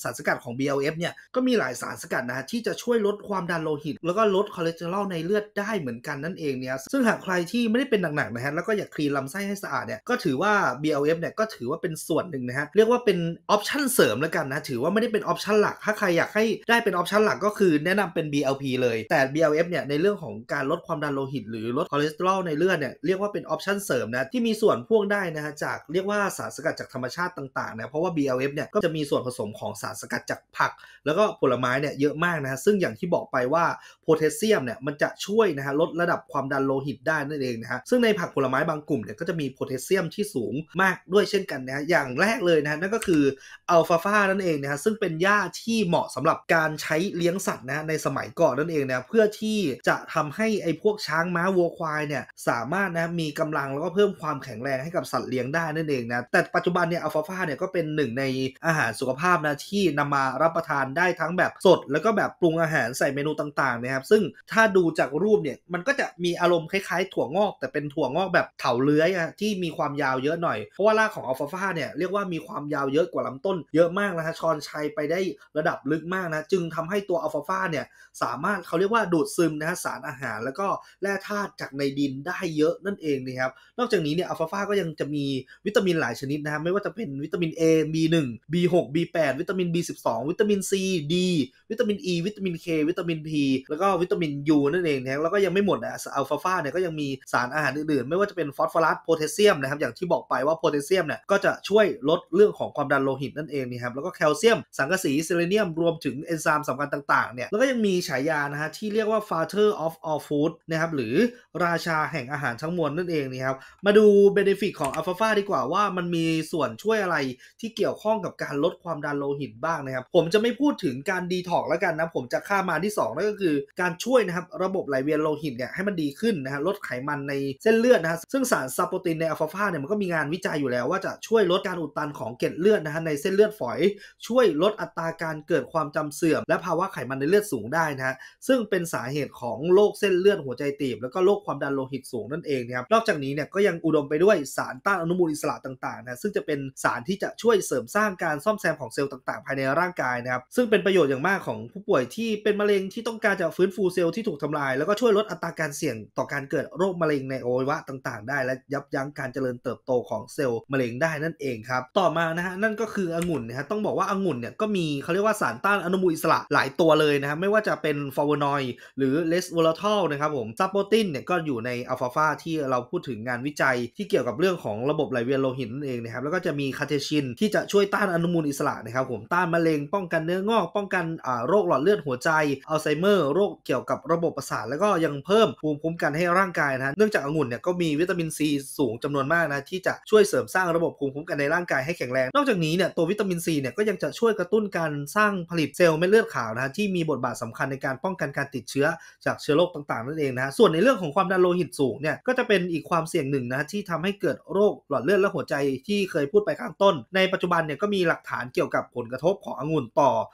สารสกัดของ BLF F เนี่ยก็มีหลายสารสกัดนะที่จะช่วยลดความดันโลหิต แล้วก็ลดคอเลสเตอรอลในเลือดได้เหมือนกันนั่นเองเนี่ยซึ่งหากใครที่ไม่ได้เป็นหนักๆนะฮะแล้วก็อยากคลีนลำไส้ให้สะอาดเนี่ยก็ถือว่า BLF เนี่ยก็ถือว่าเป็นส่วนหนึ่งนะฮะเรียกว่าเป็นออปชั่นเสริมแล้วกันนะถือว่าไม่ได้เป็นออปชั่นหลักถ้าใครอยากให้ได้เป็นออปชั่นหลักก็คือแนะนำเป็น BLP เลยแต่ BLF เนี่ยในเรื่องของการลดความดันโลหิตหรือลดคอเลสเตอรอลในเลือดเนี่ยเรียกว่าเป็นออปชั่นเสริมนะที่มีส่วนพ่วงได้นะฮะจากเรียกว่าสารสกัดจากธรรมชาติต่างๆนะเพราะว่า BLF เนี่ยก็จะมีส่วนผสมของสารสกัดจากผักแล้วก็ผลไม้เนี่ยเยอะมากนะฮะซึ่งอย่างที่บอกไปว่า โพแทสเซียมเนี่ยมันจะช่วยนะฮะลดระดับความดันโลหิตได้นั่นเองนะฮะซึ่งในผักผลไม้บางกลุ่มเนี่ยก็จะมีโพแทสเซียมที่สูงมากด้วยเช่นกันนะฮะอย่างแรกเลยนะฮะนั่นก็คืออัลฟาฟานั่นเองนะฮะซึ่งเป็นหญ้าที่เหมาะสำหรับการใช้เลี้ยงสัตว์นะในสมัยก่อนนั่นเองนะเพื่อที่จะทำให้ไอ้พวกช้างม้าวัวควายเนี่ยสามารถนะมีกำลังแล้วก็เพิ่มความแข็งแรงให้กับสัตว์เลี้ยงได้นั่นเองนะแต่ปัจจุบันเนี่ยอัลฟาฟาเนี่ยก็เป็นหนึ่งในอาหารสุขภาพนะที่นำมารับประทานได้ทั้งแบบสดแล้วก็แบบปรุงอาหารใส่เมนูต่างๆนะครับซึ่งถ้าดูจากรูปเนี่ยมันก็จะมีอารมณ์คล้ายๆ ถั่วงอกแต่เป็นถั่วงอกแบบเถาเลื้อยอะที่มีความยาวเยอะหน่อยเพราะว่ารากของอัลฟาฟาเนี่ยเรียกว่ามีความยาวเยอะกว่าลำต้น เยอะมากนะฮะชอนชัยไปได้ระดับลึกมากนะ จึงทำให้ตัวอัลฟาฟาเนี่ยสามารถเขาเรียกว่าดูดซึมนะฮะสารอาหาร แล้วก็แร่ธาตุจากในดินได้เยอะนั่นเองนะครับนอกจากนี้เนี่ยอัลฟาฟาก็ยังจะมีวิตามินหลายชนิดนะฮะไม่ว่าจะเป็นวิตามิน A B1 B6 B8 วิตามิน B12 วิตามินนซีดีวิตามินอ e, ีวิตามินเควิตามินพีแล้วก็วิตามินยูนั่นเองนะแล้วก็ยังไม่หมดนะอัลฟาฟาเนี่ยก็ยังมีสารอาหารอื่นๆไม่ว่าจะเป็นฟอสฟอรัสโพแทสเซียมนะครับอย่างที่บอกไปว่าโพแทสเซียมเนี่ยก็จะช่วยลดเรื่องของความดันโลหิตนั่นเองนะครับแล้วก็แคลเซียม สังกะสีเซเลเนียมรวมถึงเอนไซม์สำคัญต่างๆเนี่ยแล้วก็ยังมีฉายานะฮะที่เรียกว่า father of all food นะครับหรือราชาแห่งอาหารทั้งมวลนั่นเองนะครับมาดูเบนฟิตของอัลฟาฟาดีกว่าว่ามันมีส่วนช่วยอะไรที่เกี่ยวข้องกับการลดความดันโลหิตบ้างนะครับผมจะไม่พูดถึงการดีทอกแล้วกันนะผมจะข้ามาที่2นั่นก็คือการช่วยนะครับระบบไหลเวียนโลหิตเนี่ยให้มันดีขึ้นนะฮะลดไขมันในเส้นเลือดนะฮะซึ่งสารซาโปตินในอัลฟาฟาเนี่ยมันก็มีงานวิจัยอยู่แล้วว่าจะช่วยลดการอุดตันของเกล็ดเลือดนะฮะในเส้นเลือดฝอย ช่วยลดอัตราการเกิดความจำเสื่อมและภาวะไขมันในเลือดสูงได้นะฮะซึ่งเป็นสาเหตุของโรคเส้นเลือดหัวใจตีบแล้วก็โรคความดันโลหิตสูงนั่นเองนะครับนอกจากนี้เนี่ยก็ยังอุดมไปด้วยสารต้านอนุมูลอิสระต่างๆนะซึ่งจะเป็นสารที่จะช่วยเสริมสร้างการซ่อมแซมของเซลล์ต่างๆ ภายในร่างกายนะครับับซึ่งเป็นประโยชน์อย่างมากของผู้ป่วยที่เป็นมะเร็งที่ต้องการจะฟื้นฟูเซลล์ที่ถูกทำลายแล้วก็ช่วยลดอัตราการเสี่ยงต่อการเกิดโรคมะเร็งในอวัยวะต่าง ๆได้ และยับยั้งการเจริญเติบโตของเซลล์มะเร็งได้นั่นเองครับต่อมานะฮะนั่นก็คือองุ่นนะฮะต้องบอกว่าองุ่นเนี่ยก็มีเขาเรียกว่าสารต้านอนุมูลอิสระหลายตัวเลยนะฮะไม่ว่าจะเป็นฟาวนอยหรือเลสโวลทอลนะครับผมซับโปตินเนี่ยก็อยู่ในอัลฟาฟาที่เราพูดถึงงานวิจัยที่เกี่ยวกับเรื่องของระบบไหลเวียนโลหิตนั่นเองนะครับแล้วก็จะมีคาเทชิน ที่จะช่วยต้านอนุมูลอิสระนะครับผมต้านมะเร็งป้องกัันเนื้องอกป้องกันโรคหลอดเลือดหัวใจอัลไซเมอร์ โรคเกี่ยวกับระบบประสาท แล้วก็ยังเพิ่มภูมิคุ้มกันให้ร่างกายนะ เนื่องจากองุ่นเนี่ยก็มีวิตามินซีสูงจำนวนมากนะที่จะช่วยเสริมสร้างระบบภูมิคุ้มกันในร่างกายให้แข็งแรง นอกจากนี้เนี่ยตัววิตามินซีเนี่ยก็ยังจะช่วยกระตุ้นการสร้างผลิตเซลล์เม็ดเลือดขาวนะที่มีบทบาทสำคัญในการป้องกันการติดเชื้อจากเชื้อโรคต่างๆนั่นเองนะ ส่วนในเรื่องของความดันโลหิตสูงเนี่ยก็จะเป็นอีกความเสี่ยงหนึ่งนะที่ทำให้เกิดโรคหลอดเลือดและหัวใจ ที่เคยพูดไปข้างต้นในปัจจุบันเนี่ยก็มีหลักฐานเกี่ยวกับผลกระทบขององุ่นต่อ saw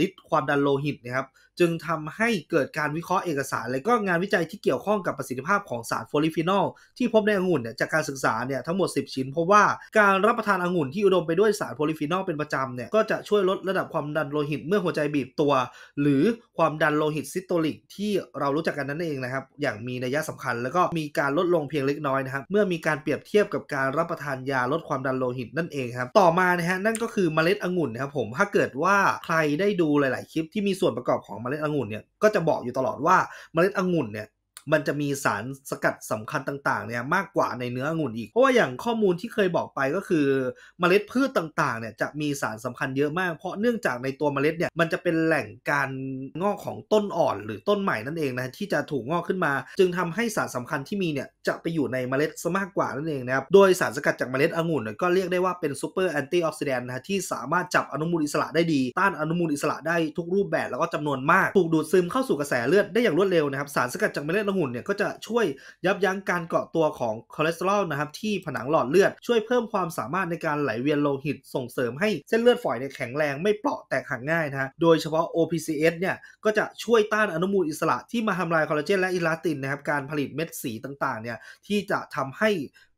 ลดความดันโลหิตนะครับจึงทำให้เกิดการวิเคราะห์เอกสาร และก็งานวิจัยที่เกี่ยวข้องกับประสิทธิภาพของสารโฟลิฟีนอล ที่พบในองุ่นเนี่ยจากการศึกษาเนี่ยทั้งหมด 10 ชิ้นเพราะว่าการรับประทานองุ่นที่อุดมไปด้วยสารโฟลิฟีนอลเป็นประจำเนี่ยก็จะช่วยลดระดับความดันโลหิต เมื่อหัวใจบีบตัว หรือความดันโลหิตซิสโตลิกที่เรารู้จักกันนั่นเองนะครับอย่างมีนัยสำคัญแล้วก็มีการลดลงเพียงเล็กน้อยนะครับเมื่อมีการเปรียบเทียบกับการรับประทานยาลดความดันโลหิตนั่นเองครับต่อมานะฮะนั่นก็คือเมล็ดองุ่นนะครับผมถ้าเกิดว่าใครไดได้ดูหลายๆ คลิปที่มีส่วนประกอบของเมล็ดองุ่นเนี่ย ก็จะบอกอยู่ตลอดว่าเมล็ดองุ่นเนี่ยมันจะมีสารสกัดสำคัญต่างๆเนี่ยมากกว่าในเนื้องุ่นอีก เพราะว่าอย่างข้อมูลที่เคยบอกไปก็คือเมล็ดพืชต่างๆเนี่ยจะมีสารสำคัญเยอะมากเพราะเนื่องจากในตัวเมล็ดเนี่ยมันจะเป็นแหล่งการงอกของต้นอ่อนหรือต้นใหม่นั่นเองนะที่จะถูกงอกขึ้นมา จึงทำให้สารสำคัญที่มีเนี่ยจะไปอยู่ในเมล็ดซะมากกว่านั่นเองนะครับโดยสารสกัดจากเมล็ดองุ่นก็เรียกได้ว่าเป็นซูเปอร์แอนตี้ออกซิแดนต์นะที่สามารถจับอนุมูลอิสระได้ดีต้านอนุมูลอิสระได้ทุกรูปแบบแล้วก็จำนวนมากถูกดูดซึมเข้าสู่กระแสเลือดได้อย่างรวดเร็วนะครับสารสกัดจากเมล็ดออุ่นเนี่ยก็จะช่วยยับยั้งการเกาะตัวของคอเลสเตอรอลนะครับที่ผนังหลอดเลือด ช่วยเพิ่มความสามารถในการไหลเวียนโลหิตส่งเสริมให้เส้นเลือดฝอยเนี่ยแข็งแรงไม่เปราะแตกหักง่ายนะะโดยเฉพาะ OPCS เนี่ยก็จะช่วยต้านอนุมูลอิสระ ที่มาทำลายคอลลาเจนและอิลาตินนะครับการผลิตเม็ดสีต่างๆ เนี่ยที่จะทำให้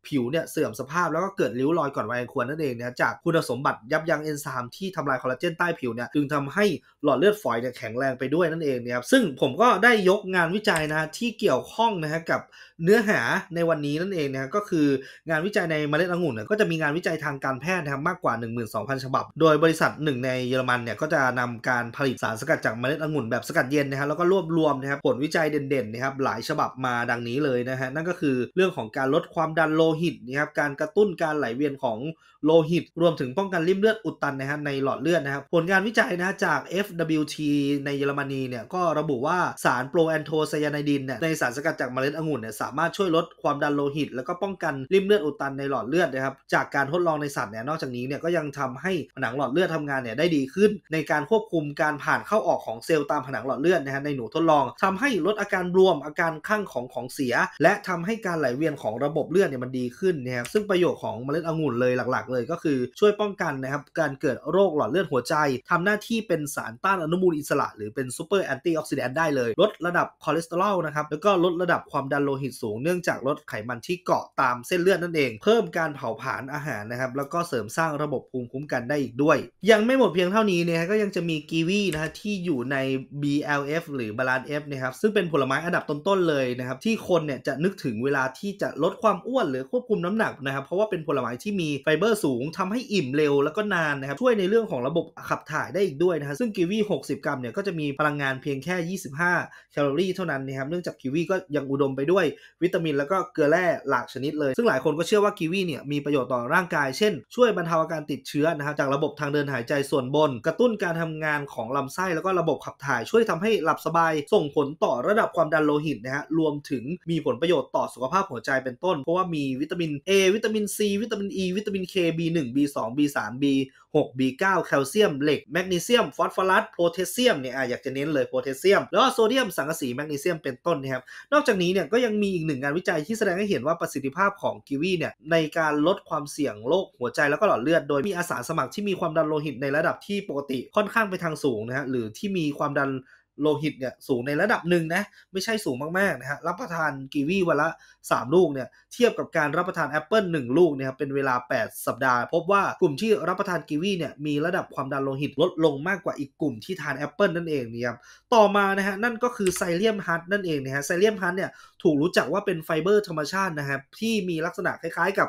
ผิวเนี่ยเสื่อมสภาพแล้วก็เกิดริ้วรอยก่อนวัยอันควรนั่นเองเนี่ยจากคุณสมบัติยับยั้งเอนไซม์ที่ทำลายคอลลาเจนใต้ผิวเนี่ยจึงทำให้หลอดเลือดฝอยเนี่ยแข็งแรงไปด้วยนั่นเองเนี่ยซึ่งผมก็ได้ยกงานวิจัยนะที่เกี่ยวข้องนะฮะกับเนื้อหาในวันนี้นั่นเองนะก็คืองานวิจัยในเมล็ดองุ่นเนี่ยก็จะมีงานวิจัยทางการแพทย์นะครับมากกว่า 12,000 ฉบับ โดยบริษัทหนึ่งในเยอรมันเนี่ยก็จะนำการผลิตสารสกัดจากเมล็ดองุ่นแบบสกัดเย็นนะครับแล้วก็รวบรวมนะครับผลวิจัยเด่นๆนะครับหลายฉบับมาดังนี้เลยนะฮะนั่นก็คือเรื่องของการลดความดันโลหิตนะครับการกระตุ้นการไหลเวียนของโลหิต รวมถึงป้องกันริ่มเลือดอุดตันนะฮะในหลอดเลือดนะครับผลงานวิจัยนะจาก FWT ในเยอรมนีเนี่ยก็ระบุว่าสารโปรแอนโทไซยาไนดินเนี่ยในสารสกัดจากเมล็ดองุ่นเนี่ยสามารถช่วยลดความดันโลหิต แล้วก็ป้องกันริ่มเลือดอุดตันในหลอดเลือดนะครับจากการทดลองในสัตว์เนี่ยนอกจากนี้เนี่ยก็ยังทำให้ผนังหลอดเลือดทำงานเนี่ยได้ดีขึ้นในการควบคุมการผ่านเข้าออกของเซลล์ตามผนังหลอดเลือดนะฮะในหนูทดลองทำให้ลดอาการรวมอาการข้างของของเสีย และทำให้การไหลเวียนของระบบเลือดเนี่ยมันดีขึ้นนะครับซึ่งประโยชน์ของเมล็ดองุ่นเลยหลักๆเลยก็คือช่วยป้องกันนะครับ การเกิดโรคหลอดเลือดหัวใจ ทำหน้าที่เป็นสารต้านอนุมูลอิสระหรือเป็นซูเปอร์แอนตี้ออกซิแดนต์ได้เลย ลดระดับคอเลสเตอรอลนะครับ แล้วก็ลดระดับความดันโลหิตสูงเนื่องจากลดไขมันที่เกาะตามเส้นเลือดนั่นเอง เพิ่มการเผาผลาญอาหารนะครับ แล้วก็เสริมสร้างระบบภูมิคุ้มกันได้อีกด้วย ยังไม่หมดเพียงเท่านี้นะครก็ยังจะมีกีวีนะฮะที่อยู่ใน BLF หรือบาลานเอฟนะครับซึ่งเป็นผลไม้อันดับต้นๆเลยนะครับที่คนเนี่ยจะนึกถึงเวลาที่จะลดความอ้วนหรือควบคุมน้ำหนักนะครับเพราะว่าเป็นผลไม้ที่มีไฟเบอร์สูงทำให้อิ่มเร็วแล้วก็นานนะครับ ช่วยในเรื่องของระบบขับถ่ายได้อีกด้วยนะฮะซึ่งกีวี60 กรัมเนี่ยก็จะมีพลังงานเพียงแค่ 25 แคลอรี่เท่านั้นนะครับ เนื่องจากกีวีก็ยังอุดมไปด้วยวิตามินแล้วก็เกลือแร่หลากชนิดเลย ซึ่งหลายคนก็เชื่อว่ากีวีเนี่ยมีประโยชน์ต่อร่างกาย เช่น ช่วยบรรเทาอาการติดเชื้อนะครับจากระบบทางเดินหายใจส่วนบน กระตุ้นการทำงานของลำไส้แล้วก็ระบบขับถ่าย ช่วยทำให้หลับสบาย ส่งผลต่อระดับความดันโลหิตนะฮะรวมถึงมีผลประโยชน์ต่อสุขภาพหัวใจเป็นต้น เพราะว่ามีวิตามิน A วิตามิน C วิตามิน E วิตามิน K B1 B2 B3 B6 B9 แคลเซียม เหล็ก แมกนีเซียม ฟอสฟอรัสโพแทสเซียมเนี่ยอยากจะเน้นเลยโพแทสเซียม แล้วก็โซเดียมสังกะสีแมกนีเซียมเป็นต้นนะครับนอกจากนี้เนี่ยก็ยังมีอีกหนึ่งงานวิจัยที่แสดงให้เห็นว่าประสิทธิภาพของกีวีเนี่ยในการลดความเสี่ยงโรคหัวใจแล้วก็หลอดเลือดโดยมีอาสาสมัครที่มีความดันโลหิตในระดับที่ปกติค่อนข้างไปทางสูงนะฮะหรือที่มีความดันโลหิตเนี่ยสูงในระดับหนึ่งนะไม่ใช่สูงมากๆนะฮะรับประทานกีวีวันละ 3 ลูกเนี่ยเทียบกับการรับประทานแอปเปิล1ลูกเนี่ยเป็นเวลา 8 สัปดาห์ พบว่ากลุ่มที่รับประทานกีวีเนี่ยมีระดับความดันโลหิตลดลงมากกว่าอีกกลุ่มที่ทานแอปเปิลนั่นเองนะครับต่อมานะฮะนั่นก็คือ ไซเลียมฮัตนั่นเองนะฮะไซเลียมฮัตเนี่ยถูกรู้จักว่าเป็นไฟเบอร์ธรรมชาตินะครับที่มีลักษณะคล้ายๆ กับ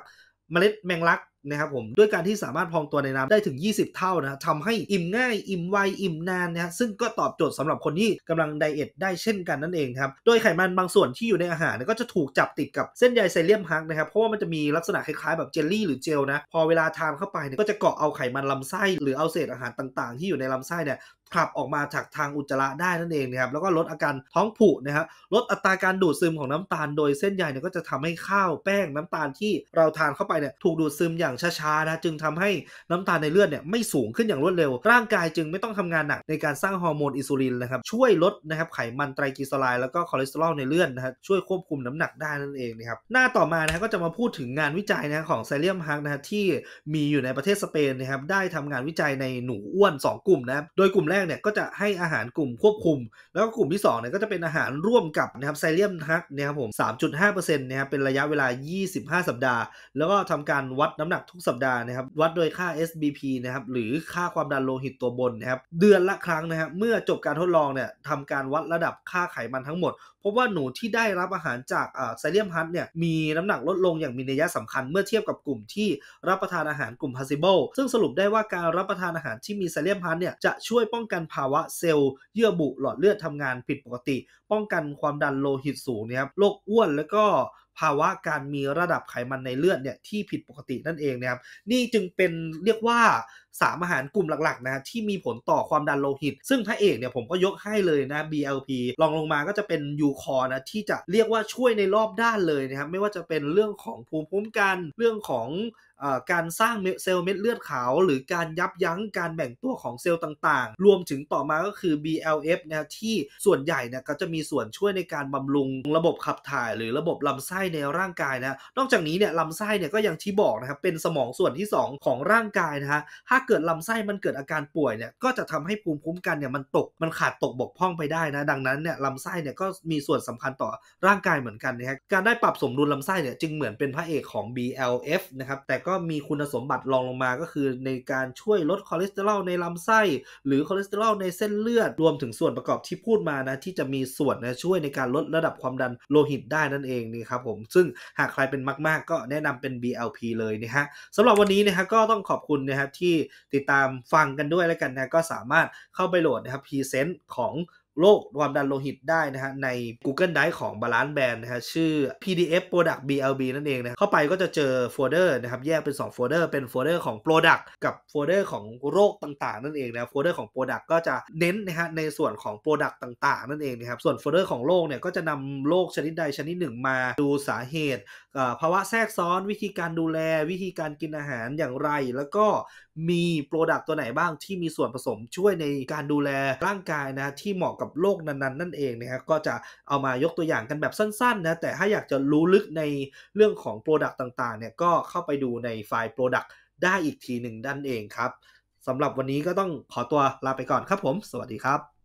เมล็ดแมงลักนะครับผม ด้วยการที่สามารถพองตัวในน้ำได้ถึง 20 เท่านะทำให้อิ่มง่าย อิ่มไวอิ่มนานนะซึ่งก็ตอบโจทย์สำหรับคนที่กำลังไดเอทได้เช่นกันนั่นเองครับโดยไขมันบางส่วนที่อยู่ในอาหารก็จะถูกจับติดกับเส้นใยไซเลียมฮักนะครับ เพราะว่ามันจะมีลักษณะคล้ายๆแบบเจลลี่หรือเจลนะพอเวลาทานเข้าไปก็จะเกาะเอาไขมันลำไส้หรือเอาเศษอาหารต่างๆที่อยู่ในลำไส้เนี่ยขับออกมาจากทางอุจจาระได้นั่นเองนะครับแล้วก็ลดอาการท้องผูกนะครับลดอัตราการดูดซึมของน้ำตาลโดยเส้นใยเนี่ยก็จะทำให้ข้าวแป้งน้ำตาลที่เราทานเข้าไปเนี่ยถูกดูดซึมอย่างช้าๆนะจึงทำให้น้ำตาลในเลือดเนี่ยไม่สูงขึ้นอย่างรวดเร็ว ร่างกายจึงไม่ต้องทำงานหนักในการสร้างฮอร์โมนอิซูลินนะครับช่วยลดนะครับไขมันไตรกลีเซอไรด์แล้วก็คอเลสเตอรอลในเลือดนะฮะช่วยควบคุมน้ำหนักได้นั่นเองนะครับหน้าต่อมานะก็จะมาพูดถึงงานวิจัยนะของไซเลียมฮักนะที่มีอยู่ในประเทศสเปนนะครับได้ทำงานวิจัยในหนูอ้วน 2 กลุ่มนะโดยกลุ่มแรกกเนี่ยก็จะให้อาหารกลุ่มควบคุม แล้วก็กลุ่มที่2เนี่ยก็จะเป็นอาหารร่วมกับนะครับไซเลียมฮักนะครับผม3.5%นะครับเป็นระยะเวลา 25 สัปดาห์ แล้วก็ทำการวัดน้ำหนักทุกสัปดาห์นะครับวัดโดยค่า SBP นะครับหรือค่าความดันโลหิตตัวบนนะครับเดือนละครั้งนะครับเมื่อจบการทดลองเนี่ยทำการวัดระดับค่าไขมันทั้งหมด พบว่าหนูที่ได้รับอาหารจากไซเลียมฮัทเนี่ยมีน้ำหนักลดลงอย่างมีนัยสำคัญเมื่อเทียบกับกลุ่มที่รับประทานอาหารกลุ่มพาซิเบิลซึ่งสรุปได้ว่าการรับประทานอาหารที่มีไซเลียมฮัทเนี่ยจะช่วยป้องกันภาวะเซลล์เยื่อบุหลอดเลือดทำงานผิดปกติ ป้องกันความดันโลหิตสูงนะครับโรคอ้วนแล้วก็ภาวะการมีระดับไขมันในเลือดเนี่ยที่ผิดปกตินั่นเองนะครับนี่จึงเป็นเรียกว่า3 อาหารกลุ่มหลักๆนะที่มีผลต่อความดันโลหิต ซึ่งพระเอกเนี่ยผมก็ยกให้เลยนะ BLP ลองลงมาก็จะเป็นยูคอนะที่จะเรียกว่าช่วยในรอบด้านเลยนะครับไม่ว่าจะเป็นเรื่องของภูมิคุ้มกันเรื่องของการสร้างเซลล์เม็ดเลือดขาว หรือการยับยั้งการแบ่งตัวของเซลล์ต่างๆ รวมถึงต่อมาก็คือ BLF นะที่ส่วนใหญ่เนี่ยก็จะมีส่วนช่วยในการบำรุงระบบขับถ่ายหรือระบบลำไส้ในร่างกายนะนอกจากนี้เนี่ยลำไส้เนี่ยก็ยังที่บอกนะครับเป็นสมองส่วนที่ 2 ของร่างกายนะฮะถ้าาเกิดลำไส้มันเกิดอาการป่วยเนี่ยก็จะทำให้ภูมิคุ้มกันเนี่ยมันตกมันขาดตกบกพร่องไปได้นะดังนั้นเนี่ยลำไส้เนี่ยก็มีส่วนสำคัญต่อร่างกายเหมือนกันนะับการได้ปรับสมดุลลำไส้เนี่ยจึงเหมือนเป็นพระเอกของ BLF นะครับแต่ก็มีคุณสมบัติรองลงมาก็คือในการช่วยลดคอเลสเตอรอลในลำไส้ หรือคอเลสเตอรอลในเส้นเลือดรวมถึงส่วนประกอบที่พูดมานะที่จะมีส่วนนะช่วยในการลดระดับความดันโลหิตได้นั่นเองนี่ครับผมซึ่งหากใครเป็นมาก ๆ ก็แนะนำเป็น BLP เลยนะฮะสำหรับวันนี้นะฮะก็ต้องขอบคุณนะครับที่ติดตามฟังกันด้วยแล้วกันนะก็สามารถเข้าไปโหลดนะครับพรีเซนต์ของโรคความดันโลหิตได้นะฮะใน Google Drive ของ Balance Band นะฮะชื่อ PDF Product BLB นั่นเองนะเข้าไปก็จะเจอโฟลเดอร์นะครับ แยกเป็น2โฟลเดอร์เป็นโฟลเดอร์ของ Product กับโฟลเดอร์ของโรคต่างๆนั่นเองนะโฟลเดอร์ของ Product ก็จะเน้นนะฮะในส่วนของ Product ต่างๆนั่นเองนะครับส่วนโฟลเดอร์ของโรคเนี่ยก็จะนำโรคชนิดใดชนิดหนึ่งมาดูสาเหตุภาวะแทรกซ้อนวิธีการดูแลวิธีการกินอาหารอย่างไร แล้วก็มีโปรดักต์ตัวไหนบ้างที่มีส่วนผสมช่วยในการดูแล ร่างกายนะที่เหมาะกับโรคนั้นๆนั่นเองนะครับก็จะเอามายกตัวอย่างกันแบบสั้นๆนะแต่ถ้าอยากจะรู้ลึกในเรื่องของโปรดักต์ต่างๆเนี่ยก็เข้าไปดูในไฟล์โปรดักต์ได้อีกทีหนึ่งด้านเองครับสำหรับวันนี้ก็ต้องขอตัวลาไปก่อนครับผม สวัสดีครับ